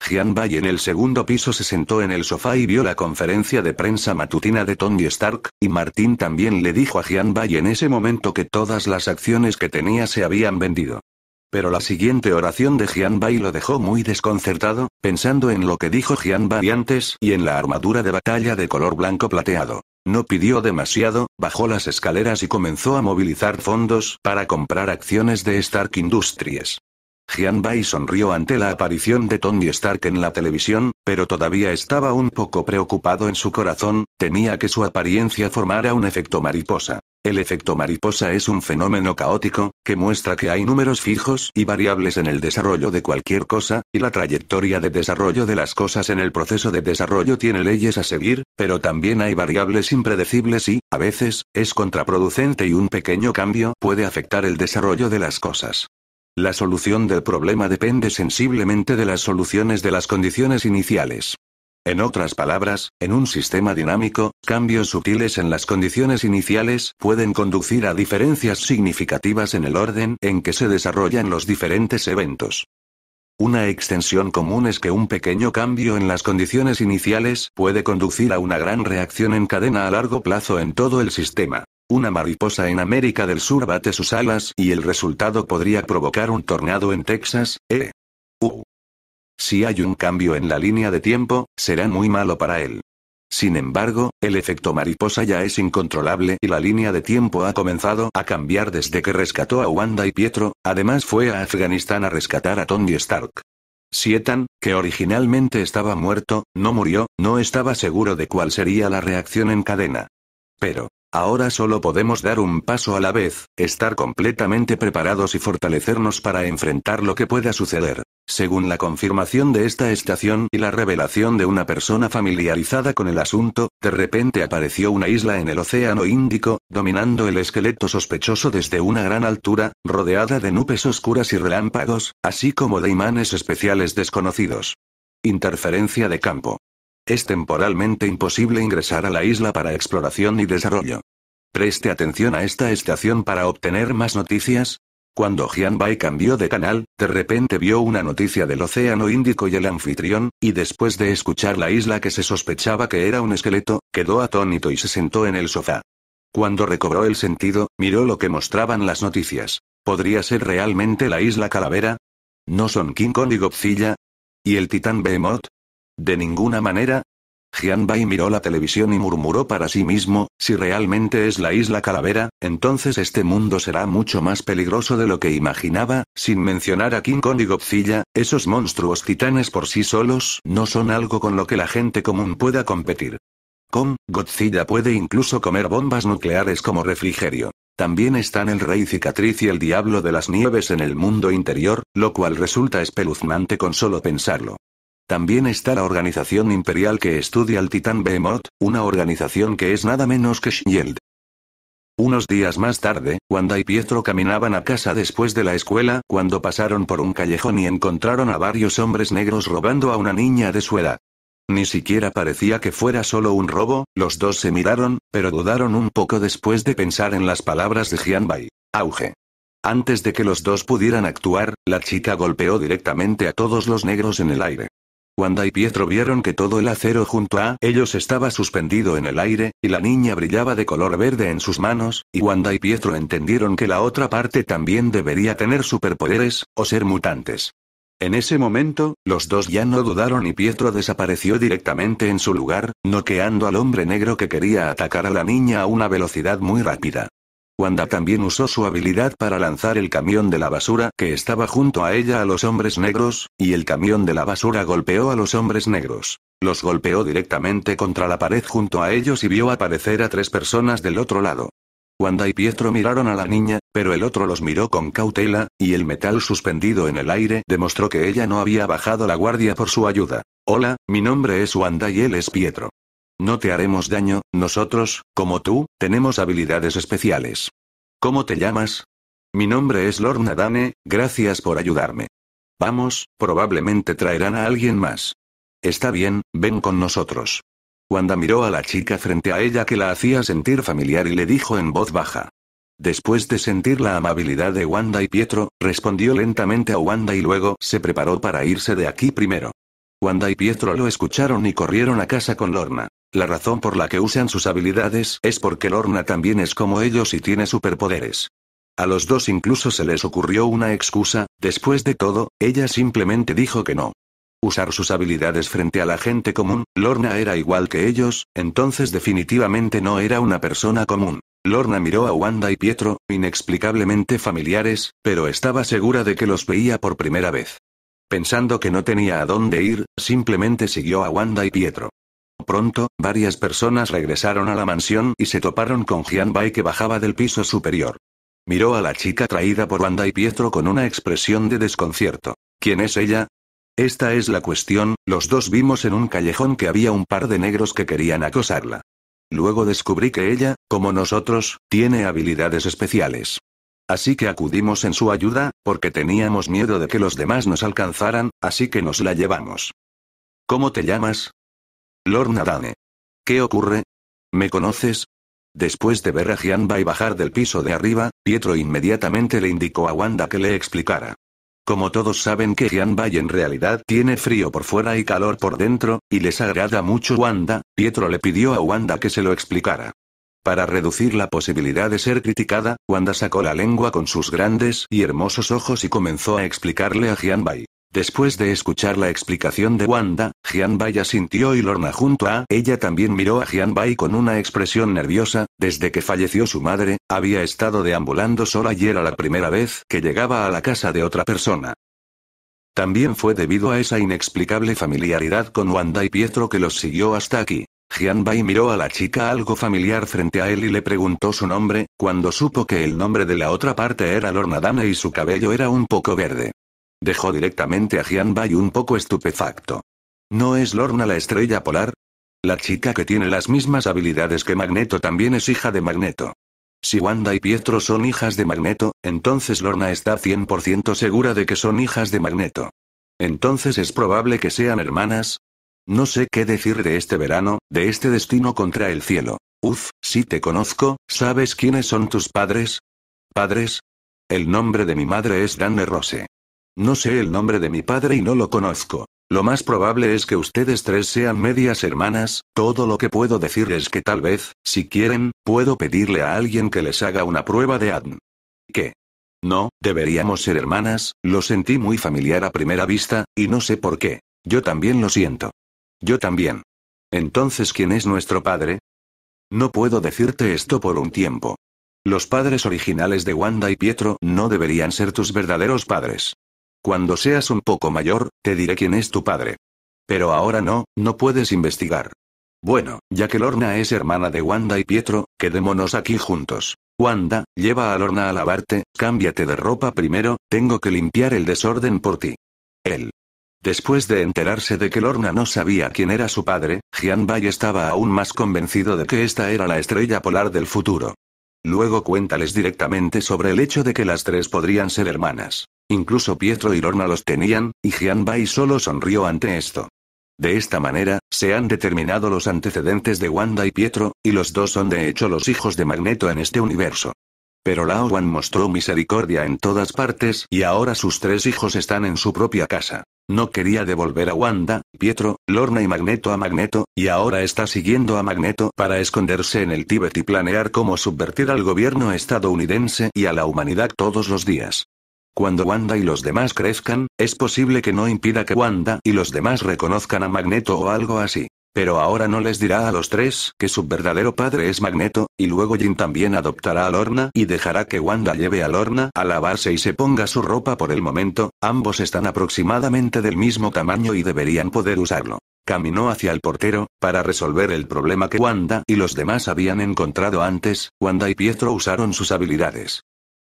Jian Bai en el segundo piso se sentó en el sofá y vio la conferencia de prensa matutina de Tony Stark, y Martín también le dijo a Jian Bai en ese momento que todas las acciones que tenía se habían vendido. Pero la siguiente oración de Bai lo dejó muy desconcertado, pensando en lo que dijo Bai antes y en la armadura de batalla de color blanco plateado. No pidió demasiado, bajó las escaleras y comenzó a movilizar fondos para comprar acciones de Stark Industries. Bai sonrió ante la aparición de Tony Stark en la televisión, pero todavía estaba un poco preocupado en su corazón, temía que su apariencia formara un efecto mariposa. El efecto mariposa es un fenómeno caótico, que muestra que hay números fijos y variables en el desarrollo de cualquier cosa, y la trayectoria de desarrollo de las cosas en el proceso de desarrollo tiene leyes a seguir, pero también hay variables impredecibles y, a veces, es contraproducente y un pequeño cambio puede afectar el desarrollo de las cosas. La solución del problema depende sensiblemente de las soluciones de las condiciones iniciales. En otras palabras, en un sistema dinámico, cambios sutiles en las condiciones iniciales pueden conducir a diferencias significativas en el orden en que se desarrollan los diferentes eventos. Una extensión común es que un pequeño cambio en las condiciones iniciales puede conducir a una gran reacción en cadena a largo plazo en todo el sistema. Una mariposa en América del Sur bate sus alas y el resultado podría provocar un tornado en Texas, ¿eh? Uh. Si hay un cambio en la línea de tiempo, será muy malo para él. Sin embargo, el efecto mariposa ya es incontrolable y la línea de tiempo ha comenzado a cambiar desde que rescató a Wanda y Pietro, además fue a Afganistán a rescatar a Tony Stark. Sietan, que originalmente estaba muerto, no murió, no estaba seguro de cuál sería la reacción en cadena. Pero, Ahora solo podemos dar un paso a la vez, estar completamente preparados y fortalecernos para enfrentar lo que pueda suceder. Según la confirmación de esta estación y la revelación de una persona familiarizada con el asunto, de repente apareció una isla en el Océano Índico, dominando el esqueleto sospechoso desde una gran altura, rodeada de nubes oscuras y relámpagos, así como de imanes especiales desconocidos. Interferencia de campo. Es temporalmente imposible ingresar a la isla para exploración y desarrollo. Preste atención a esta estación para obtener más noticias. Cuando Bai cambió de canal, de repente vio una noticia del Océano Índico y el anfitrión, y después de escuchar la isla que se sospechaba que era un esqueleto, quedó atónito y se sentó en el sofá. Cuando recobró el sentido, miró lo que mostraban las noticias. ¿Podría ser realmente la isla Calavera? ¿No son King Kong y Godzilla? ¿Y el titán Behemoth? De ninguna manera. Bai miró la televisión y murmuró para sí mismo, si realmente es la isla Calavera, entonces este mundo será mucho más peligroso de lo que imaginaba, sin mencionar a King Kong y Godzilla, esos monstruos titanes por sí solos no son algo con lo que la gente común pueda competir. Kong, Godzilla puede incluso comer bombas nucleares como refrigerio. También están el rey cicatriz y el diablo de las nieves en el mundo interior, lo cual resulta espeluznante con solo pensarlo. También está la organización imperial que estudia al titán Behemoth, una organización que es nada menos que Shield. Unos días más tarde, Wanda y Pietro caminaban a casa después de la escuela, cuando pasaron por un callejón y encontraron a varios hombres negros robando a una niña de su edad. Ni siquiera parecía que fuera solo un robo, los dos se miraron, pero dudaron un poco después de pensar en las palabras de Bai. Auge. Antes de que los dos pudieran actuar, la chica golpeó directamente a todos los negros en el aire. Wanda y Pietro vieron que todo el acero junto a ellos estaba suspendido en el aire, y la niña brillaba de color verde en sus manos, y Wanda y Pietro entendieron que la otra parte también debería tener superpoderes, o ser mutantes. En ese momento, los dos ya no dudaron y Pietro desapareció directamente en su lugar, noqueando al hombre negro que quería atacar a la niña a una velocidad muy rápida. Wanda también usó su habilidad para lanzar el camión de la basura que estaba junto a ella a los hombres negros, y el camión de la basura golpeó a los hombres negros. Los golpeó directamente contra la pared junto a ellos y vio aparecer a tres personas del otro lado. Wanda y Pietro miraron a la niña, pero el otro los miró con cautela, y el metal suspendido en el aire demostró que ella no había bajado la guardia por su ayuda. Hola, mi nombre es Wanda y él es Pietro. No te haremos daño, nosotros, como tú, tenemos habilidades especiales. ¿Cómo te llamas? Mi nombre es Lord Nadane, gracias por ayudarme. Vamos, probablemente traerán a alguien más. Está bien, ven con nosotros. Wanda miró a la chica frente a ella que la hacía sentir familiar y le dijo en voz baja. Después de sentir la amabilidad de Wanda y Pietro, respondió lentamente a Wanda y luego se preparó para irse de aquí primero. Wanda y Pietro lo escucharon y corrieron a casa con Lorna. La razón por la que usan sus habilidades es porque Lorna también es como ellos y tiene superpoderes. A los dos incluso se les ocurrió una excusa, después de todo, ella simplemente dijo que no. Usar sus habilidades frente a la gente común, Lorna era igual que ellos, entonces definitivamente no era una persona común. Lorna miró a Wanda y Pietro, inexplicablemente familiares, pero estaba segura de que los veía por primera vez. Pensando que no tenía a dónde ir, simplemente siguió a Wanda y Pietro. Pronto, varias personas regresaron a la mansión y se toparon con Bai que bajaba del piso superior. Miró a la chica traída por Wanda y Pietro con una expresión de desconcierto. ¿Quién es ella? Esta es la cuestión, los dos vimos en un callejón que había un par de negros que querían acosarla. Luego descubrí que ella, como nosotros, tiene habilidades especiales. Así que acudimos en su ayuda, porque teníamos miedo de que los demás nos alcanzaran, así que nos la llevamos. ¿Cómo te llamas? Lorna Nadane. ¿Qué ocurre? ¿Me conoces? Después de ver a Gianba bajar del piso de arriba, Pietro inmediatamente le indicó a Wanda que le explicara. Como todos saben que Bai en realidad tiene frío por fuera y calor por dentro, y les agrada mucho Wanda, Pietro le pidió a Wanda que se lo explicara. Para reducir la posibilidad de ser criticada, Wanda sacó la lengua con sus grandes y hermosos ojos y comenzó a explicarle a Jianbai. Después de escuchar la explicación de Wanda, Jianbai asintió y Lorna junto a ella también miró a Jianbai con una expresión nerviosa, desde que falleció su madre, había estado deambulando sola y era la primera vez que llegaba a la casa de otra persona. También fue debido a esa inexplicable familiaridad con Wanda y Pietro que los siguió hasta aquí. Bai miró a la chica algo familiar frente a él y le preguntó su nombre, cuando supo que el nombre de la otra parte era Lorna Dana y su cabello era un poco verde. Dejó directamente a Bai un poco estupefacto. ¿No es Lorna la estrella polar? La chica que tiene las mismas habilidades que Magneto también es hija de Magneto. Si Wanda y Pietro son hijas de Magneto, entonces Lorna está 100% segura de que son hijas de Magneto. Entonces es probable que sean hermanas, no sé qué decir de este verano, de este destino contra el cielo. Uf, si te conozco, ¿sabes quiénes son tus padres? ¿Padres? El nombre de mi madre es Danne Rose. No sé el nombre de mi padre y no lo conozco. Lo más probable es que ustedes tres sean medias hermanas, todo lo que puedo decir es que tal vez, si quieren, puedo pedirle a alguien que les haga una prueba de ADN. ¿Qué? No, deberíamos ser hermanas, lo sentí muy familiar a primera vista, y no sé por qué. Yo también lo siento. Yo también. Entonces, ¿quién es nuestro padre? No puedo decirte esto por un tiempo. Los padres originales de Wanda y Pietro no deberían ser tus verdaderos padres. Cuando seas un poco mayor, te diré quién es tu padre. Pero ahora no, no puedes investigar. Bueno, ya que Lorna es hermana de Wanda y Pietro, quedémonos aquí juntos. Wanda, lleva a Lorna a lavarte, cámbiate de ropa primero, tengo que limpiar el desorden por ti. Él, Después de enterarse de que Lorna no sabía quién era su padre, Jian Bai estaba aún más convencido de que esta era la estrella polar del futuro. Luego cuéntales directamente sobre el hecho de que las tres podrían ser hermanas. Incluso Pietro y Lorna los tenían, y Jian Bai solo sonrió ante esto. De esta manera, se han determinado los antecedentes de Wanda y Pietro, y los dos son de hecho los hijos de Magneto en este universo. Pero Lao Wan mostró misericordia en todas partes y ahora sus tres hijos están en su propia casa. No quería devolver a Wanda, Pietro, Lorna y Magneto a Magneto, y ahora está siguiendo a Magneto para esconderse en el Tíbet y planear cómo subvertir al gobierno estadounidense y a la humanidad todos los días. Cuando Wanda y los demás crezcan, es posible que no impida que Wanda y los demás reconozcan a Magneto o algo así. Pero ahora no les dirá a los tres que su verdadero padre es Magneto, y luego Jin también adoptará a Lorna y dejará que Wanda lleve a Lorna a lavarse y se ponga su ropa por el momento, ambos están aproximadamente del mismo tamaño y deberían poder usarlo. Caminó hacia el portero, para resolver el problema que Wanda y los demás habían encontrado antes, Wanda y Pietro usaron sus habilidades.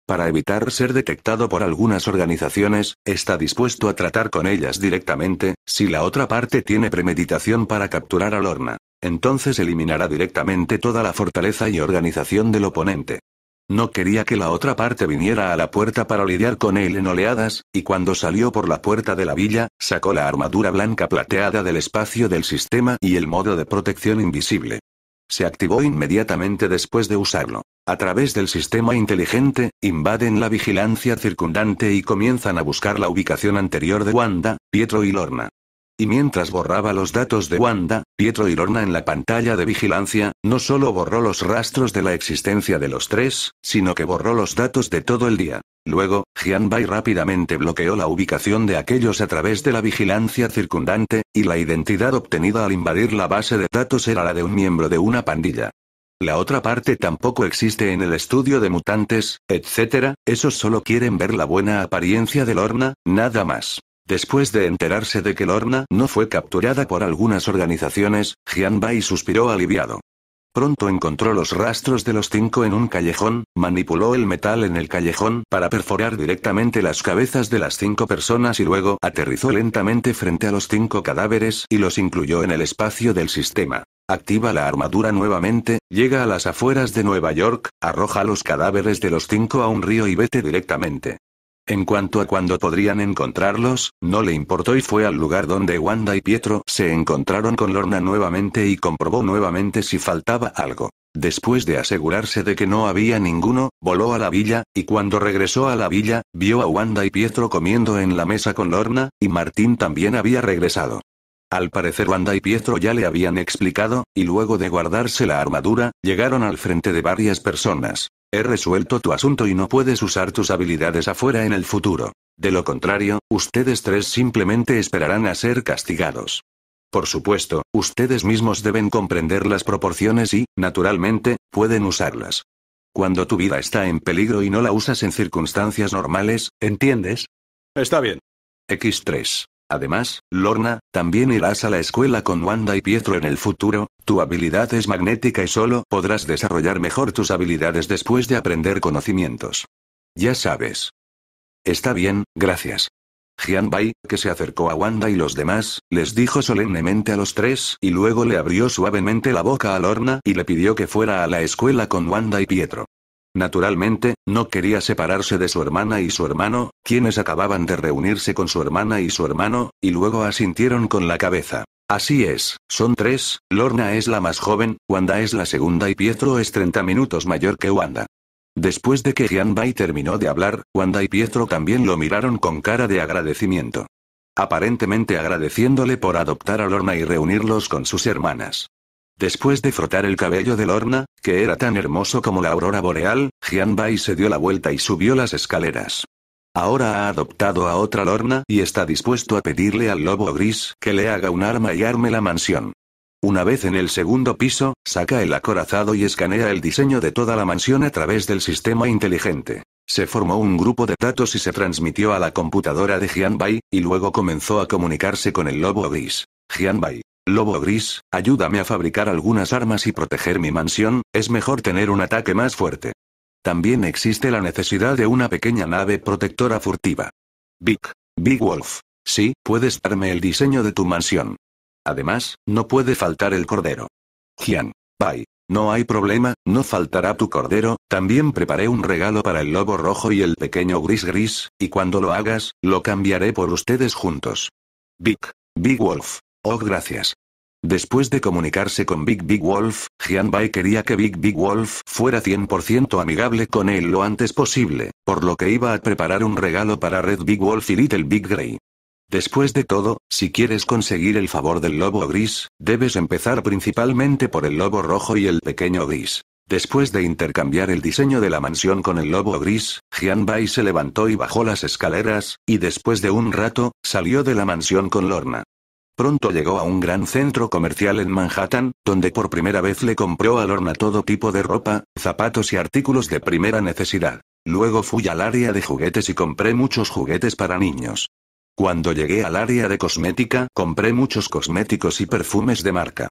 Para evitar ser detectado por algunas organizaciones, está dispuesto a tratar con ellas directamente, si la otra parte tiene premeditación para capturar a Lorna. Entonces eliminará directamente toda la fortaleza y organización del oponente. No quería que la otra parte viniera a la puerta para lidiar con él en oleadas, y cuando salió por la puerta de la villa, sacó la armadura blanca plateada del espacio del sistema y el modo de protección invisible. Se activó inmediatamente después de usarlo. A través del sistema inteligente, invaden la vigilancia circundante y comienzan a buscar la ubicación anterior de Wanda, Pietro y Lorna. Y mientras borraba los datos de Wanda, Pietro y Lorna en la pantalla de vigilancia, no solo borró los rastros de la existencia de los tres, sino que borró los datos de todo el día. Luego, Bai rápidamente bloqueó la ubicación de aquellos a través de la vigilancia circundante, y la identidad obtenida al invadir la base de datos era la de un miembro de una pandilla. La otra parte tampoco existe en el estudio de mutantes, etc., esos solo quieren ver la buena apariencia de Lorna, nada más. Después de enterarse de que Lorna no fue capturada por algunas organizaciones, Jian Bai suspiró aliviado. Pronto encontró los rastros de los cinco en un callejón, manipuló el metal en el callejón para perforar directamente las cabezas de las cinco personas y luego aterrizó lentamente frente a los cinco cadáveres y los incluyó en el espacio del sistema. Activa la armadura nuevamente, llega a las afueras de Nueva York, arroja los cadáveres de los cinco a un río y vete directamente. En cuanto a cuándo podrían encontrarlos, no le importó y fue al lugar donde Wanda y Pietro se encontraron con Lorna nuevamente y comprobó nuevamente si faltaba algo. Después de asegurarse de que no había ninguno, voló a la villa, y cuando regresó a la villa, vio a Wanda y Pietro comiendo en la mesa con Lorna, y Martín también había regresado. Al parecer Wanda y Pietro ya le habían explicado, y luego de guardarse la armadura, llegaron al frente de varias personas. He resuelto tu asunto y no puedes usar tus habilidades afuera en el futuro. De lo contrario, ustedes tres simplemente esperarán a ser castigados. Por supuesto, ustedes mismos deben comprender las proporciones y, naturalmente, pueden usarlas. Cuando tu vida está en peligro y no la usas en circunstancias normales, ¿entiendes? Está bien. X3. Además, Lorna, también irás a la escuela con Wanda y Pietro en el futuro, tu habilidad es magnética y solo podrás desarrollar mejor tus habilidades después de aprender conocimientos. Ya sabes. Está bien, gracias. Jian Bai, que se acercó a Wanda y los demás, les dijo solemnemente a los tres y luego le abrió suavemente la boca a Lorna y le pidió que fuera a la escuela con Wanda y Pietro. Naturalmente, no quería separarse de su hermana y su hermano, quienes acababan de reunirse con su hermana y su hermano, y luego asintieron con la cabeza. Así es, son tres, Lorna es la más joven, Wanda es la segunda y Pietro es 30 minutos mayor que Wanda. Después de que Gianvai terminó de hablar, Wanda y Pietro también lo miraron con cara de agradecimiento. Aparentemente agradeciéndole por adoptar a Lorna y reunirlos con sus hermanas. Después de frotar el cabello de Lorna, que era tan hermoso como la aurora boreal, Jian Bai se dio la vuelta y subió las escaleras. Ahora ha adoptado a otra Lorna y está dispuesto a pedirle al lobo gris que le haga un arma y arme la mansión. Una vez en el segundo piso, saca el acorazado y escanea el diseño de toda la mansión a través del sistema inteligente. Se formó un grupo de datos y se transmitió a la computadora de Jian Bai, y luego comenzó a comunicarse con el lobo gris. Jian Bai, Lobo Gris, ayúdame a fabricar algunas armas y proteger mi mansión, es mejor tener un ataque más fuerte. También existe la necesidad de una pequeña nave protectora furtiva. Big, Big Wolf. Sí, puedes darme el diseño de tu mansión. Además, no puede faltar el cordero. Gian, Bye. no hay problema, no faltará tu cordero, también preparé un regalo para el lobo rojo y el pequeño gris gris, y cuando lo hagas, lo cambiaré por ustedes juntos. Big, Big Wolf, Oh, gracias. Después de comunicarse con Big Big Wolf, Gian Bai quería que Big Big Wolf fuera 100% amigable con él lo antes posible, por lo que iba a preparar un regalo para Red Big Wolf y Little Big Grey. Después de todo, si quieres conseguir el favor del lobo gris, debes empezar principalmente por el lobo rojo y el pequeño gris. Después de intercambiar el diseño de la mansión con el lobo gris, Gian Bai se levantó y bajó las escaleras, y después de un rato, salió de la mansión con Lorna. Pronto llegó a un gran centro comercial en Manhattan, donde por primera vez le compró a Lorna todo tipo de ropa, zapatos y artículos de primera necesidad. Luego fui al área de juguetes y compré muchos juguetes para niños. Cuando llegué al área de cosmética, compré muchos cosméticos y perfumes de marca.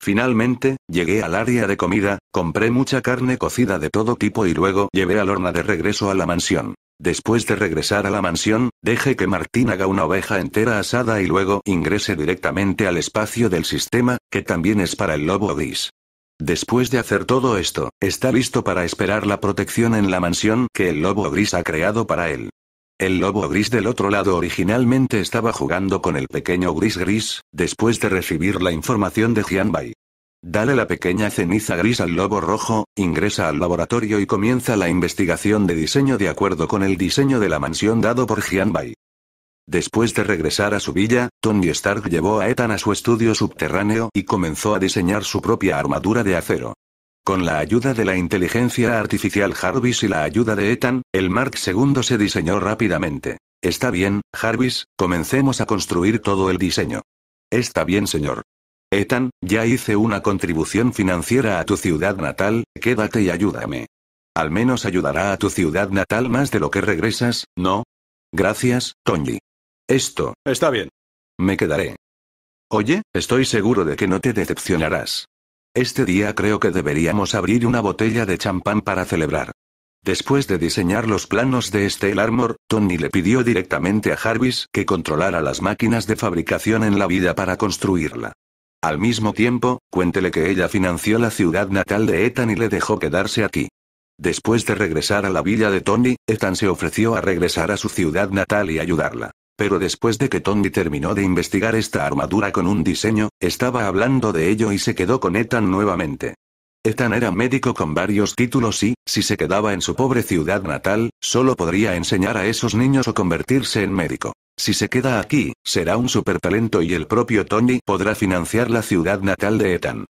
Finalmente, llegué al área de comida, compré mucha carne cocida de todo tipo y luego llevé a Lorna de regreso a la mansión. Después de regresar a la mansión, deje que Martín haga una oveja entera asada y luego ingrese directamente al espacio del sistema, que también es para el lobo gris. Después de hacer todo esto, está listo para esperar la protección en la mansión que el lobo gris ha creado para él. El lobo gris del otro lado originalmente estaba jugando con el pequeño gris gris, después de recibir la información de Bai. Dale la pequeña ceniza gris al lobo rojo, ingresa al laboratorio y comienza la investigación de diseño de acuerdo con el diseño de la mansión dado por Bai. Después de regresar a su villa, Tony Stark llevó a Ethan a su estudio subterráneo y comenzó a diseñar su propia armadura de acero. Con la ayuda de la inteligencia artificial Jarvis y la ayuda de Ethan, el Mark II se diseñó rápidamente. Está bien, Jarvis, comencemos a construir todo el diseño. Está bien, señor. Ethan, ya hice una contribución financiera a tu ciudad natal, quédate y ayúdame. Al menos ayudará a tu ciudad natal más de lo que regresas, ¿no? Gracias, Tony. Esto. Está bien. Me quedaré. Oye, estoy seguro de que no te decepcionarás. Este día creo que deberíamos abrir una botella de champán para celebrar. Después de diseñar los planos de Steel Armor, Tony le pidió directamente a Jarvis que controlara las máquinas de fabricación en la vida para construirla. Al mismo tiempo, cuéntele que ella financió la ciudad natal de Ethan y le dejó quedarse aquí. Después de regresar a la villa de Tony, Ethan se ofreció a regresar a su ciudad natal y ayudarla. Pero después de que Tony terminó de investigar esta armadura con un diseño, estaba hablando de ello y se quedó con Ethan nuevamente. Ethan era médico con varios títulos y, si se quedaba en su pobre ciudad natal, solo podría enseñar a esos niños o convertirse en médico. Si se queda aquí, será un supertalento y el propio Tony podrá financiar la ciudad natal de Ethan.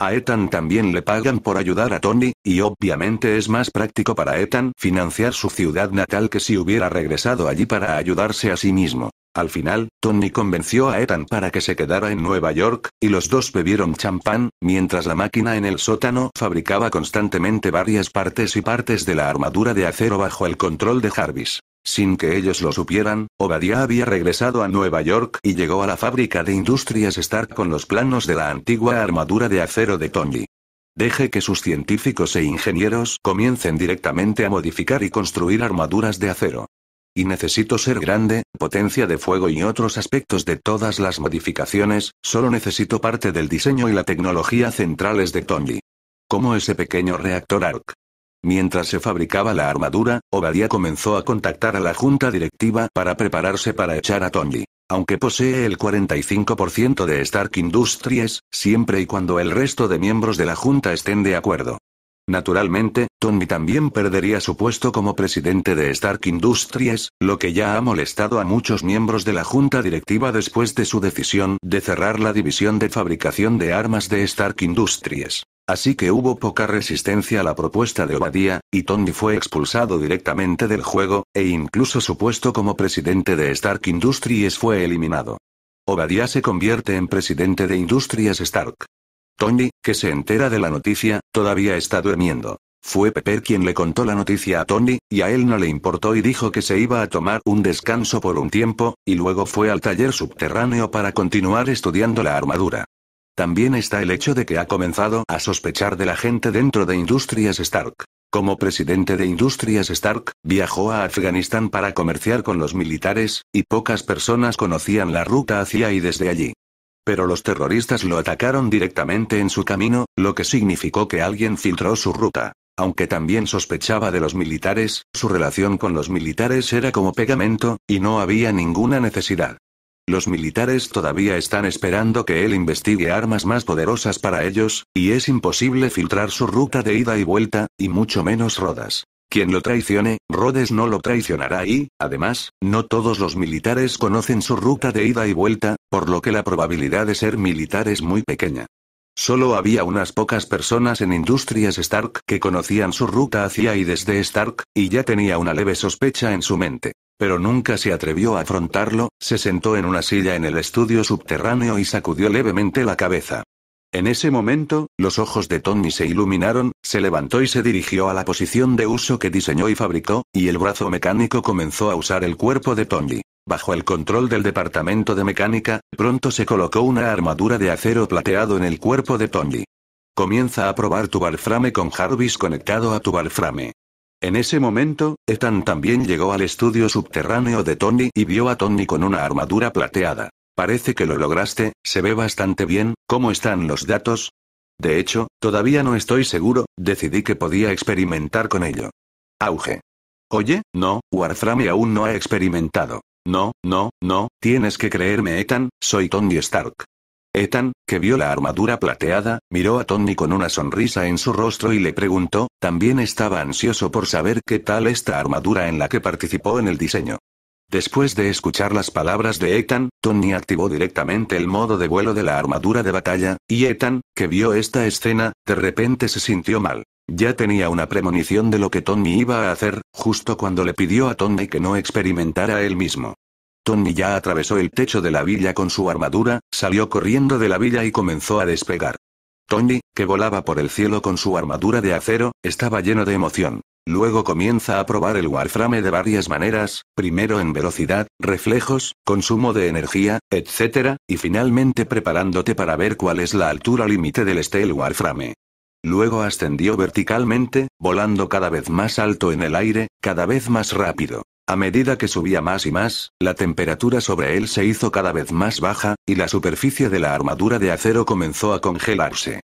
A Ethan también le pagan por ayudar a Tony, y obviamente es más práctico para Ethan financiar su ciudad natal que si hubiera regresado allí para ayudarse a sí mismo. Al final, Tony convenció a Ethan para que se quedara en Nueva York, y los dos bebieron champán, mientras la máquina en el sótano fabricaba constantemente varias partes y partes de la armadura de acero bajo el control de Jarvis. Sin que ellos lo supieran, Obadiah había regresado a Nueva York y llegó a la fábrica de Industrias Stark con los planos de la antigua armadura de acero de Tony. Deje que sus científicos e ingenieros comiencen directamente a modificar y construir armaduras de acero. Y necesito ser grande, potencia de fuego y otros aspectos de todas las modificaciones, solo necesito parte del diseño y la tecnología centrales de Tony. Como ese pequeño reactor ARC. Mientras se fabricaba la armadura, Obadiah comenzó a contactar a la junta directiva para prepararse para echar a Tony. Aunque posee el 45% de Stark Industries, siempre y cuando el resto de miembros de la junta estén de acuerdo. Naturalmente, Tony también perdería su puesto como presidente de Stark Industries, lo que ya ha molestado a muchos miembros de la junta directiva después de su decisión de cerrar la división de fabricación de armas de Stark Industries. Así que hubo poca resistencia a la propuesta de Obadía, y Tony fue expulsado directamente del juego, e incluso su puesto como presidente de Stark Industries fue eliminado. Obadía se convierte en presidente de Industrias Stark. Tony, que se entera de la noticia, todavía está durmiendo. Fue Pepper quien le contó la noticia a Tony, y a él no le importó y dijo que se iba a tomar un descanso por un tiempo, y luego fue al taller subterráneo para continuar estudiando la armadura. También está el hecho de que ha comenzado a sospechar de la gente dentro de Industrias Stark. Como presidente de Industrias Stark, viajó a Afganistán para comerciar con los militares, y pocas personas conocían la ruta hacia y desde allí. Pero los terroristas lo atacaron directamente en su camino, lo que significó que alguien filtró su ruta. Aunque también sospechaba de los militares, su relación con los militares era como pegamento, y no había ninguna necesidad. Los militares todavía están esperando que él investigue armas más poderosas para ellos, y es imposible filtrar su ruta de ida y vuelta, y mucho menos Rodas. Quien lo traicione, Rhodes no lo traicionará y, además, no todos los militares conocen su ruta de ida y vuelta, por lo que la probabilidad de ser militar es muy pequeña. Solo había unas pocas personas en Industrias Stark que conocían su ruta hacia y desde Stark, y ya tenía una leve sospecha en su mente. Pero nunca se atrevió a afrontarlo, se sentó en una silla en el estudio subterráneo y sacudió levemente la cabeza. En ese momento, los ojos de Tony se iluminaron, se levantó y se dirigió a la posición de uso que diseñó y fabricó, y el brazo mecánico comenzó a usar el cuerpo de Tony. Bajo el control del departamento de mecánica, pronto se colocó una armadura de acero plateado en el cuerpo de Tony. Comienza a probar tu barframe con Jarvis conectado a tu barframe. En ese momento, Ethan también llegó al estudio subterráneo de Tony y vio a Tony con una armadura plateada. Parece que lo lograste, se ve bastante bien, ¿cómo están los datos? De hecho, todavía no estoy seguro, decidí que podía experimentar con ello. Auge. Oye, no, Warframe aún no ha experimentado. No, no, no, tienes que creerme, Ethan, soy Tony Stark. Ethan, que vio la armadura plateada, miró a Tony con una sonrisa en su rostro y le preguntó, también estaba ansioso por saber qué tal esta armadura en la que participó en el diseño. Después de escuchar las palabras de Ethan, Tony activó directamente el modo de vuelo de la armadura de batalla, y Ethan, que vio esta escena, de repente se sintió mal. Ya tenía una premonición de lo que Tony iba a hacer, justo cuando le pidió a Tony que no experimentara él mismo. Tony ya atravesó el techo de la villa con su armadura, salió corriendo de la villa y comenzó a despegar. Tony, que volaba por el cielo con su armadura de acero, estaba lleno de emoción. Luego comienza a probar el Warframe de varias maneras, primero en velocidad, reflejos, consumo de energía, etc., y finalmente preparándote para ver cuál es la altura límite del Steel Warframe. Luego ascendió verticalmente, volando cada vez más alto en el aire, cada vez más rápido. A medida que subía más y más, la temperatura sobre él se hizo cada vez más baja, y la superficie de la armadura de acero comenzó a congelarse.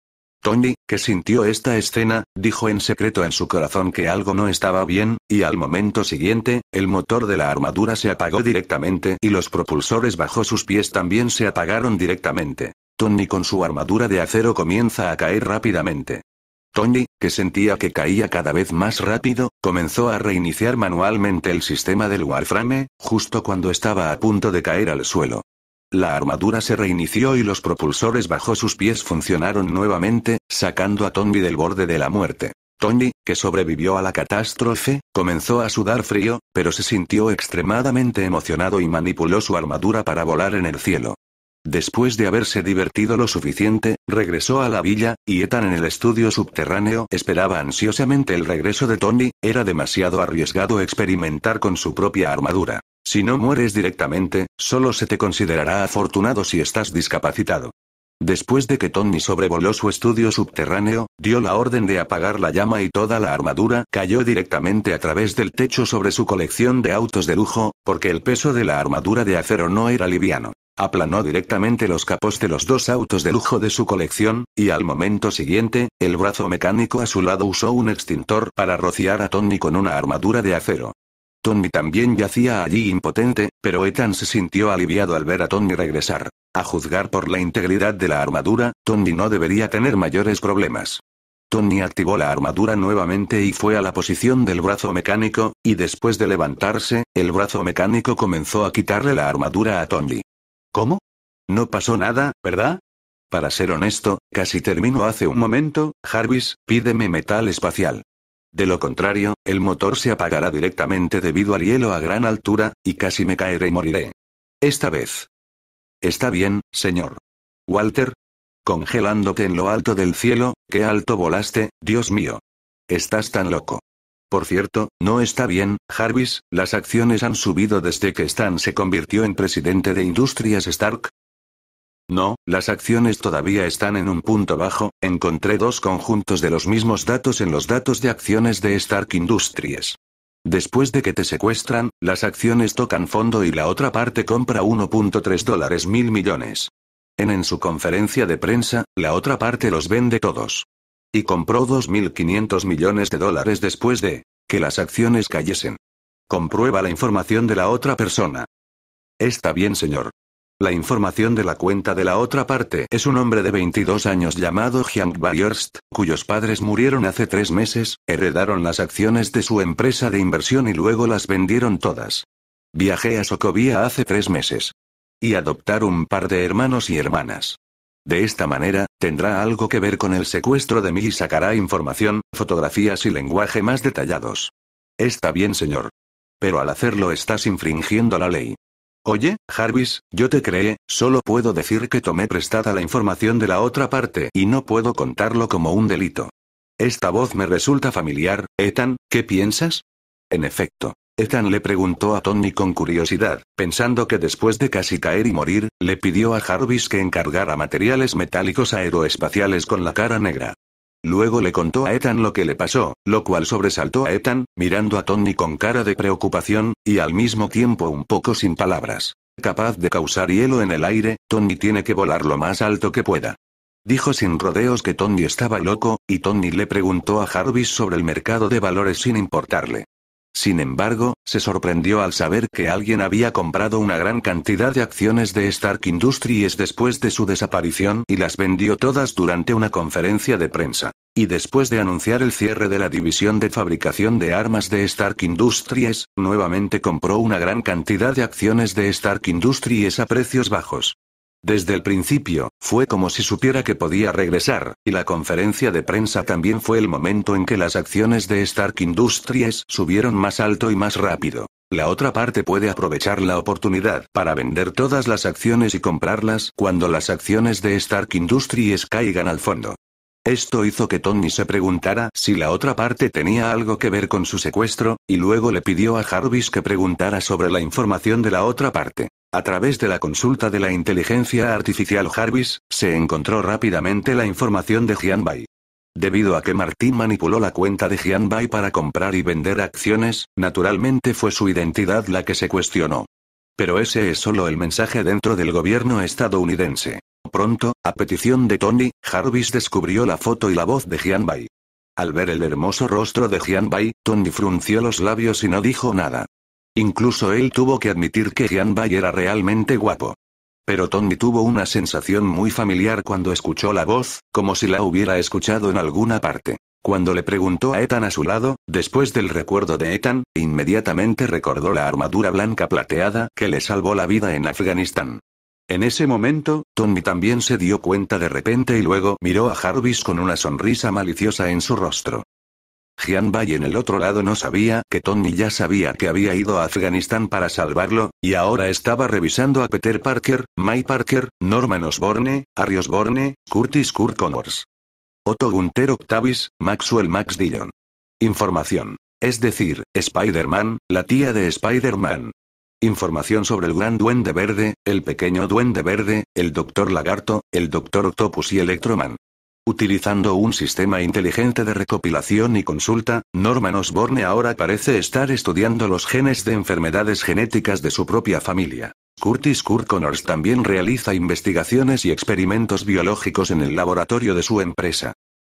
Tony, que sintió esta escena, dijo en secreto en su corazón que algo no estaba bien, y al momento siguiente, el motor de la armadura se apagó directamente y los propulsores bajo sus pies también se apagaron directamente. Tony con su armadura de acero comienza a caer rápidamente. Tony, que sentía que caía cada vez más rápido, comenzó a reiniciar manualmente el sistema del Warframe, justo cuando estaba a punto de caer al suelo. La armadura se reinició y los propulsores bajo sus pies funcionaron nuevamente, sacando a Tony del borde de la muerte. Tony, que sobrevivió a la catástrofe, comenzó a sudar frío, pero se sintió extremadamente emocionado y manipuló su armadura para volar en el cielo. Después de haberse divertido lo suficiente, regresó a la villa, y Ethan en el estudio subterráneo esperaba ansiosamente el regreso de Tony, era demasiado arriesgado experimentar con su propia armadura. Si no mueres directamente, solo se te considerará afortunado si estás discapacitado. Después de que Tony sobrevoló su estudio subterráneo, dio la orden de apagar la llama y toda la armadura cayó directamente a través del techo sobre su colección de autos de lujo, porque el peso de la armadura de acero no era liviano. Aplanó directamente los capos de los dos autos de lujo de su colección, y al momento siguiente, el brazo mecánico a su lado usó un extintor para rociar a Tony con una armadura de acero. Tony también yacía allí impotente, pero Ethan se sintió aliviado al ver a Tony regresar. A juzgar por la integridad de la armadura, Tony no debería tener mayores problemas. Tony activó la armadura nuevamente y fue a la posición del brazo mecánico, y después de levantarse, el brazo mecánico comenzó a quitarle la armadura a Tony. ¿Cómo? No pasó nada, ¿verdad? Para ser honesto, casi termino hace un momento, Jarvis, pídeme metal espacial. De lo contrario, el motor se apagará directamente debido al hielo a gran altura, y casi me caeré y moriré. Esta vez. Está bien, señor. Walter. Congelándote en lo alto del cielo, qué alto volaste, Dios mío. Estás tan loco. Por cierto, no está bien, Jarvis, las acciones han subido desde que Stan se convirtió en presidente de Industrias Stark. No, las acciones todavía están en un punto bajo, encontré dos conjuntos de los mismos datos en los datos de acciones de Stark Industries. Después de que te secuestran, las acciones tocan fondo y la otra parte compra 1.3 dólares mil millones. En, en su conferencia de prensa, la otra parte los vende todos. Y compró 2.500 millones de dólares después de que las acciones cayesen. Comprueba la información de la otra persona. Está bien, señor. La información de la cuenta de la otra parte es un hombre de 22 años llamado Jiang Bayerst, cuyos padres murieron hace tres meses, heredaron las acciones de su empresa de inversión y luego las vendieron todas. Viajé a Socovia hace tres meses. Y adoptar un par de hermanos y hermanas. De esta manera, tendrá algo que ver con el secuestro de mí y sacará información, fotografías y lenguaje más detallados. Está bien, señor. Pero al hacerlo estás infringiendo la ley. Oye, Jarvis, yo te creé, solo puedo decir que tomé prestada la información de la otra parte y no puedo contarlo como un delito. Esta voz me resulta familiar, Ethan, ¿qué piensas? En efecto. Ethan le preguntó a Tony con curiosidad, pensando que después de casi caer y morir, le pidió a Jarvis que encargara materiales metálicos aeroespaciales con la cara negra. Luego le contó a Ethan lo que le pasó, lo cual sobresaltó a Ethan, mirando a Tony con cara de preocupación, y al mismo tiempo un poco sin palabras. Capaz de causar hielo en el aire, Tony tiene que volar lo más alto que pueda. Dijo sin rodeos que Tony estaba loco, y Tony le preguntó a Jarvis sobre el mercado de valores sin importarle. Sin embargo, se sorprendió al saber que alguien había comprado una gran cantidad de acciones de Stark Industries después de su desaparición y las vendió todas durante una conferencia de prensa. Y después de anunciar el cierre de la división de fabricación de armas de Stark Industries, nuevamente compró una gran cantidad de acciones de Stark Industries a precios bajos. Desde el principio, fue como si supiera que podía regresar, y la conferencia de prensa también fue el momento en que las acciones de Stark Industries subieron más alto y más rápido. La otra parte puede aprovechar la oportunidad para vender todas las acciones y comprarlas cuando las acciones de Stark Industries caigan al fondo. Esto hizo que Tony se preguntara si la otra parte tenía algo que ver con su secuestro, y luego le pidió a Jarvis que preguntara sobre la información de la otra parte. A través de la consulta de la inteligencia artificial Jarvis, se encontró rápidamente la información de Jianbai. Debido a que Martín manipuló la cuenta de Jianbai para comprar y vender acciones, naturalmente fue su identidad la que se cuestionó. Pero ese es solo el mensaje dentro del gobierno estadounidense. Pronto, a petición de Tony, Jarvis descubrió la foto y la voz de Jianbai. Al ver el hermoso rostro de Jianbai, Tony frunció los labios y no dijo nada. Incluso él tuvo que admitir que Bay era realmente guapo. Pero Tommy tuvo una sensación muy familiar cuando escuchó la voz, como si la hubiera escuchado en alguna parte. Cuando le preguntó a Ethan a su lado, después del recuerdo de Ethan, inmediatamente recordó la armadura blanca plateada que le salvó la vida en Afganistán. En ese momento, Tommy también se dio cuenta de repente y luego miró a Jarvis con una sonrisa maliciosa en su rostro y en el otro lado no sabía que Tony ya sabía que había ido a Afganistán para salvarlo, y ahora estaba revisando a Peter Parker, May Parker, Norman Osborne, Arios Osborne, Curtis Kurt Connors. Otto Gunter Octavis, Maxwell Max Dillon. Información. Es decir, Spider-Man, la tía de Spider-Man. Información sobre el gran duende verde, el pequeño duende verde, el doctor lagarto, el doctor Octopus y Electroman. Utilizando un sistema inteligente de recopilación y consulta, Norman Osborne ahora parece estar estudiando los genes de enfermedades genéticas de su propia familia. Curtis Kurt Connors también realiza investigaciones y experimentos biológicos en el laboratorio de su empresa.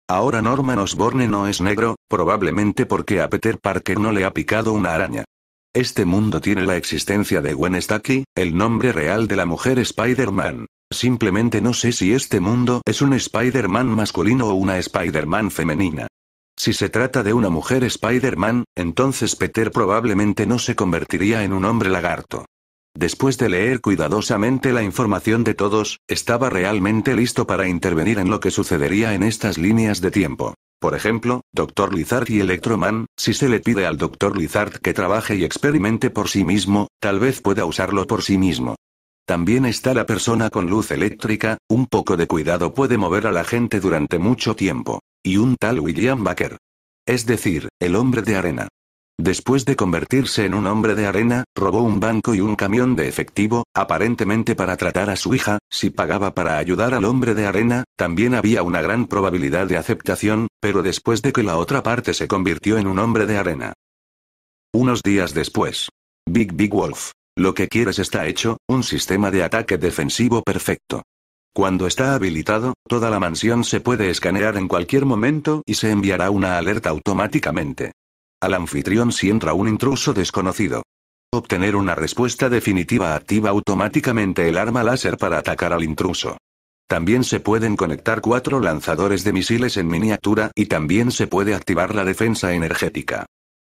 Ahora Norman Osborne no es negro, probablemente porque a Peter Parker no le ha picado una araña. Este mundo tiene la existencia de Gwen Stacy, el nombre real de la mujer Spider-Man. Simplemente no sé si este mundo es un Spider-Man masculino o una Spider-Man femenina. Si se trata de una mujer Spider-Man, entonces Peter probablemente no se convertiría en un hombre lagarto. Después de leer cuidadosamente la información de todos, estaba realmente listo para intervenir en lo que sucedería en estas líneas de tiempo. Por ejemplo, Dr. Lizard y Electroman, si se le pide al Dr. Lizard que trabaje y experimente por sí mismo, tal vez pueda usarlo por sí mismo. También está la persona con luz eléctrica, un poco de cuidado puede mover a la gente durante mucho tiempo. Y un tal William Baker. Es decir, el hombre de arena. Después de convertirse en un hombre de arena, robó un banco y un camión de efectivo, aparentemente para tratar a su hija, si pagaba para ayudar al hombre de arena, también había una gran probabilidad de aceptación, pero después de que la otra parte se convirtió en un hombre de arena. Unos días después. Big Big Wolf, lo que quieres está hecho, un sistema de ataque defensivo perfecto. Cuando está habilitado, toda la mansión se puede escanear en cualquier momento y se enviará una alerta automáticamente. Al anfitrión si entra un intruso desconocido. Obtener una respuesta definitiva activa automáticamente el arma láser para atacar al intruso. También se pueden conectar cuatro lanzadores de misiles en miniatura y también se puede activar la defensa energética.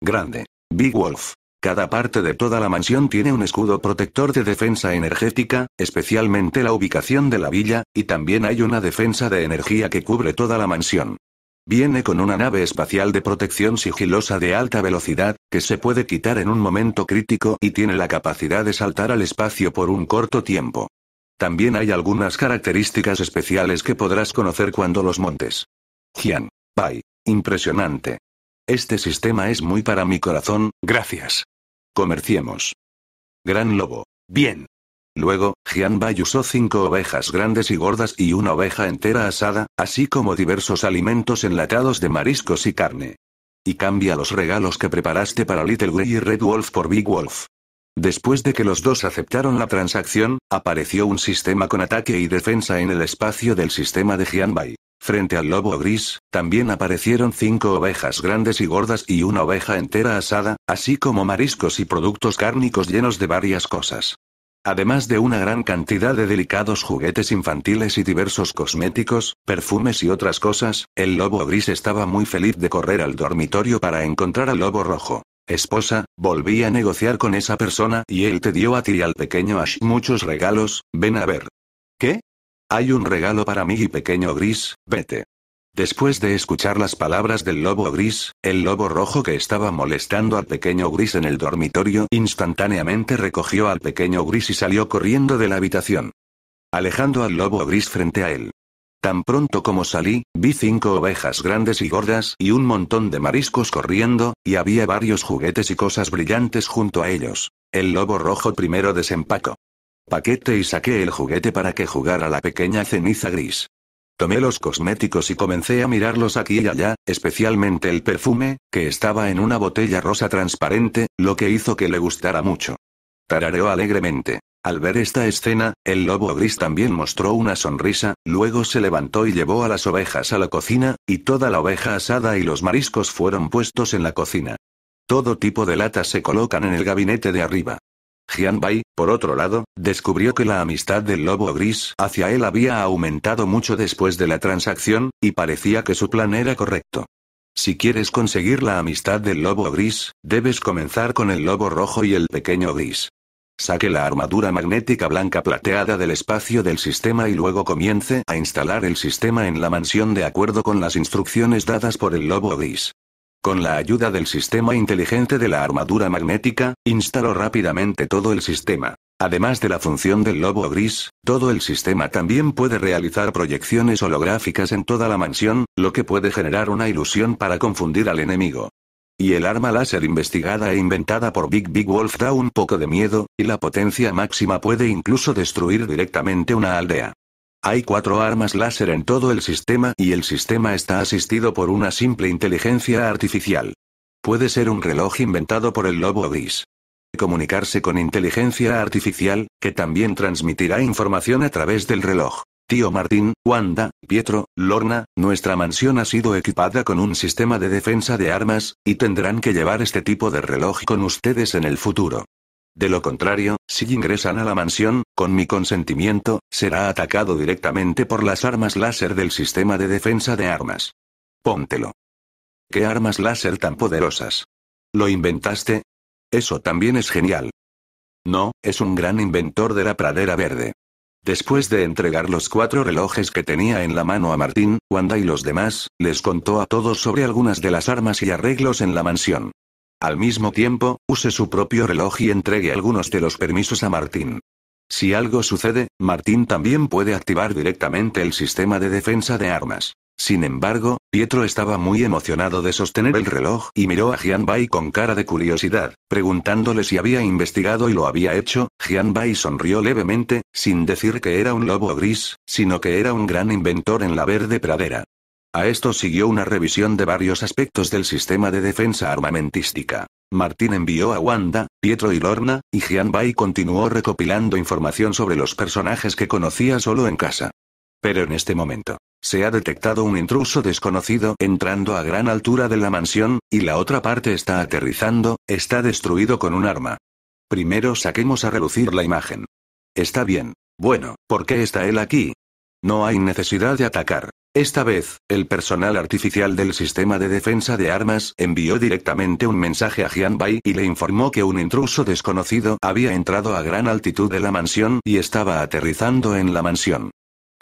Grande. Big Wolf. Cada parte de toda la mansión tiene un escudo protector de defensa energética, especialmente la ubicación de la villa, y también hay una defensa de energía que cubre toda la mansión. Viene con una nave espacial de protección sigilosa de alta velocidad, que se puede quitar en un momento crítico y tiene la capacidad de saltar al espacio por un corto tiempo. También hay algunas características especiales que podrás conocer cuando los montes. Jian. Pai. Impresionante. Este sistema es muy para mi corazón, gracias. Comerciemos. Gran lobo. Bien. Luego, Bai usó cinco ovejas grandes y gordas y una oveja entera asada, así como diversos alimentos enlatados de mariscos y carne. Y cambia los regalos que preparaste para Little Grey y Red Wolf por Big Wolf. Después de que los dos aceptaron la transacción, apareció un sistema con ataque y defensa en el espacio del sistema de Bai. Frente al lobo gris, también aparecieron cinco ovejas grandes y gordas y una oveja entera asada, así como mariscos y productos cárnicos llenos de varias cosas. Además de una gran cantidad de delicados juguetes infantiles y diversos cosméticos, perfumes y otras cosas, el lobo gris estaba muy feliz de correr al dormitorio para encontrar al lobo rojo. Esposa, volví a negociar con esa persona y él te dio a ti y al pequeño Ash muchos regalos, ven a ver. ¿Qué? Hay un regalo para mí y pequeño gris, vete. Después de escuchar las palabras del lobo gris, el lobo rojo que estaba molestando al pequeño gris en el dormitorio instantáneamente recogió al pequeño gris y salió corriendo de la habitación. Alejando al lobo gris frente a él. Tan pronto como salí, vi cinco ovejas grandes y gordas y un montón de mariscos corriendo, y había varios juguetes y cosas brillantes junto a ellos. El lobo rojo primero desempacó paquete y saqué el juguete para que jugara la pequeña ceniza gris. Tomé los cosméticos y comencé a mirarlos aquí y allá, especialmente el perfume, que estaba en una botella rosa transparente, lo que hizo que le gustara mucho. Tarareó alegremente. Al ver esta escena, el lobo gris también mostró una sonrisa, luego se levantó y llevó a las ovejas a la cocina, y toda la oveja asada y los mariscos fueron puestos en la cocina. Todo tipo de latas se colocan en el gabinete de arriba. Jian Bai, por otro lado, descubrió que la amistad del lobo gris hacia él había aumentado mucho después de la transacción, y parecía que su plan era correcto. Si quieres conseguir la amistad del lobo gris, debes comenzar con el lobo rojo y el pequeño gris. Saque la armadura magnética blanca plateada del espacio del sistema y luego comience a instalar el sistema en la mansión de acuerdo con las instrucciones dadas por el lobo gris. Con la ayuda del sistema inteligente de la armadura magnética, instaló rápidamente todo el sistema. Además de la función del lobo gris, todo el sistema también puede realizar proyecciones holográficas en toda la mansión, lo que puede generar una ilusión para confundir al enemigo. Y el arma láser investigada e inventada por Big Big Wolf da un poco de miedo, y la potencia máxima puede incluso destruir directamente una aldea. Hay cuatro armas láser en todo el sistema y el sistema está asistido por una simple inteligencia artificial. Puede ser un reloj inventado por el lobo gris. Comunicarse con inteligencia artificial, que también transmitirá información a través del reloj. Tío Martín, Wanda, Pietro, Lorna, nuestra mansión ha sido equipada con un sistema de defensa de armas, y tendrán que llevar este tipo de reloj con ustedes en el futuro. De lo contrario, si ingresan a la mansión, con mi consentimiento, será atacado directamente por las armas láser del sistema de defensa de armas. Póntelo. ¿Qué armas láser tan poderosas? ¿Lo inventaste? Eso también es genial. No, es un gran inventor de la pradera verde. Después de entregar los cuatro relojes que tenía en la mano a Martín, Wanda y los demás, les contó a todos sobre algunas de las armas y arreglos en la mansión. Al mismo tiempo, use su propio reloj y entregue algunos de los permisos a Martín. Si algo sucede, Martín también puede activar directamente el sistema de defensa de armas. Sin embargo, Pietro estaba muy emocionado de sostener el reloj y miró a Bai con cara de curiosidad, preguntándole si había investigado y lo había hecho. Bai sonrió levemente, sin decir que era un lobo gris, sino que era un gran inventor en la verde pradera. A esto siguió una revisión de varios aspectos del sistema de defensa armamentística. Martín envió a Wanda, Pietro y Lorna, y Bai continuó recopilando información sobre los personajes que conocía solo en casa. Pero en este momento, se ha detectado un intruso desconocido entrando a gran altura de la mansión, y la otra parte está aterrizando, está destruido con un arma. Primero saquemos a relucir la imagen. Está bien. Bueno, ¿por qué está él aquí? No hay necesidad de atacar. Esta vez, el personal artificial del sistema de defensa de armas envió directamente un mensaje a Jian Bai y le informó que un intruso desconocido había entrado a gran altitud de la mansión y estaba aterrizando en la mansión.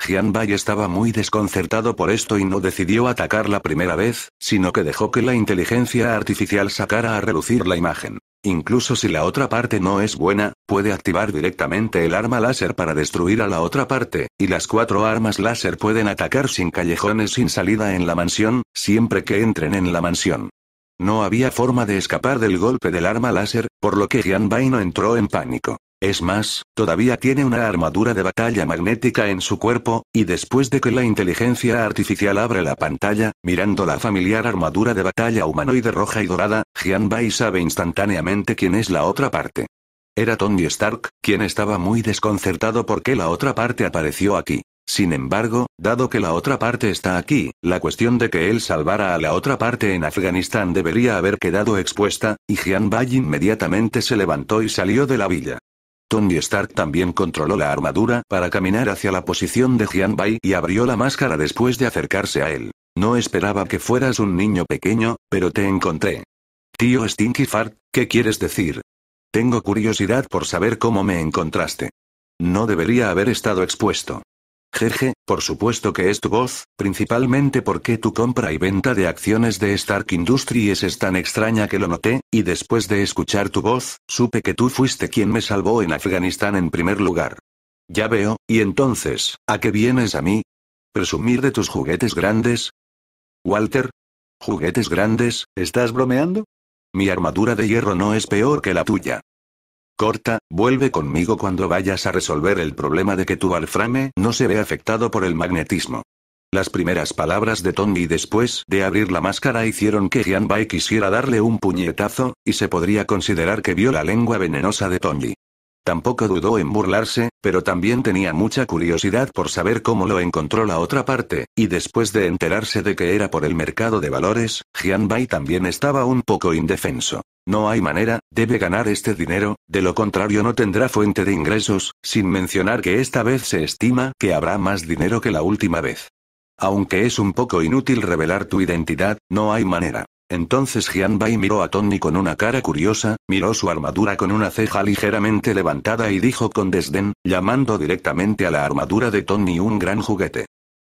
Jian Bai estaba muy desconcertado por esto y no decidió atacar la primera vez, sino que dejó que la inteligencia artificial sacara a relucir la imagen. Incluso si la otra parte no es buena, puede activar directamente el arma láser para destruir a la otra parte, y las cuatro armas láser pueden atacar sin callejones sin salida en la mansión, siempre que entren en la mansión. No había forma de escapar del golpe del arma láser, por lo que Jian no entró en pánico. Es más, todavía tiene una armadura de batalla magnética en su cuerpo, y después de que la inteligencia artificial abre la pantalla, mirando la familiar armadura de batalla humanoide roja y dorada, Jian Bai sabe instantáneamente quién es la otra parte. Era Tony Stark, quien estaba muy desconcertado porque la otra parte apareció aquí. Sin embargo, dado que la otra parte está aquí, la cuestión de que él salvara a la otra parte en Afganistán debería haber quedado expuesta, y Jian Bai inmediatamente se levantó y salió de la villa. Tony Stark también controló la armadura para caminar hacia la posición de Bai y abrió la máscara después de acercarse a él. No esperaba que fueras un niño pequeño, pero te encontré. Tío Stinky Fart, ¿qué quieres decir? Tengo curiosidad por saber cómo me encontraste. No debería haber estado expuesto. Jeje, por supuesto que es tu voz, principalmente porque tu compra y venta de acciones de Stark Industries es tan extraña que lo noté, y después de escuchar tu voz, supe que tú fuiste quien me salvó en Afganistán en primer lugar. Ya veo, y entonces, ¿a qué vienes a mí? ¿Presumir de tus juguetes grandes? Walter? ¿Juguetes grandes? ¿Estás bromeando? Mi armadura de hierro no es peor que la tuya. Corta, vuelve conmigo cuando vayas a resolver el problema de que tu alframe no se ve afectado por el magnetismo. Las primeras palabras de Tony después de abrir la máscara hicieron que Jianbai quisiera darle un puñetazo, y se podría considerar que vio la lengua venenosa de Tony. Tampoco dudó en burlarse, pero también tenía mucha curiosidad por saber cómo lo encontró la otra parte, y después de enterarse de que era por el mercado de valores, Jian Bai también estaba un poco indefenso. No hay manera, debe ganar este dinero, de lo contrario no tendrá fuente de ingresos, sin mencionar que esta vez se estima que habrá más dinero que la última vez. Aunque es un poco inútil revelar tu identidad, no hay manera. Entonces Bai miró a Tony con una cara curiosa, miró su armadura con una ceja ligeramente levantada y dijo con desdén, llamando directamente a la armadura de Tony un gran juguete.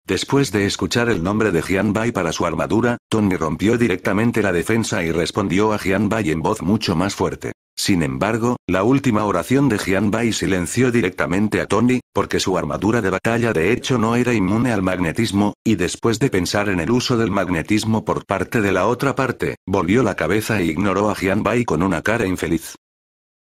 Después de escuchar el nombre de Bai para su armadura, Tony rompió directamente la defensa y respondió a Bai en voz mucho más fuerte. Sin embargo, la última oración de Jian Bai silenció directamente a Tony, porque su armadura de batalla de hecho no era inmune al magnetismo, y después de pensar en el uso del magnetismo por parte de la otra parte, volvió la cabeza e ignoró a Jian Bai con una cara infeliz.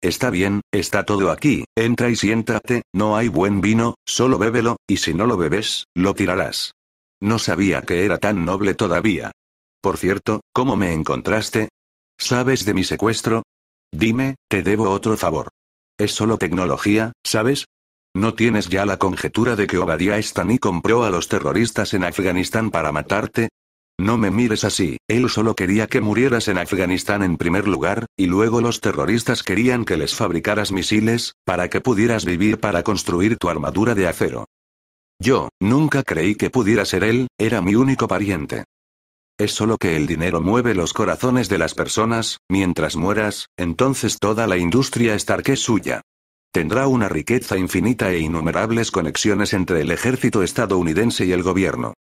Está bien, está todo aquí, entra y siéntate, no hay buen vino, solo bébelo, y si no lo bebes, lo tirarás. No sabía que era tan noble todavía. Por cierto, ¿cómo me encontraste? ¿Sabes de mi secuestro? Dime, te debo otro favor. Es solo tecnología, ¿sabes? ¿No tienes ya la conjetura de que Obadiah Stani compró a los terroristas en Afganistán para matarte? No me mires así, él solo quería que murieras en Afganistán en primer lugar, y luego los terroristas querían que les fabricaras misiles, para que pudieras vivir para construir tu armadura de acero. Yo, nunca creí que pudiera ser él, era mi único pariente. Es solo que el dinero mueve los corazones de las personas, mientras mueras, entonces toda la industria Stark es suya. Tendrá una riqueza infinita e innumerables conexiones entre el ejército estadounidense y el gobierno.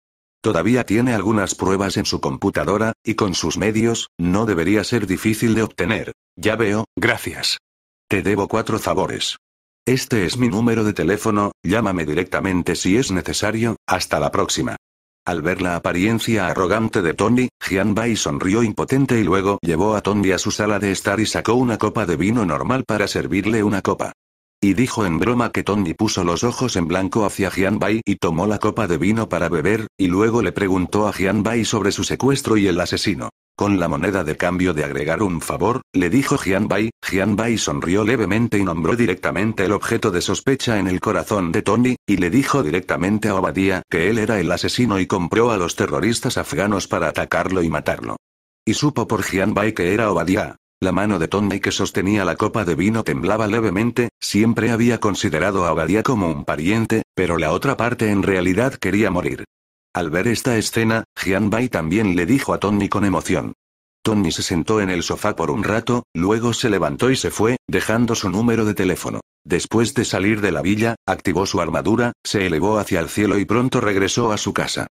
Todavía tiene algunas pruebas en su computadora, y con sus medios, no debería ser difícil de obtener. Ya veo, gracias. Te debo cuatro favores. Este es mi número de teléfono, llámame directamente si es necesario, hasta la próxima. Al ver la apariencia arrogante de Tony, Jian Bai sonrió impotente y luego llevó a Tony a su sala de estar y sacó una copa de vino normal para servirle una copa. Y dijo en broma que Tony puso los ojos en blanco hacia Jian Bai y tomó la copa de vino para beber, y luego le preguntó a Jian Bai sobre su secuestro y el asesino. Con la moneda de cambio de agregar un favor, le dijo Jian Bai sonrió levemente y nombró directamente el objeto de sospecha en el corazón de Tony, y le dijo directamente a Obadiah que él era el asesino y compró a los terroristas afganos para atacarlo y matarlo. Y supo por Bai que era Obadiah. La mano de Tony que sostenía la copa de vino temblaba levemente, siempre había considerado a Obadiah como un pariente, pero la otra parte en realidad quería morir. Al ver esta escena, Jian Bai también le dijo a Tony con emoción. Tony se sentó en el sofá por un rato, luego se levantó y se fue, dejando su número de teléfono. Después de salir de la villa, activó su armadura, se elevó hacia el cielo y pronto regresó a su casa.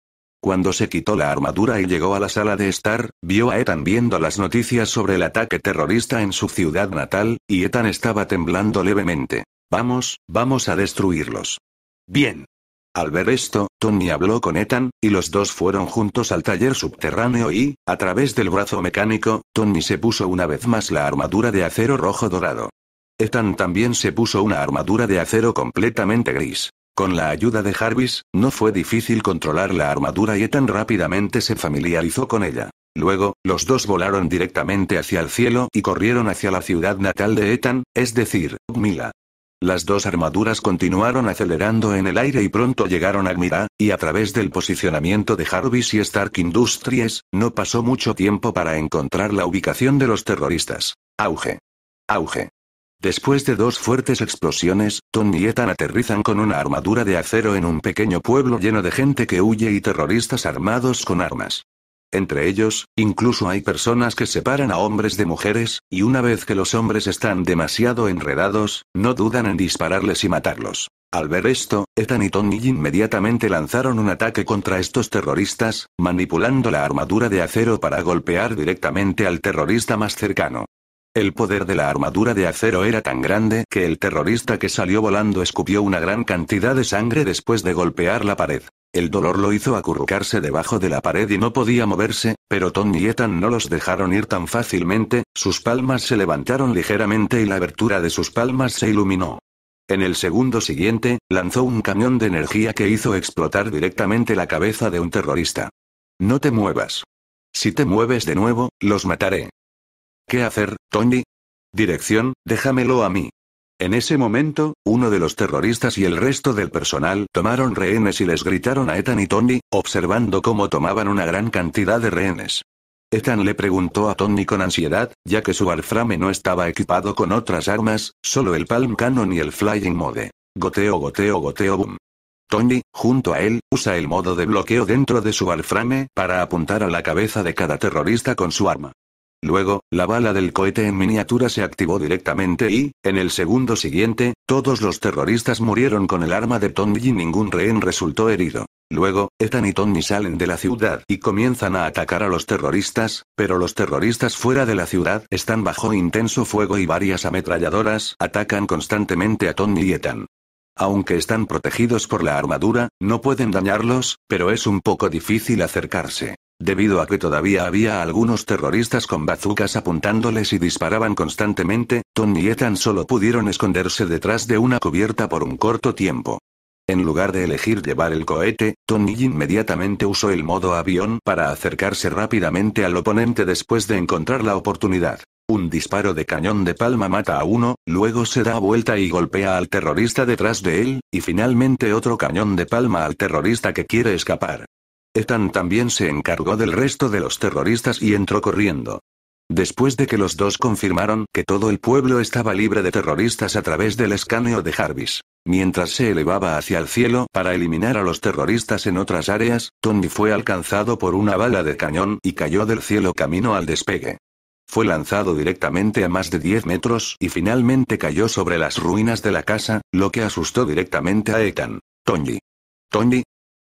Cuando se quitó la armadura y llegó a la sala de estar, vio a Ethan viendo las noticias sobre el ataque terrorista en su ciudad natal, y Ethan estaba temblando levemente. Vamos, vamos a destruirlos. Bien. Al ver esto, Tony habló con Ethan, y los dos fueron juntos al taller subterráneo y, a través del brazo mecánico, Tony se puso una vez más la armadura de acero rojo dorado. Ethan también se puso una armadura de acero completamente gris. Con la ayuda de Jarvis, no fue difícil controlar la armadura y Ethan rápidamente se familiarizó con ella. Luego, los dos volaron directamente hacia el cielo y corrieron hacia la ciudad natal de Ethan, es decir, Mila. Las dos armaduras continuaron acelerando en el aire y pronto llegaron a Mira, y a través del posicionamiento de Jarvis y Stark Industries, no pasó mucho tiempo para encontrar la ubicación de los terroristas. Auge. Auge. Después de dos fuertes explosiones, Tony y Ethan aterrizan con una armadura de acero en un pequeño pueblo lleno de gente que huye y terroristas armados con armas. Entre ellos, incluso hay personas que separan a hombres de mujeres, y una vez que los hombres están demasiado enredados, no dudan en dispararles y matarlos. Al ver esto, Ethan y Tony inmediatamente lanzaron un ataque contra estos terroristas, manipulando la armadura de acero para golpear directamente al terrorista más cercano. El poder de la armadura de acero era tan grande que el terrorista que salió volando escupió una gran cantidad de sangre después de golpear la pared. El dolor lo hizo acurrucarse debajo de la pared y no podía moverse, pero Tom y Ethan no los dejaron ir tan fácilmente, sus palmas se levantaron ligeramente y la abertura de sus palmas se iluminó. En el segundo siguiente, lanzó un cañón de energía que hizo explotar directamente la cabeza de un terrorista. No te muevas. Si te mueves de nuevo, los mataré. ¿Qué hacer, Tony? Dirección, déjamelo a mí. En ese momento, uno de los terroristas y el resto del personal tomaron rehenes y les gritaron a Ethan y Tony, observando cómo tomaban una gran cantidad de rehenes. Ethan le preguntó a Tony con ansiedad, ya que su alframe no estaba equipado con otras armas, solo el Palm Cannon y el Flying Mode. Goteo, goteo, goteo, boom. Tony, junto a él, usa el modo de bloqueo dentro de su alframe para apuntar a la cabeza de cada terrorista con su arma. Luego, la bala del cohete en miniatura se activó directamente y, en el segundo siguiente, todos los terroristas murieron con el arma de Tony y ningún rehén resultó herido. Luego, Ethan y Tony salen de la ciudad y comienzan a atacar a los terroristas, pero los terroristas fuera de la ciudad están bajo intenso fuego y varias ametralladoras atacan constantemente a Tony y Ethan. Aunque están protegidos por la armadura, no pueden dañarlos, pero es un poco difícil acercarse. Debido a que todavía había algunos terroristas con bazucas apuntándoles y disparaban constantemente, Tony y Ethan solo pudieron esconderse detrás de una cubierta por un corto tiempo. En lugar de elegir llevar el cohete, Tony inmediatamente usó el modo avión para acercarse rápidamente al oponente después de encontrar la oportunidad. Un disparo de cañón de palma mata a uno, luego se da vuelta y golpea al terrorista detrás de él, y finalmente otro cañón de palma al terrorista que quiere escapar. Ethan también se encargó del resto de los terroristas y entró corriendo. Después de que los dos confirmaron que todo el pueblo estaba libre de terroristas a través del escaneo de Jarvis. Mientras se elevaba hacia el cielo para eliminar a los terroristas en otras áreas, Tony fue alcanzado por una bala de cañón y cayó del cielo camino al despegue. Fue lanzado directamente a más de 10 metros y finalmente cayó sobre las ruinas de la casa, lo que asustó directamente a Ethan. Tony. Tony.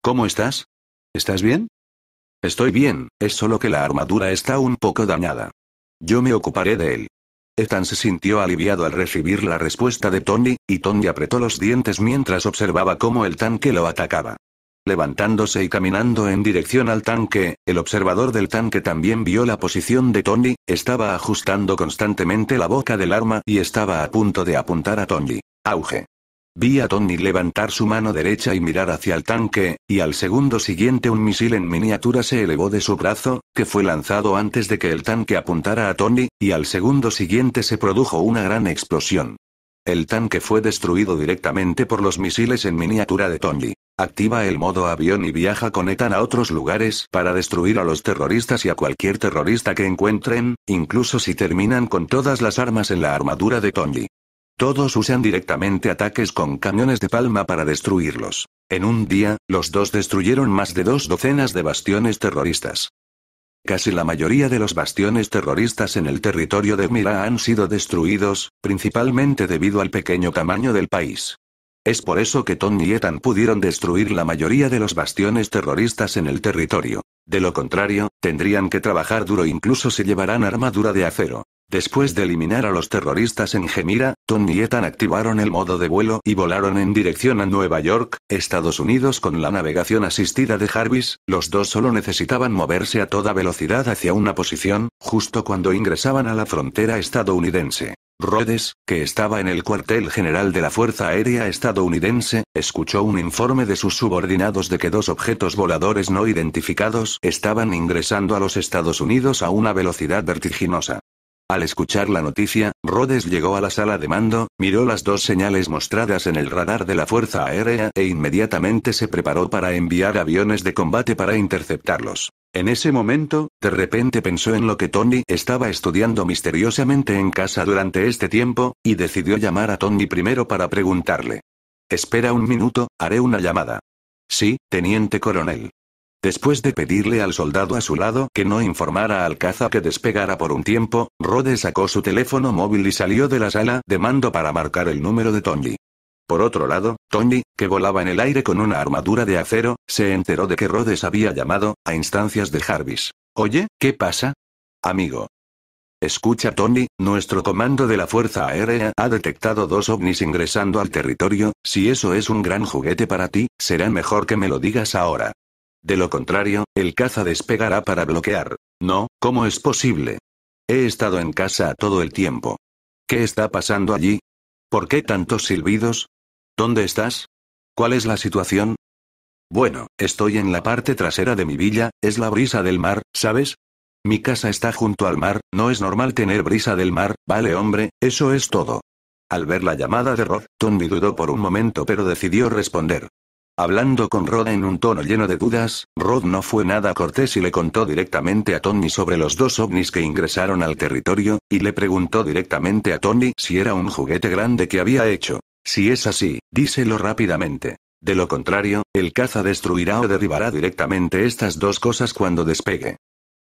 ¿Cómo estás? ¿Estás bien? Estoy bien, es solo que la armadura está un poco dañada. Yo me ocuparé de él. Ethan se sintió aliviado al recibir la respuesta de Tony, y Tony apretó los dientes mientras observaba cómo el tanque lo atacaba. Levantándose y caminando en dirección al tanque, el observador del tanque también vio la posición de Tony, estaba ajustando constantemente la boca del arma y estaba a punto de apuntar a Tony. Auge. Vi a Tony levantar su mano derecha y mirar hacia el tanque, y al segundo siguiente un misil en miniatura se elevó de su brazo, que fue lanzado antes de que el tanque apuntara a Tony, y al segundo siguiente se produjo una gran explosión. El tanque fue destruido directamente por los misiles en miniatura de Tony. Activa el modo avión y viaja con Ethan a otros lugares para destruir a los terroristas y a cualquier terrorista que encuentren, incluso si terminan con todas las armas en la armadura de Tony. Todos usan directamente ataques con camiones de palma para destruirlos. En un día, los dos destruyeron más de dos docenas de bastiones terroristas. Casi la mayoría de los bastiones terroristas en el territorio de Mira han sido destruidos, principalmente debido al pequeño tamaño del país. Es por eso que Tony y Ethan pudieron destruir la mayoría de los bastiones terroristas en el territorio. De lo contrario, tendrían que trabajar duro incluso si llevarán armadura de acero. Después de eliminar a los terroristas en Gemira, Tom y Ethan activaron el modo de vuelo y volaron en dirección a Nueva York, Estados Unidos con la navegación asistida de Jarvis, los dos solo necesitaban moverse a toda velocidad hacia una posición, justo cuando ingresaban a la frontera estadounidense. Rhodes, que estaba en el cuartel general de la Fuerza Aérea estadounidense, escuchó un informe de sus subordinados de que dos objetos voladores no identificados estaban ingresando a los Estados Unidos a una velocidad vertiginosa. Al escuchar la noticia, Rhodes llegó a la sala de mando, miró las dos señales mostradas en el radar de la Fuerza Aérea e inmediatamente se preparó para enviar aviones de combate para interceptarlos. En ese momento, de repente pensó en lo que Tony estaba estudiando misteriosamente en casa durante este tiempo, y decidió llamar a Tony primero para preguntarle. Espera un minuto, haré una llamada. Sí, teniente coronel. Después de pedirle al soldado a su lado que no informara al caza que despegara por un tiempo, Rhodes sacó su teléfono móvil y salió de la sala de mando para marcar el número de Tony. Por otro lado, Tony, que volaba en el aire con una armadura de acero, se enteró de que Rhodes había llamado, a instancias de Jarvis. Oye, ¿qué pasa? Amigo. Escucha Tony, nuestro comando de la Fuerza Aérea ha detectado dos ovnis ingresando al territorio, si eso es un gran juguete para ti, será mejor que me lo digas ahora. De lo contrario, el caza despegará para bloquear. No, ¿cómo es posible? He estado en casa todo el tiempo. ¿Qué está pasando allí? ¿Por qué tantos silbidos? ¿Dónde estás? ¿Cuál es la situación? Bueno, estoy en la parte trasera de mi villa, es la brisa del mar, ¿sabes? Mi casa está junto al mar, no es normal tener brisa del mar, vale hombre, eso es todo. Al ver la llamada de Rod, Tony dudó por un momento pero decidió responder. Hablando con Rod en un tono lleno de dudas, Rod no fue nada cortés y le contó directamente a Tony sobre los dos ovnis que ingresaron al territorio, y le preguntó directamente a Tony si era un juguete grande que había hecho. Si es así, díselo rápidamente. De lo contrario, el caza destruirá o derribará directamente estas dos cosas cuando despegue.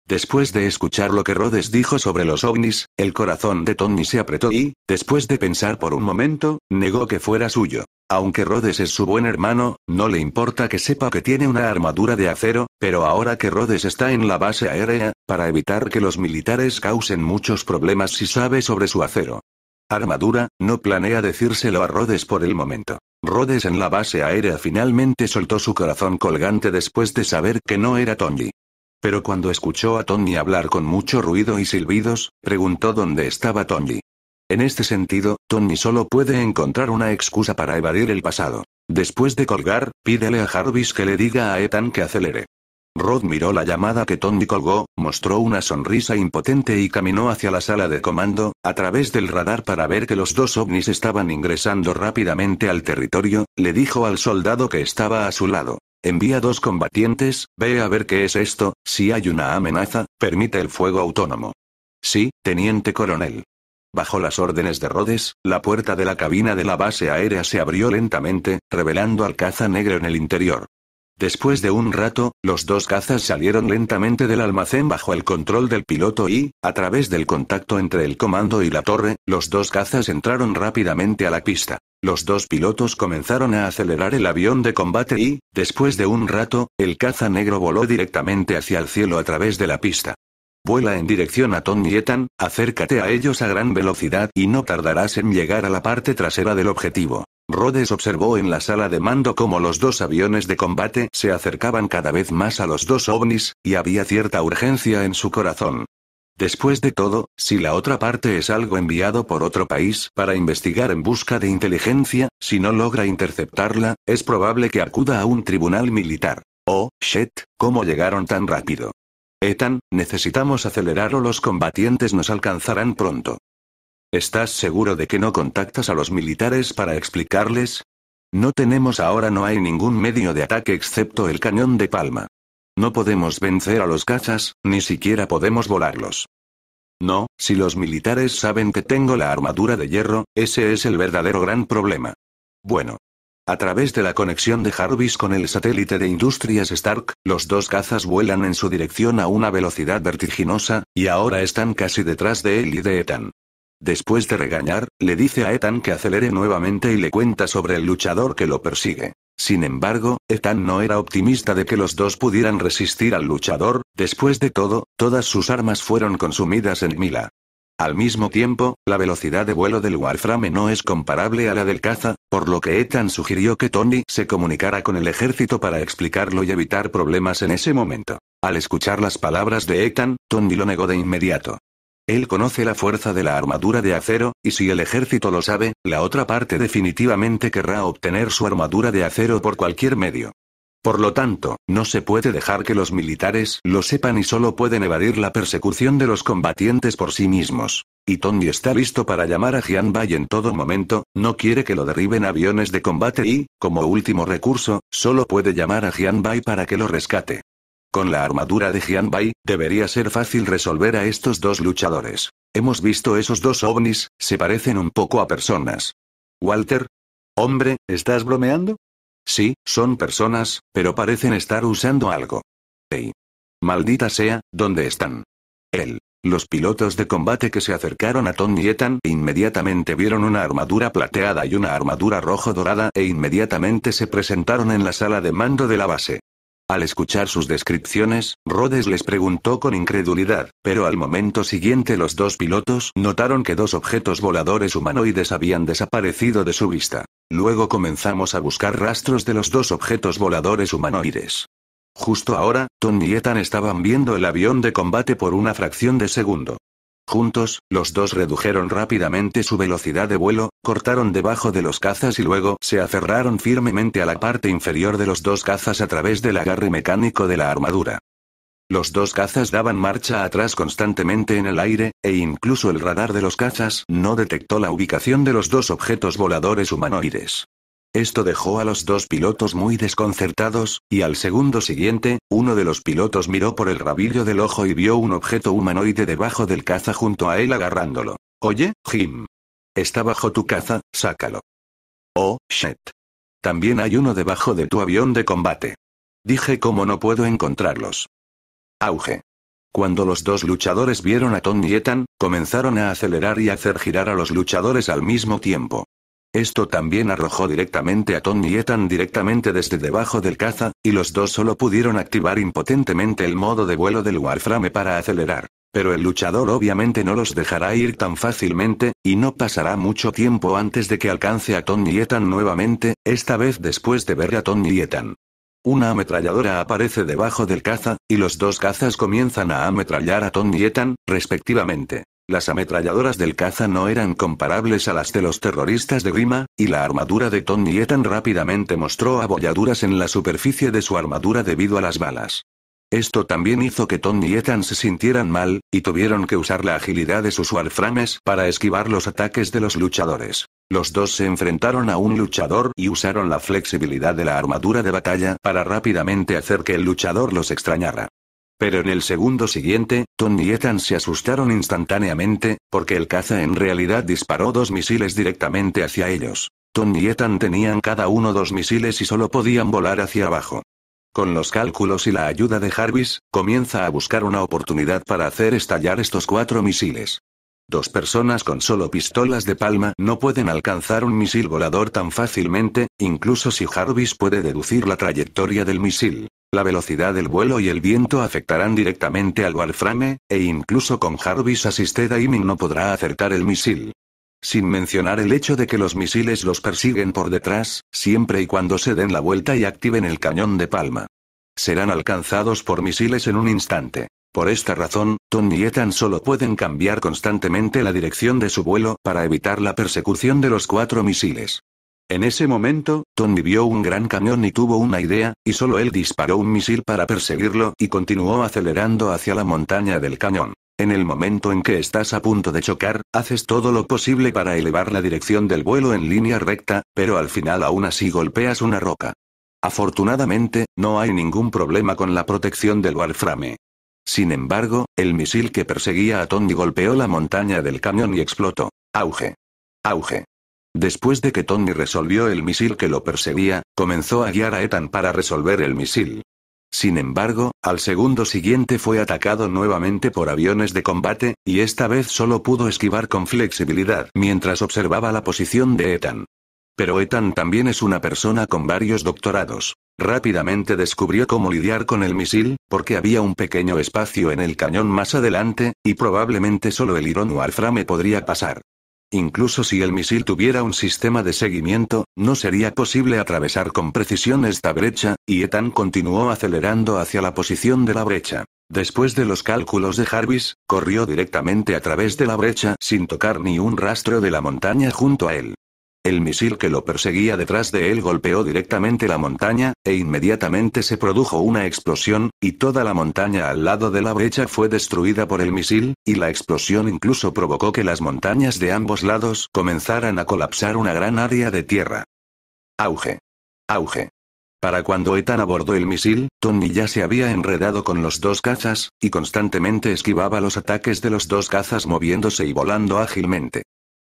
Después de escuchar lo que Rhodes dijo sobre los ovnis, el corazón de Tony se apretó y, después de pensar por un momento, negó que fuera suyo. Aunque Rhodes es su buen hermano, no le importa que sepa que tiene una armadura de acero, pero ahora que Rhodes está en la base aérea, para evitar que los militares causen muchos problemas si sabe sobre su acero. Armadura, no planea decírselo a Rhodes por el momento. Rhodes en la base aérea finalmente soltó su corazón colgante después de saber que no era Tony. Pero cuando escuchó a Tony hablar con mucho ruido y silbidos, preguntó dónde estaba Tony. En este sentido, Tony solo puede encontrar una excusa para evadir el pasado. Después de colgar, pídele a Jarvis que le diga a Ethan que acelere. Rod miró la llamada que Tony colgó, mostró una sonrisa impotente y caminó hacia la sala de comando, a través del radar para ver que los dos ovnis estaban ingresando rápidamente al territorio, le dijo al soldado que estaba a su lado. Envía dos combatientes, ve a ver qué es esto, si hay una amenaza, permite el fuego autónomo. Sí, teniente coronel. Bajo las órdenes de Rhodes, la puerta de la cabina de la base aérea se abrió lentamente, revelando al caza negro en el interior. Después de un rato, los dos cazas salieron lentamente del almacén bajo el control del piloto y, a través del contacto entre el comando y la torre, los dos cazas entraron rápidamente a la pista. Los dos pilotos comenzaron a acelerar el avión de combate y, después de un rato, el caza negro voló directamente hacia el cielo a través de la pista. Vuela en dirección a Tom y acércate a ellos a gran velocidad y no tardarás en llegar a la parte trasera del objetivo. Rhodes observó en la sala de mando cómo los dos aviones de combate se acercaban cada vez más a los dos ovnis, y había cierta urgencia en su corazón. Después de todo, si la otra parte es algo enviado por otro país para investigar en busca de inteligencia, si no logra interceptarla, es probable que acuda a un tribunal militar. Oh, shit, ¿cómo llegaron tan rápido? Ethan, necesitamos acelerar o los combatientes nos alcanzarán pronto. ¿Estás seguro de que no contactas a los militares para explicarles? No tenemos ahora no hay ningún medio de ataque excepto el cañón de Palma. No podemos vencer a los cazas, ni siquiera podemos volarlos. No, si los militares saben que tengo la armadura de hierro, ese es el verdadero gran problema. Bueno. A través de la conexión de Jarvis con el satélite de Industrias Stark, los dos cazas vuelan en su dirección a una velocidad vertiginosa, y ahora están casi detrás de él y de Ethan. Después de regañar, le dice a Ethan que acelere nuevamente y le cuenta sobre el luchador que lo persigue. Sin embargo, Ethan no era optimista de que los dos pudieran resistir al luchador, después de todo, todas sus armas fueron consumidas en Mila. Al mismo tiempo, la velocidad de vuelo del Warframe no es comparable a la del caza, por lo que Ethan sugirió que Tony se comunicara con el ejército para explicarlo y evitar problemas en ese momento. Al escuchar las palabras de Ethan, Tony lo negó de inmediato. Él conoce la fuerza de la armadura de acero, y si el ejército lo sabe, la otra parte definitivamente querrá obtener su armadura de acero por cualquier medio. Por lo tanto, no se puede dejar que los militares lo sepan y solo pueden evadir la persecución de los combatientes por sí mismos. Y Tony está listo para llamar a Bai en todo momento, no quiere que lo derriben aviones de combate y, como último recurso, solo puede llamar a Bai para que lo rescate. Con la armadura de Bai, debería ser fácil resolver a estos dos luchadores. Hemos visto esos dos ovnis, se parecen un poco a personas. Walter. Hombre, ¿estás bromeando? Sí, son personas, pero parecen estar usando algo. Ey. Maldita sea, ¿dónde están? Él. Los pilotos de combate que se acercaron a Tom y inmediatamente vieron una armadura plateada y una armadura rojo dorada e inmediatamente se presentaron en la sala de mando de la base. Al escuchar sus descripciones, Rhodes les preguntó con incredulidad, pero al momento siguiente los dos pilotos notaron que dos objetos voladores humanoides habían desaparecido de su vista. Luego comenzamos a buscar rastros de los dos objetos voladores humanoides. Justo ahora, Tony y Ethan estaban viendo el avión de combate por una fracción de segundo. Juntos, los dos redujeron rápidamente su velocidad de vuelo, cortaron debajo de los cazas y luego se aferraron firmemente a la parte inferior de los dos cazas a través del agarre mecánico de la armadura. Los dos cazas daban marcha atrás constantemente en el aire, e incluso el radar de los cazas no detectó la ubicación de los dos objetos voladores humanoides. Esto dejó a los dos pilotos muy desconcertados, y al segundo siguiente, uno de los pilotos miró por el rabillo del ojo y vio un objeto humanoide debajo del caza junto a él agarrándolo. Oye, Jim. Está bajo tu caza, sácalo. Oh, shit. También hay uno debajo de tu avión de combate. Dije como no puedo encontrarlos. Auge. Cuando los dos luchadores vieron a Tom y comenzaron a acelerar y hacer girar a los luchadores al mismo tiempo. Esto también arrojó directamente a Tony y directamente desde debajo del caza, y los dos solo pudieron activar impotentemente el modo de vuelo del Warframe para acelerar. Pero el luchador obviamente no los dejará ir tan fácilmente, y no pasará mucho tiempo antes de que alcance a Tony y nuevamente, esta vez después de ver a Tony y Una ametralladora aparece debajo del caza, y los dos cazas comienzan a ametrallar a Tony y respectivamente. Las ametralladoras del caza no eran comparables a las de los terroristas de Grima, y la armadura de Tony Etan rápidamente mostró abolladuras en la superficie de su armadura debido a las balas. Esto también hizo que Tony Etan se sintieran mal, y tuvieron que usar la agilidad de sus warframes para esquivar los ataques de los luchadores. Los dos se enfrentaron a un luchador y usaron la flexibilidad de la armadura de batalla para rápidamente hacer que el luchador los extrañara. Pero en el segundo siguiente, Tony y Ethan se asustaron instantáneamente, porque el caza en realidad disparó dos misiles directamente hacia ellos. Tom y Ethan tenían cada uno dos misiles y solo podían volar hacia abajo. Con los cálculos y la ayuda de Jarvis, comienza a buscar una oportunidad para hacer estallar estos cuatro misiles. Dos personas con solo pistolas de palma no pueden alcanzar un misil volador tan fácilmente, incluso si Jarvis puede deducir la trayectoria del misil. La velocidad del vuelo y el viento afectarán directamente al Warframe, e incluso con Jarvis asistida, Aiming no podrá acertar el misil. Sin mencionar el hecho de que los misiles los persiguen por detrás, siempre y cuando se den la vuelta y activen el cañón de palma. Serán alcanzados por misiles en un instante. Por esta razón, Ton y Ethan solo pueden cambiar constantemente la dirección de su vuelo para evitar la persecución de los cuatro misiles. En ese momento, Tony vio un gran cañón y tuvo una idea, y solo él disparó un misil para perseguirlo y continuó acelerando hacia la montaña del cañón. En el momento en que estás a punto de chocar, haces todo lo posible para elevar la dirección del vuelo en línea recta, pero al final aún así golpeas una roca. Afortunadamente, no hay ningún problema con la protección del warframe. Sin embargo, el misil que perseguía a Tony golpeó la montaña del cañón y explotó. Auge. Auge. Después de que Tommy resolvió el misil que lo perseguía, comenzó a guiar a Ethan para resolver el misil. Sin embargo, al segundo siguiente fue atacado nuevamente por aviones de combate, y esta vez solo pudo esquivar con flexibilidad mientras observaba la posición de Ethan. Pero Ethan también es una persona con varios doctorados. Rápidamente descubrió cómo lidiar con el misil, porque había un pequeño espacio en el cañón más adelante, y probablemente solo el Iron o Alframe podría pasar. Incluso si el misil tuviera un sistema de seguimiento, no sería posible atravesar con precisión esta brecha, y Ethan continuó acelerando hacia la posición de la brecha. Después de los cálculos de Jarvis, corrió directamente a través de la brecha sin tocar ni un rastro de la montaña junto a él. El misil que lo perseguía detrás de él golpeó directamente la montaña, e inmediatamente se produjo una explosión, y toda la montaña al lado de la brecha fue destruida por el misil, y la explosión incluso provocó que las montañas de ambos lados comenzaran a colapsar una gran área de tierra. Auge. Auge. Para cuando Ethan abordó el misil, Tony ya se había enredado con los dos cazas, y constantemente esquivaba los ataques de los dos cazas moviéndose y volando ágilmente.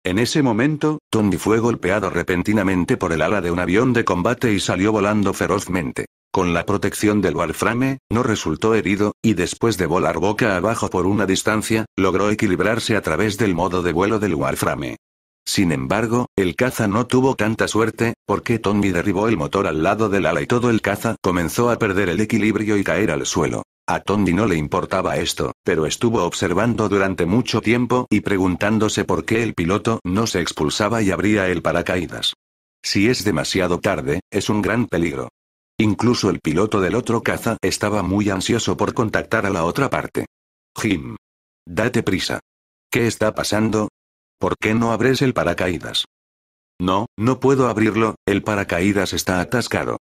En ese momento, Tommy fue golpeado repentinamente por el ala de un avión de combate y salió volando ferozmente. Con la protección del Warframe, no resultó herido, y después de volar boca abajo por una distancia, logró equilibrarse a través del modo de vuelo del Warframe. Sin embargo, el caza no tuvo tanta suerte, porque Tommy derribó el motor al lado del ala y todo el caza comenzó a perder el equilibrio y caer al suelo. A Tondi no le importaba esto, pero estuvo observando durante mucho tiempo y preguntándose por qué el piloto no se expulsaba y abría el paracaídas. Si es demasiado tarde, es un gran peligro. Incluso el piloto del otro caza estaba muy ansioso por contactar a la otra parte. Jim. Date prisa. ¿Qué está pasando? ¿Por qué no abres el paracaídas? No, no puedo abrirlo, el paracaídas está atascado.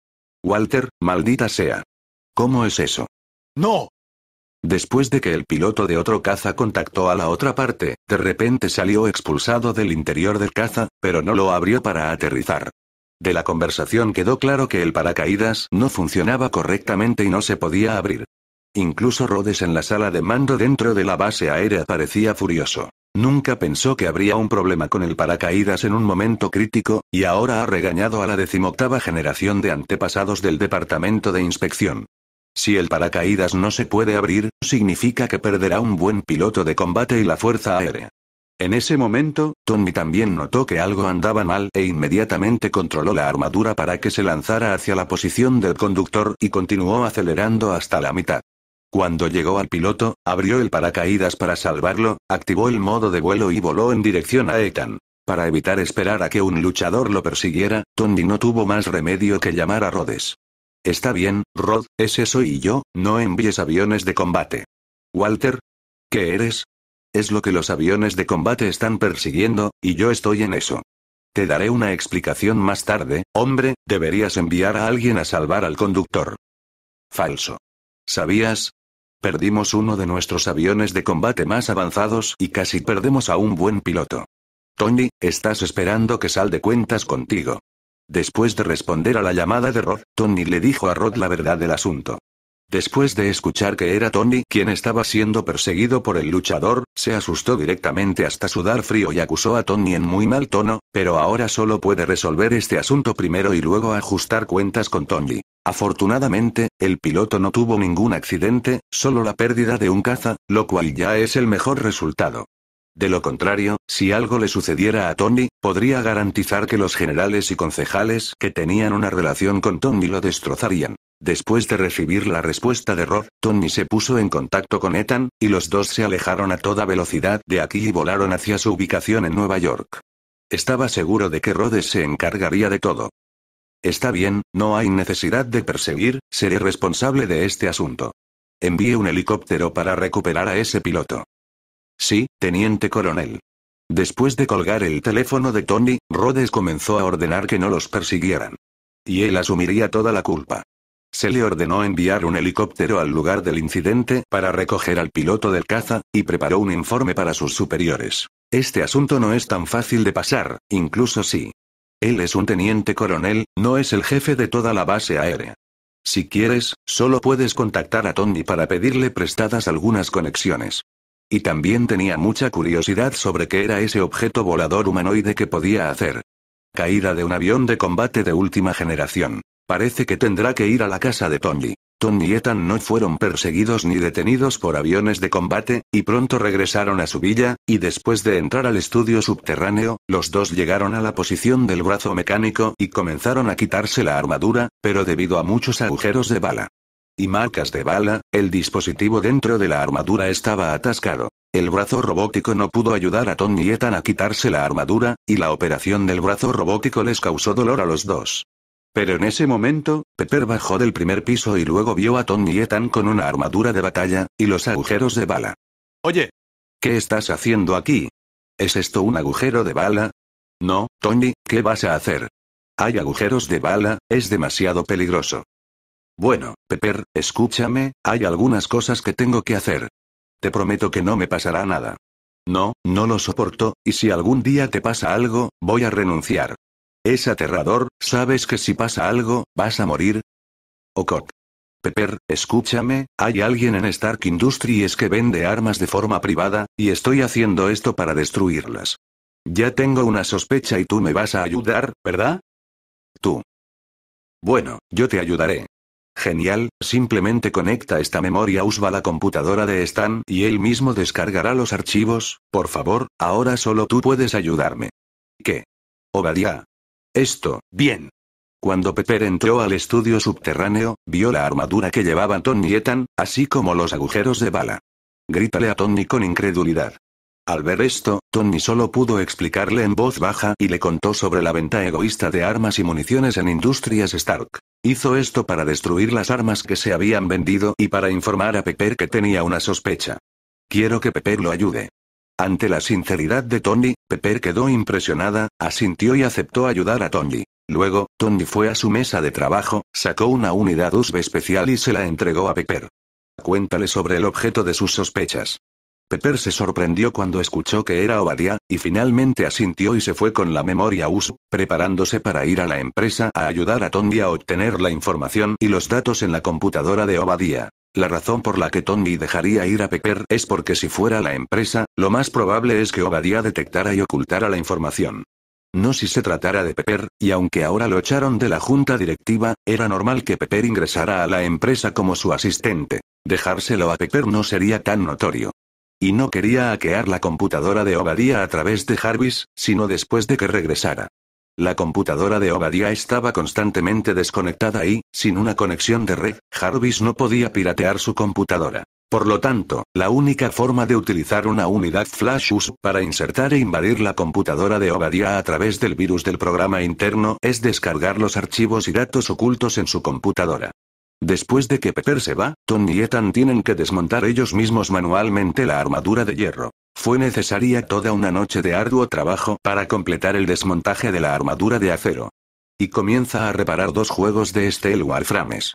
Walter, maldita sea. ¿Cómo es eso? ¡No! Después de que el piloto de otro caza contactó a la otra parte, de repente salió expulsado del interior del caza, pero no lo abrió para aterrizar. De la conversación quedó claro que el paracaídas no funcionaba correctamente y no se podía abrir. Incluso Rhodes en la sala de mando dentro de la base aérea parecía furioso. Nunca pensó que habría un problema con el paracaídas en un momento crítico, y ahora ha regañado a la decimoctava generación de antepasados del Departamento de Inspección. Si el paracaídas no se puede abrir, significa que perderá un buen piloto de combate y la fuerza aérea. En ese momento, Tommy también notó que algo andaba mal e inmediatamente controló la armadura para que se lanzara hacia la posición del conductor y continuó acelerando hasta la mitad. Cuando llegó al piloto, abrió el paracaídas para salvarlo, activó el modo de vuelo y voló en dirección a Ethan. Para evitar esperar a que un luchador lo persiguiera, Tommy no tuvo más remedio que llamar a Rhodes. Está bien, Rod, ese soy yo, no envíes aviones de combate. Walter. ¿Qué eres? Es lo que los aviones de combate están persiguiendo, y yo estoy en eso. Te daré una explicación más tarde, hombre, deberías enviar a alguien a salvar al conductor. Falso. ¿Sabías? Perdimos uno de nuestros aviones de combate más avanzados y casi perdemos a un buen piloto. Tony, estás esperando que sal de cuentas contigo. Después de responder a la llamada de Rod, Tony le dijo a Rod la verdad del asunto. Después de escuchar que era Tony quien estaba siendo perseguido por el luchador, se asustó directamente hasta sudar frío y acusó a Tony en muy mal tono, pero ahora solo puede resolver este asunto primero y luego ajustar cuentas con Tony. Afortunadamente, el piloto no tuvo ningún accidente, solo la pérdida de un caza, lo cual ya es el mejor resultado. De lo contrario, si algo le sucediera a Tony, podría garantizar que los generales y concejales que tenían una relación con Tony lo destrozarían. Después de recibir la respuesta de Rod, Tony se puso en contacto con Ethan, y los dos se alejaron a toda velocidad de aquí y volaron hacia su ubicación en Nueva York. Estaba seguro de que Rhodes se encargaría de todo. Está bien, no hay necesidad de perseguir, seré responsable de este asunto. Envíe un helicóptero para recuperar a ese piloto. Sí, teniente coronel. Después de colgar el teléfono de Tony, Rhodes comenzó a ordenar que no los persiguieran. Y él asumiría toda la culpa. Se le ordenó enviar un helicóptero al lugar del incidente para recoger al piloto del caza, y preparó un informe para sus superiores. Este asunto no es tan fácil de pasar, incluso si. Él es un teniente coronel, no es el jefe de toda la base aérea. Si quieres, solo puedes contactar a Tony para pedirle prestadas algunas conexiones. Y también tenía mucha curiosidad sobre qué era ese objeto volador humanoide que podía hacer. Caída de un avión de combate de última generación. Parece que tendrá que ir a la casa de Tony. Tony y Ethan no fueron perseguidos ni detenidos por aviones de combate, y pronto regresaron a su villa, y después de entrar al estudio subterráneo, los dos llegaron a la posición del brazo mecánico y comenzaron a quitarse la armadura, pero debido a muchos agujeros de bala, y marcas de bala, el dispositivo dentro de la armadura estaba atascado. El brazo robótico no pudo ayudar a Tony y Ethan a quitarse la armadura, y la operación del brazo robótico les causó dolor a los dos. Pero en ese momento, Pepper bajó del primer piso y luego vio a Tony y Ethan con una armadura de batalla, y los agujeros de bala. Oye. ¿Qué estás haciendo aquí? ¿Es esto un agujero de bala? No, Tony, ¿qué vas a hacer? Hay agujeros de bala, es demasiado peligroso. Bueno, Pepper, escúchame, hay algunas cosas que tengo que hacer. Te prometo que no me pasará nada. No, no lo soporto, y si algún día te pasa algo, voy a renunciar. Es aterrador, ¿sabes que si pasa algo, vas a morir? Okot. Pepper, escúchame, hay alguien en Stark Industries que vende armas de forma privada, y estoy haciendo esto para destruirlas. Ya tengo una sospecha y tú me vas a ayudar, ¿verdad? Tú. Bueno, yo te ayudaré. Genial, simplemente conecta esta memoria USB a la computadora de Stan y él mismo descargará los archivos, por favor, ahora solo tú puedes ayudarme. ¿Qué? Obadiah. Esto, bien. Cuando Pepper entró al estudio subterráneo, vio la armadura que llevaba Tony y Ethan, así como los agujeros de bala. Grítale a Tony con incredulidad. Al ver esto, Tony solo pudo explicarle en voz baja y le contó sobre la venta egoísta de armas y municiones en Industrias Stark. Hizo esto para destruir las armas que se habían vendido y para informar a Pepper que tenía una sospecha. Quiero que Pepper lo ayude. Ante la sinceridad de Tony, Pepper quedó impresionada, asintió y aceptó ayudar a Tony. Luego, Tony fue a su mesa de trabajo, sacó una unidad USB especial y se la entregó a Pepper. Cuéntale sobre el objeto de sus sospechas. Pepper se sorprendió cuando escuchó que era Obadiah, y finalmente asintió y se fue con la memoria Usu preparándose para ir a la empresa a ayudar a Tony a obtener la información y los datos en la computadora de Obadiah. La razón por la que Tony dejaría ir a Pepper es porque si fuera la empresa, lo más probable es que Obadiah detectara y ocultara la información. No si se tratara de Pepper, y aunque ahora lo echaron de la junta directiva, era normal que Pepper ingresara a la empresa como su asistente. Dejárselo a Pepper no sería tan notorio y no quería hackear la computadora de Obadía a través de Jarvis, sino después de que regresara. La computadora de Obadía estaba constantemente desconectada y, sin una conexión de red, Jarvis no podía piratear su computadora. Por lo tanto, la única forma de utilizar una unidad flash para insertar e invadir la computadora de Obadía a través del virus del programa interno es descargar los archivos y datos ocultos en su computadora. Después de que Pepper se va, Tom y Ethan tienen que desmontar ellos mismos manualmente la armadura de hierro. Fue necesaria toda una noche de arduo trabajo para completar el desmontaje de la armadura de acero. Y comienza a reparar dos juegos de Steel Warframes.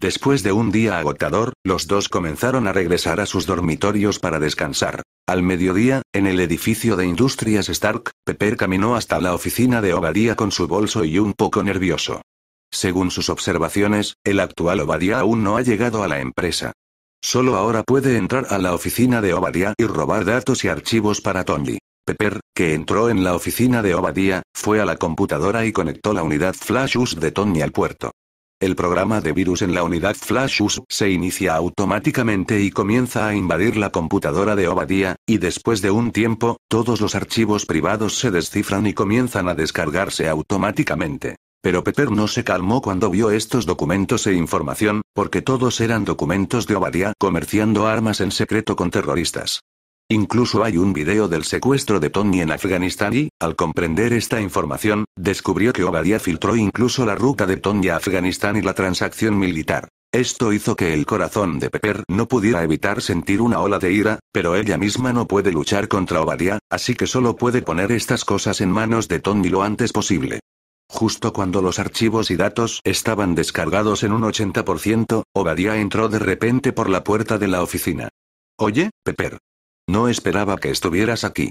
Después de un día agotador, los dos comenzaron a regresar a sus dormitorios para descansar. Al mediodía, en el edificio de Industrias Stark, Pepper caminó hasta la oficina de Obadía con su bolso y un poco nervioso. Según sus observaciones, el actual Obadiah aún no ha llegado a la empresa. Solo ahora puede entrar a la oficina de Obadiah y robar datos y archivos para Tony. Pepper, que entró en la oficina de Obadiah, fue a la computadora y conectó la unidad Flashus de Tony al puerto. El programa de virus en la unidad Flashus se inicia automáticamente y comienza a invadir la computadora de Obadiah, y después de un tiempo, todos los archivos privados se descifran y comienzan a descargarse automáticamente. Pero Pepper no se calmó cuando vio estos documentos e información, porque todos eran documentos de Obadiah comerciando armas en secreto con terroristas. Incluso hay un video del secuestro de Tony en Afganistán y, al comprender esta información, descubrió que Obadiah filtró incluso la ruta de Tony a Afganistán y la transacción militar. Esto hizo que el corazón de Pepper no pudiera evitar sentir una ola de ira, pero ella misma no puede luchar contra Obadiah, así que solo puede poner estas cosas en manos de Tony lo antes posible. Justo cuando los archivos y datos estaban descargados en un 80%, Obadiah entró de repente por la puerta de la oficina. Oye, Pepper. No esperaba que estuvieras aquí.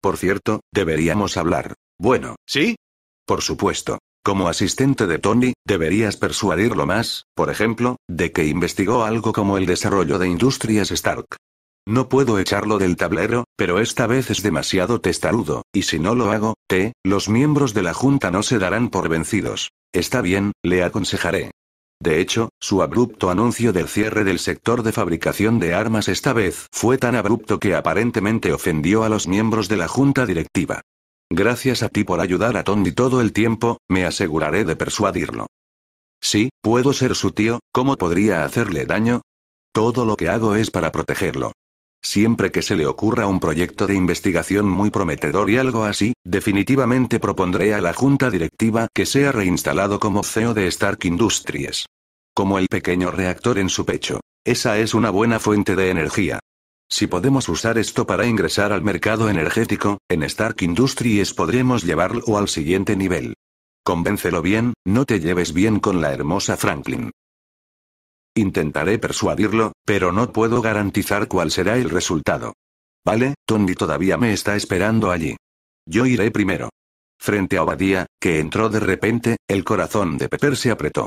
Por cierto, deberíamos hablar. Bueno, ¿sí? Por supuesto. Como asistente de Tony, deberías persuadirlo más, por ejemplo, de que investigó algo como el desarrollo de Industrias Stark. No puedo echarlo del tablero, pero esta vez es demasiado testarudo, y si no lo hago, te, los miembros de la Junta no se darán por vencidos. Está bien, le aconsejaré. De hecho, su abrupto anuncio del cierre del sector de fabricación de armas esta vez fue tan abrupto que aparentemente ofendió a los miembros de la junta directiva. Gracias a ti por ayudar a Tondi todo el tiempo, me aseguraré de persuadirlo. Sí, puedo ser su tío, ¿cómo podría hacerle daño? Todo lo que hago es para protegerlo. Siempre que se le ocurra un proyecto de investigación muy prometedor y algo así, definitivamente propondré a la junta directiva que sea reinstalado como CEO de Stark Industries. Como el pequeño reactor en su pecho. Esa es una buena fuente de energía. Si podemos usar esto para ingresar al mercado energético, en Stark Industries podremos llevarlo al siguiente nivel. Convéncelo bien, no te lleves bien con la hermosa Franklin. Intentaré persuadirlo, pero no puedo garantizar cuál será el resultado. Vale, Tony todavía me está esperando allí. Yo iré primero. Frente a Obadía, que entró de repente, el corazón de Pepper se apretó.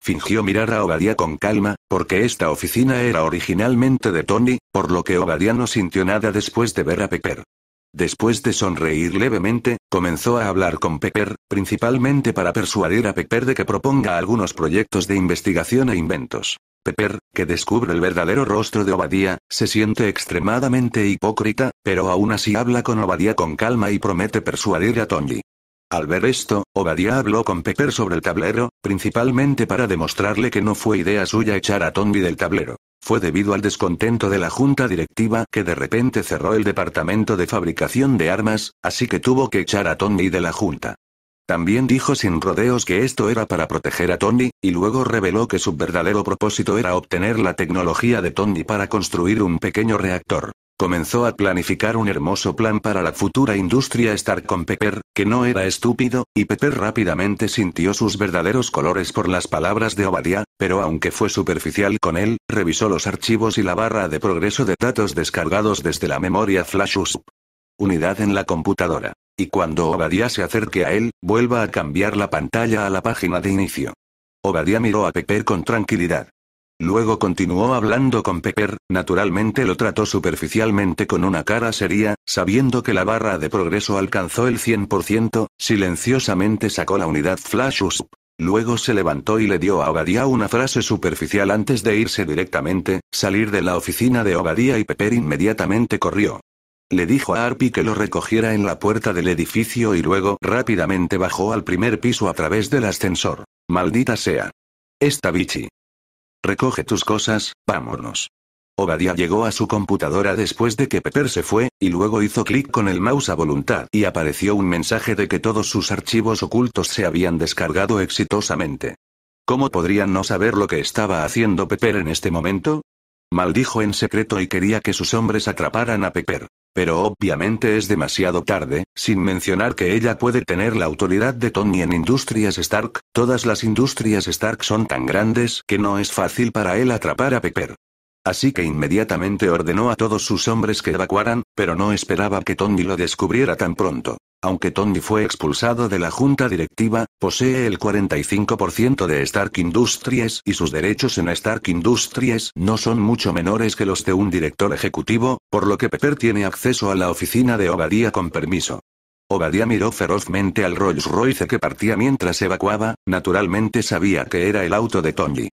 Fingió mirar a Obadía con calma, porque esta oficina era originalmente de Tony, por lo que Obadía no sintió nada después de ver a Pepper. Después de sonreír levemente, comenzó a hablar con Pepper, principalmente para persuadir a Pepper de que proponga algunos proyectos de investigación e inventos. Pepper, que descubre el verdadero rostro de Obadía, se siente extremadamente hipócrita, pero aún así habla con Obadía con calma y promete persuadir a Tony. Al ver esto, Obadiah habló con Pepper sobre el tablero, principalmente para demostrarle que no fue idea suya echar a Tommy del tablero fue debido al descontento de la junta directiva que de repente cerró el departamento de fabricación de armas, así que tuvo que echar a Tony de la junta. También dijo sin rodeos que esto era para proteger a Tony, y luego reveló que su verdadero propósito era obtener la tecnología de Tony para construir un pequeño reactor. Comenzó a planificar un hermoso plan para la futura industria Star con Pepper, que no era estúpido, y Pepper rápidamente sintió sus verdaderos colores por las palabras de Obadiah, pero aunque fue superficial con él, revisó los archivos y la barra de progreso de datos descargados desde la memoria flash Unidad en la computadora. Y cuando Obadiah se acerque a él, vuelva a cambiar la pantalla a la página de inicio. Obadiah miró a Pepper con tranquilidad. Luego continuó hablando con Pepper, naturalmente lo trató superficialmente con una cara seria, sabiendo que la barra de progreso alcanzó el 100%, silenciosamente sacó la unidad Flash USP. Luego se levantó y le dio a Obadiah una frase superficial antes de irse directamente, salir de la oficina de Obadiah y Pepper inmediatamente corrió. Le dijo a Arpi que lo recogiera en la puerta del edificio y luego rápidamente bajó al primer piso a través del ascensor. Maldita sea. Esta bichi. Recoge tus cosas, vámonos. Obadiah llegó a su computadora después de que Pepper se fue, y luego hizo clic con el mouse a voluntad y apareció un mensaje de que todos sus archivos ocultos se habían descargado exitosamente. ¿Cómo podrían no saber lo que estaba haciendo Pepper en este momento? Maldijo en secreto y quería que sus hombres atraparan a Pepper. Pero obviamente es demasiado tarde, sin mencionar que ella puede tener la autoridad de Tony en Industrias Stark, todas las industrias Stark son tan grandes que no es fácil para él atrapar a Pepper. Así que inmediatamente ordenó a todos sus hombres que evacuaran, pero no esperaba que Tony lo descubriera tan pronto. Aunque Tony fue expulsado de la junta directiva, posee el 45% de Stark Industries y sus derechos en Stark Industries no son mucho menores que los de un director ejecutivo, por lo que Pepper tiene acceso a la oficina de Obadía con permiso. Obadiah miró ferozmente al Rolls Royce que partía mientras evacuaba, naturalmente sabía que era el auto de Tony.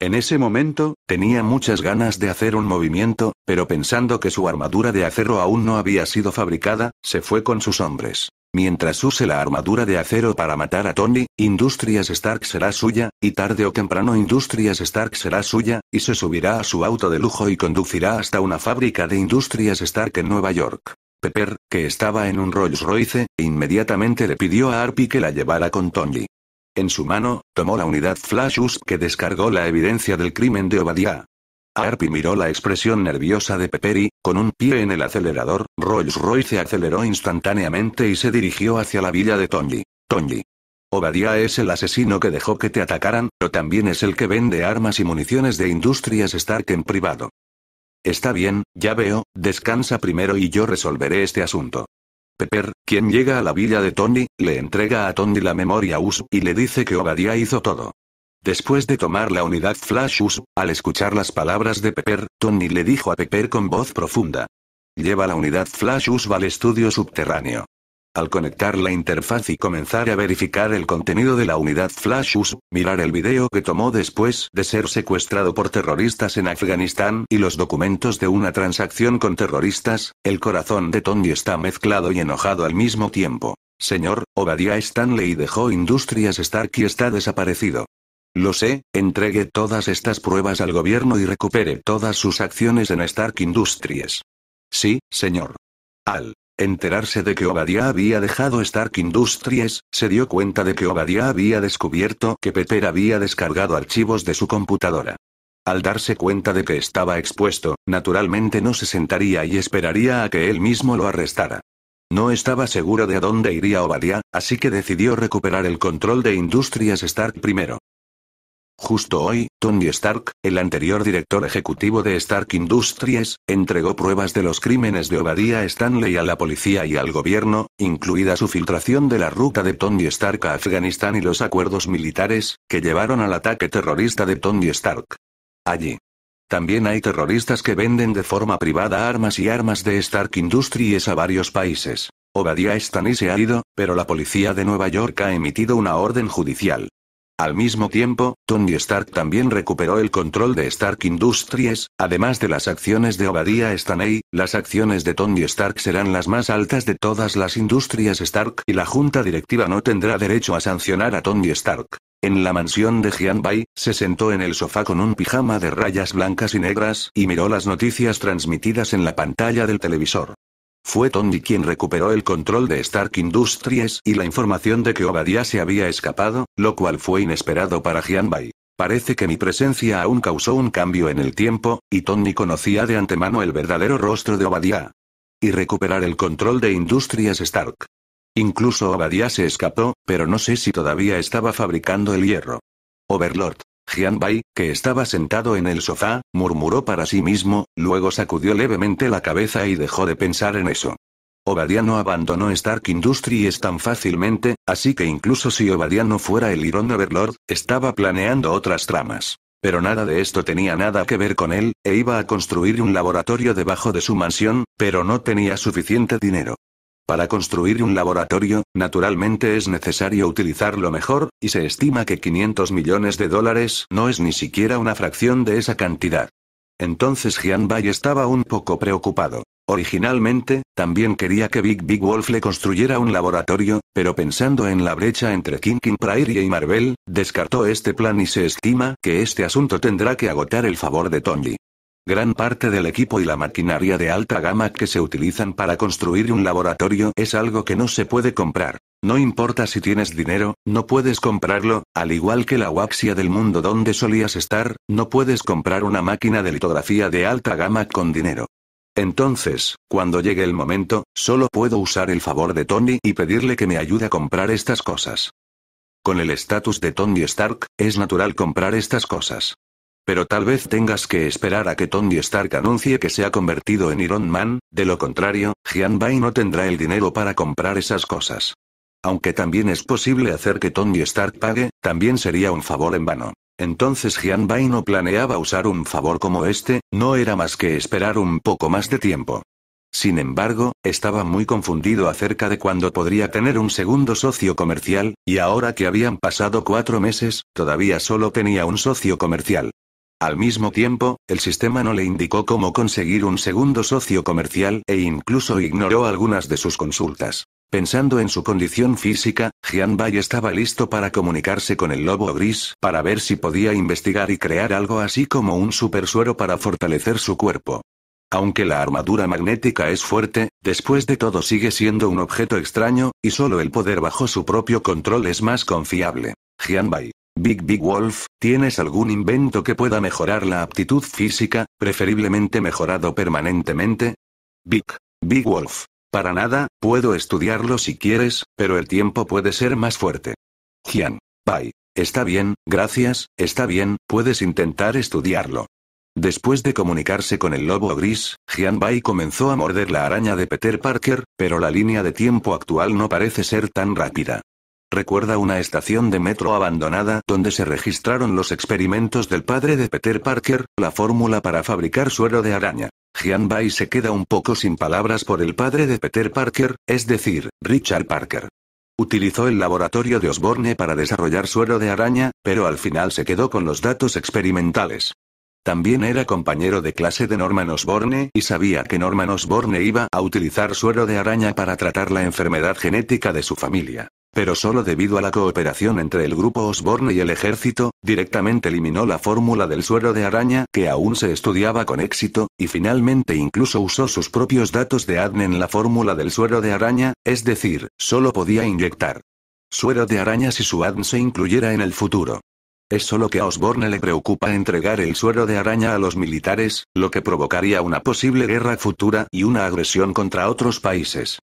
En ese momento, tenía muchas ganas de hacer un movimiento, pero pensando que su armadura de acero aún no había sido fabricada, se fue con sus hombres. Mientras use la armadura de acero para matar a Tony, Industrias Stark será suya, y tarde o temprano Industrias Stark será suya, y se subirá a su auto de lujo y conducirá hasta una fábrica de Industrias Stark en Nueva York. Pepper, que estaba en un Rolls Royce, inmediatamente le pidió a Arpi que la llevara con Tony. En su mano, tomó la unidad Flashus que descargó la evidencia del crimen de Obadiah. Arpi miró la expresión nerviosa de Peperi, con un pie en el acelerador, Rolls Royce se aceleró instantáneamente y se dirigió hacia la villa de Tony. Tony. Obadiah es el asesino que dejó que te atacaran, pero también es el que vende armas y municiones de Industrias Stark en privado. Está bien, ya veo, descansa primero y yo resolveré este asunto. Pepper, quien llega a la villa de Tony, le entrega a Tony la memoria US y le dice que Obadiah hizo todo. Después de tomar la unidad Flash US, al escuchar las palabras de Pepper, Tony le dijo a Pepper con voz profunda. Lleva la unidad Flash Us al estudio subterráneo. Al conectar la interfaz y comenzar a verificar el contenido de la unidad Flashus, mirar el video que tomó después de ser secuestrado por terroristas en Afganistán y los documentos de una transacción con terroristas, el corazón de Tony está mezclado y enojado al mismo tiempo. Señor, Obadiah Stanley dejó Industrias Stark y está desaparecido. Lo sé, entregue todas estas pruebas al gobierno y recupere todas sus acciones en Stark Industries. Sí, señor. Al Enterarse de que Obadiah había dejado Stark Industries, se dio cuenta de que Obadiah había descubierto que Peter había descargado archivos de su computadora. Al darse cuenta de que estaba expuesto, naturalmente no se sentaría y esperaría a que él mismo lo arrestara. No estaba seguro de a dónde iría Obadiah, así que decidió recuperar el control de Industrias Stark primero. Justo hoy, Tony Stark, el anterior director ejecutivo de Stark Industries, entregó pruebas de los crímenes de Obadiah Stanley a la policía y al gobierno, incluida su filtración de la ruta de Tony Stark a Afganistán y los acuerdos militares, que llevaron al ataque terrorista de Tony Stark. Allí. También hay terroristas que venden de forma privada armas y armas de Stark Industries a varios países. Obadiah Stanley se ha ido, pero la policía de Nueva York ha emitido una orden judicial. Al mismo tiempo, Tony Stark también recuperó el control de Stark Industries, además de las acciones de Obadiah Stanley, las acciones de Tony Stark serán las más altas de todas las industrias Stark y la junta directiva no tendrá derecho a sancionar a Tony Stark. En la mansión de Bai, se sentó en el sofá con un pijama de rayas blancas y negras y miró las noticias transmitidas en la pantalla del televisor. Fue Tony quien recuperó el control de Stark Industries y la información de que Obadiah se había escapado, lo cual fue inesperado para Jianbai. Parece que mi presencia aún causó un cambio en el tiempo, y Tony conocía de antemano el verdadero rostro de Obadiah. Y recuperar el control de Industrias Stark. Incluso Obadiah se escapó, pero no sé si todavía estaba fabricando el hierro. Overlord. Bai, que estaba sentado en el sofá, murmuró para sí mismo, luego sacudió levemente la cabeza y dejó de pensar en eso. Obadiah no abandonó Stark Industries tan fácilmente, así que incluso si Obadiah no fuera el Iron Overlord, estaba planeando otras tramas. Pero nada de esto tenía nada que ver con él, e iba a construir un laboratorio debajo de su mansión, pero no tenía suficiente dinero. Para construir un laboratorio, naturalmente es necesario utilizarlo mejor, y se estima que 500 millones de dólares no es ni siquiera una fracción de esa cantidad. Entonces Bai estaba un poco preocupado. Originalmente, también quería que Big Big Wolf le construyera un laboratorio, pero pensando en la brecha entre King King Prairie y Marvel, descartó este plan y se estima que este asunto tendrá que agotar el favor de Tony. Gran parte del equipo y la maquinaria de alta gama que se utilizan para construir un laboratorio es algo que no se puede comprar. No importa si tienes dinero, no puedes comprarlo, al igual que la waxia del mundo donde solías estar, no puedes comprar una máquina de litografía de alta gama con dinero. Entonces, cuando llegue el momento, solo puedo usar el favor de Tony y pedirle que me ayude a comprar estas cosas. Con el estatus de Tony Stark, es natural comprar estas cosas pero tal vez tengas que esperar a que Tony Stark anuncie que se ha convertido en Iron Man, de lo contrario, Jian Bai no tendrá el dinero para comprar esas cosas. Aunque también es posible hacer que Tony Stark pague, también sería un favor en vano. Entonces Jian Bai no planeaba usar un favor como este, no era más que esperar un poco más de tiempo. Sin embargo, estaba muy confundido acerca de cuándo podría tener un segundo socio comercial, y ahora que habían pasado cuatro meses, todavía solo tenía un socio comercial. Al mismo tiempo, el sistema no le indicó cómo conseguir un segundo socio comercial e incluso ignoró algunas de sus consultas. Pensando en su condición física, Jian Bai estaba listo para comunicarse con el lobo gris para ver si podía investigar y crear algo así como un supersuero para fortalecer su cuerpo. Aunque la armadura magnética es fuerte, después de todo sigue siendo un objeto extraño, y solo el poder bajo su propio control es más confiable. Jian Bai Big Big Wolf, ¿tienes algún invento que pueda mejorar la aptitud física, preferiblemente mejorado permanentemente? Big, Big Wolf. Para nada, puedo estudiarlo si quieres, pero el tiempo puede ser más fuerte. Jian. Bai, Está bien, gracias, está bien, puedes intentar estudiarlo. Después de comunicarse con el lobo gris, Jian Bai comenzó a morder la araña de Peter Parker, pero la línea de tiempo actual no parece ser tan rápida. Recuerda una estación de metro abandonada donde se registraron los experimentos del padre de Peter Parker, la fórmula para fabricar suero de araña. Gian Bai se queda un poco sin palabras por el padre de Peter Parker, es decir, Richard Parker. Utilizó el laboratorio de Osborne para desarrollar suero de araña, pero al final se quedó con los datos experimentales. También era compañero de clase de Norman Osborne y sabía que Norman Osborne iba a utilizar suero de araña para tratar la enfermedad genética de su familia pero solo debido a la cooperación entre el grupo Osborne y el ejército, directamente eliminó la fórmula del suero de araña que aún se estudiaba con éxito, y finalmente incluso usó sus propios datos de ADN en la fórmula del suero de araña, es decir, solo podía inyectar suero de araña si su ADN se incluyera en el futuro. Es solo que a Osborne le preocupa entregar el suero de araña a los militares, lo que provocaría una posible guerra futura y una agresión contra otros países.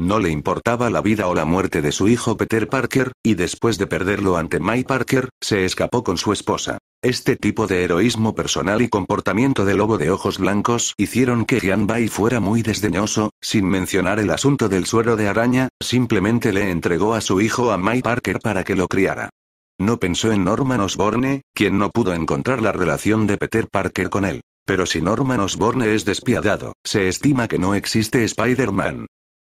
No le importaba la vida o la muerte de su hijo Peter Parker, y después de perderlo ante Mike Parker, se escapó con su esposa. Este tipo de heroísmo personal y comportamiento de lobo de ojos blancos hicieron que Gian Bai fuera muy desdeñoso, sin mencionar el asunto del suero de araña, simplemente le entregó a su hijo a Mike Parker para que lo criara. No pensó en Norman Osborne, quien no pudo encontrar la relación de Peter Parker con él. Pero si Norman Osborne es despiadado, se estima que no existe Spider-Man.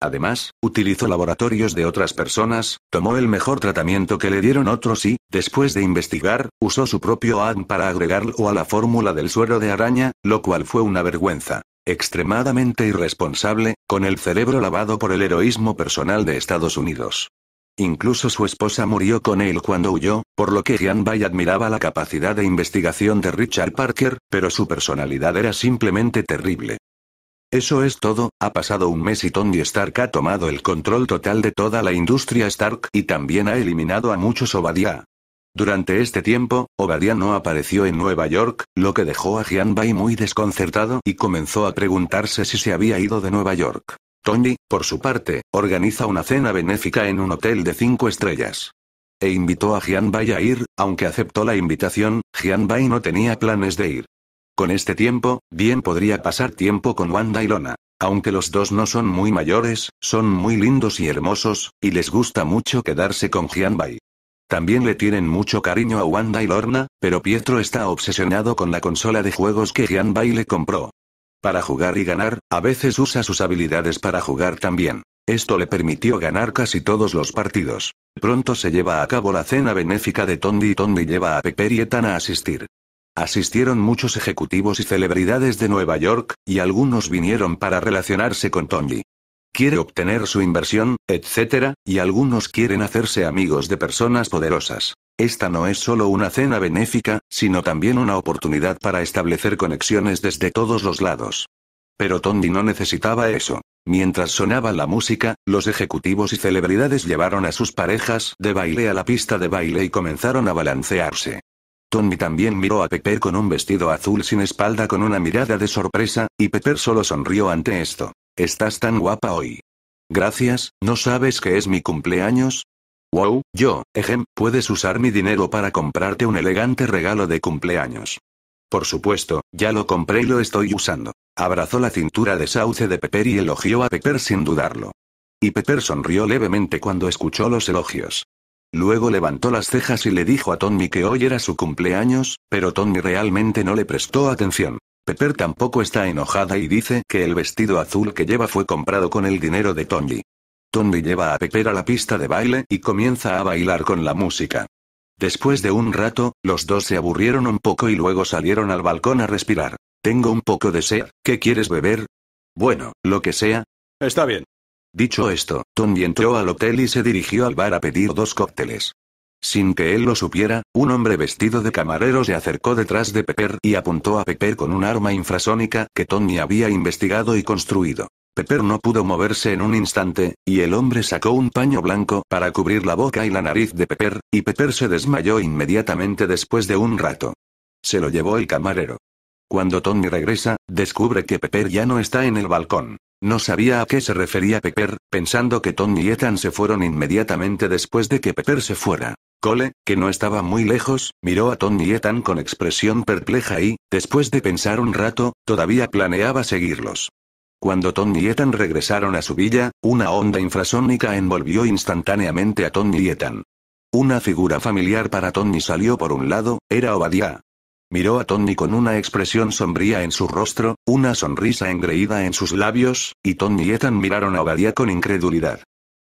Además, utilizó laboratorios de otras personas, tomó el mejor tratamiento que le dieron otros y, después de investigar, usó su propio ADN para agregarlo a la fórmula del suero de araña, lo cual fue una vergüenza. Extremadamente irresponsable, con el cerebro lavado por el heroísmo personal de Estados Unidos. Incluso su esposa murió con él cuando huyó, por lo que Jean Bay admiraba la capacidad de investigación de Richard Parker, pero su personalidad era simplemente terrible. Eso es todo, ha pasado un mes y Tony Stark ha tomado el control total de toda la industria Stark y también ha eliminado a muchos Obadiah. Durante este tiempo, Obadiah no apareció en Nueva York, lo que dejó a Bai muy desconcertado y comenzó a preguntarse si se había ido de Nueva York. Tony, por su parte, organiza una cena benéfica en un hotel de cinco estrellas. E invitó a Bai a ir, aunque aceptó la invitación, Bai no tenía planes de ir. Con este tiempo, bien podría pasar tiempo con Wanda y Lona. Aunque los dos no son muy mayores, son muy lindos y hermosos, y les gusta mucho quedarse con Bai. También le tienen mucho cariño a Wanda y Lorna, pero Pietro está obsesionado con la consola de juegos que Bai le compró. Para jugar y ganar, a veces usa sus habilidades para jugar también. Esto le permitió ganar casi todos los partidos. Pronto se lleva a cabo la cena benéfica de Tondi y Tondi lleva a y Etana a asistir. Asistieron muchos ejecutivos y celebridades de Nueva York, y algunos vinieron para relacionarse con Tony. Quiere obtener su inversión, etc., y algunos quieren hacerse amigos de personas poderosas. Esta no es solo una cena benéfica, sino también una oportunidad para establecer conexiones desde todos los lados. Pero Tondi no necesitaba eso. Mientras sonaba la música, los ejecutivos y celebridades llevaron a sus parejas de baile a la pista de baile y comenzaron a balancearse. Tommy también miró a Pepper con un vestido azul sin espalda con una mirada de sorpresa, y Pepper solo sonrió ante esto. Estás tan guapa hoy. Gracias, ¿no sabes que es mi cumpleaños? Wow, yo, ejem, puedes usar mi dinero para comprarte un elegante regalo de cumpleaños. Por supuesto, ya lo compré y lo estoy usando. Abrazó la cintura de Sauce de Pepper y elogió a Pepper sin dudarlo. Y Pepper sonrió levemente cuando escuchó los elogios. Luego levantó las cejas y le dijo a Tommy que hoy era su cumpleaños, pero Tommy realmente no le prestó atención. Pepper tampoco está enojada y dice que el vestido azul que lleva fue comprado con el dinero de Tommy. Tommy lleva a Pepper a la pista de baile y comienza a bailar con la música. Después de un rato, los dos se aburrieron un poco y luego salieron al balcón a respirar. Tengo un poco de sed, ¿qué quieres beber? Bueno, lo que sea. Está bien. Dicho esto, Tony entró al hotel y se dirigió al bar a pedir dos cócteles. Sin que él lo supiera, un hombre vestido de camarero se acercó detrás de Pepper y apuntó a Pepper con un arma infrasónica que Tony había investigado y construido. Pepper no pudo moverse en un instante, y el hombre sacó un paño blanco para cubrir la boca y la nariz de Pepper, y Pepper se desmayó inmediatamente después de un rato. Se lo llevó el camarero. Cuando Tony regresa, descubre que Pepper ya no está en el balcón. No sabía a qué se refería Pepper, pensando que Tony y Ethan se fueron inmediatamente después de que Pepper se fuera. Cole, que no estaba muy lejos, miró a Tony y Ethan con expresión perpleja y, después de pensar un rato, todavía planeaba seguirlos. Cuando Tony y Ethan regresaron a su villa, una onda infrasónica envolvió instantáneamente a Tony y Ethan. Una figura familiar para Tony salió por un lado, era Obadiah, Miró a Tony con una expresión sombría en su rostro, una sonrisa engreída en sus labios, y Tony y Ethan miraron a Obadiah con incredulidad.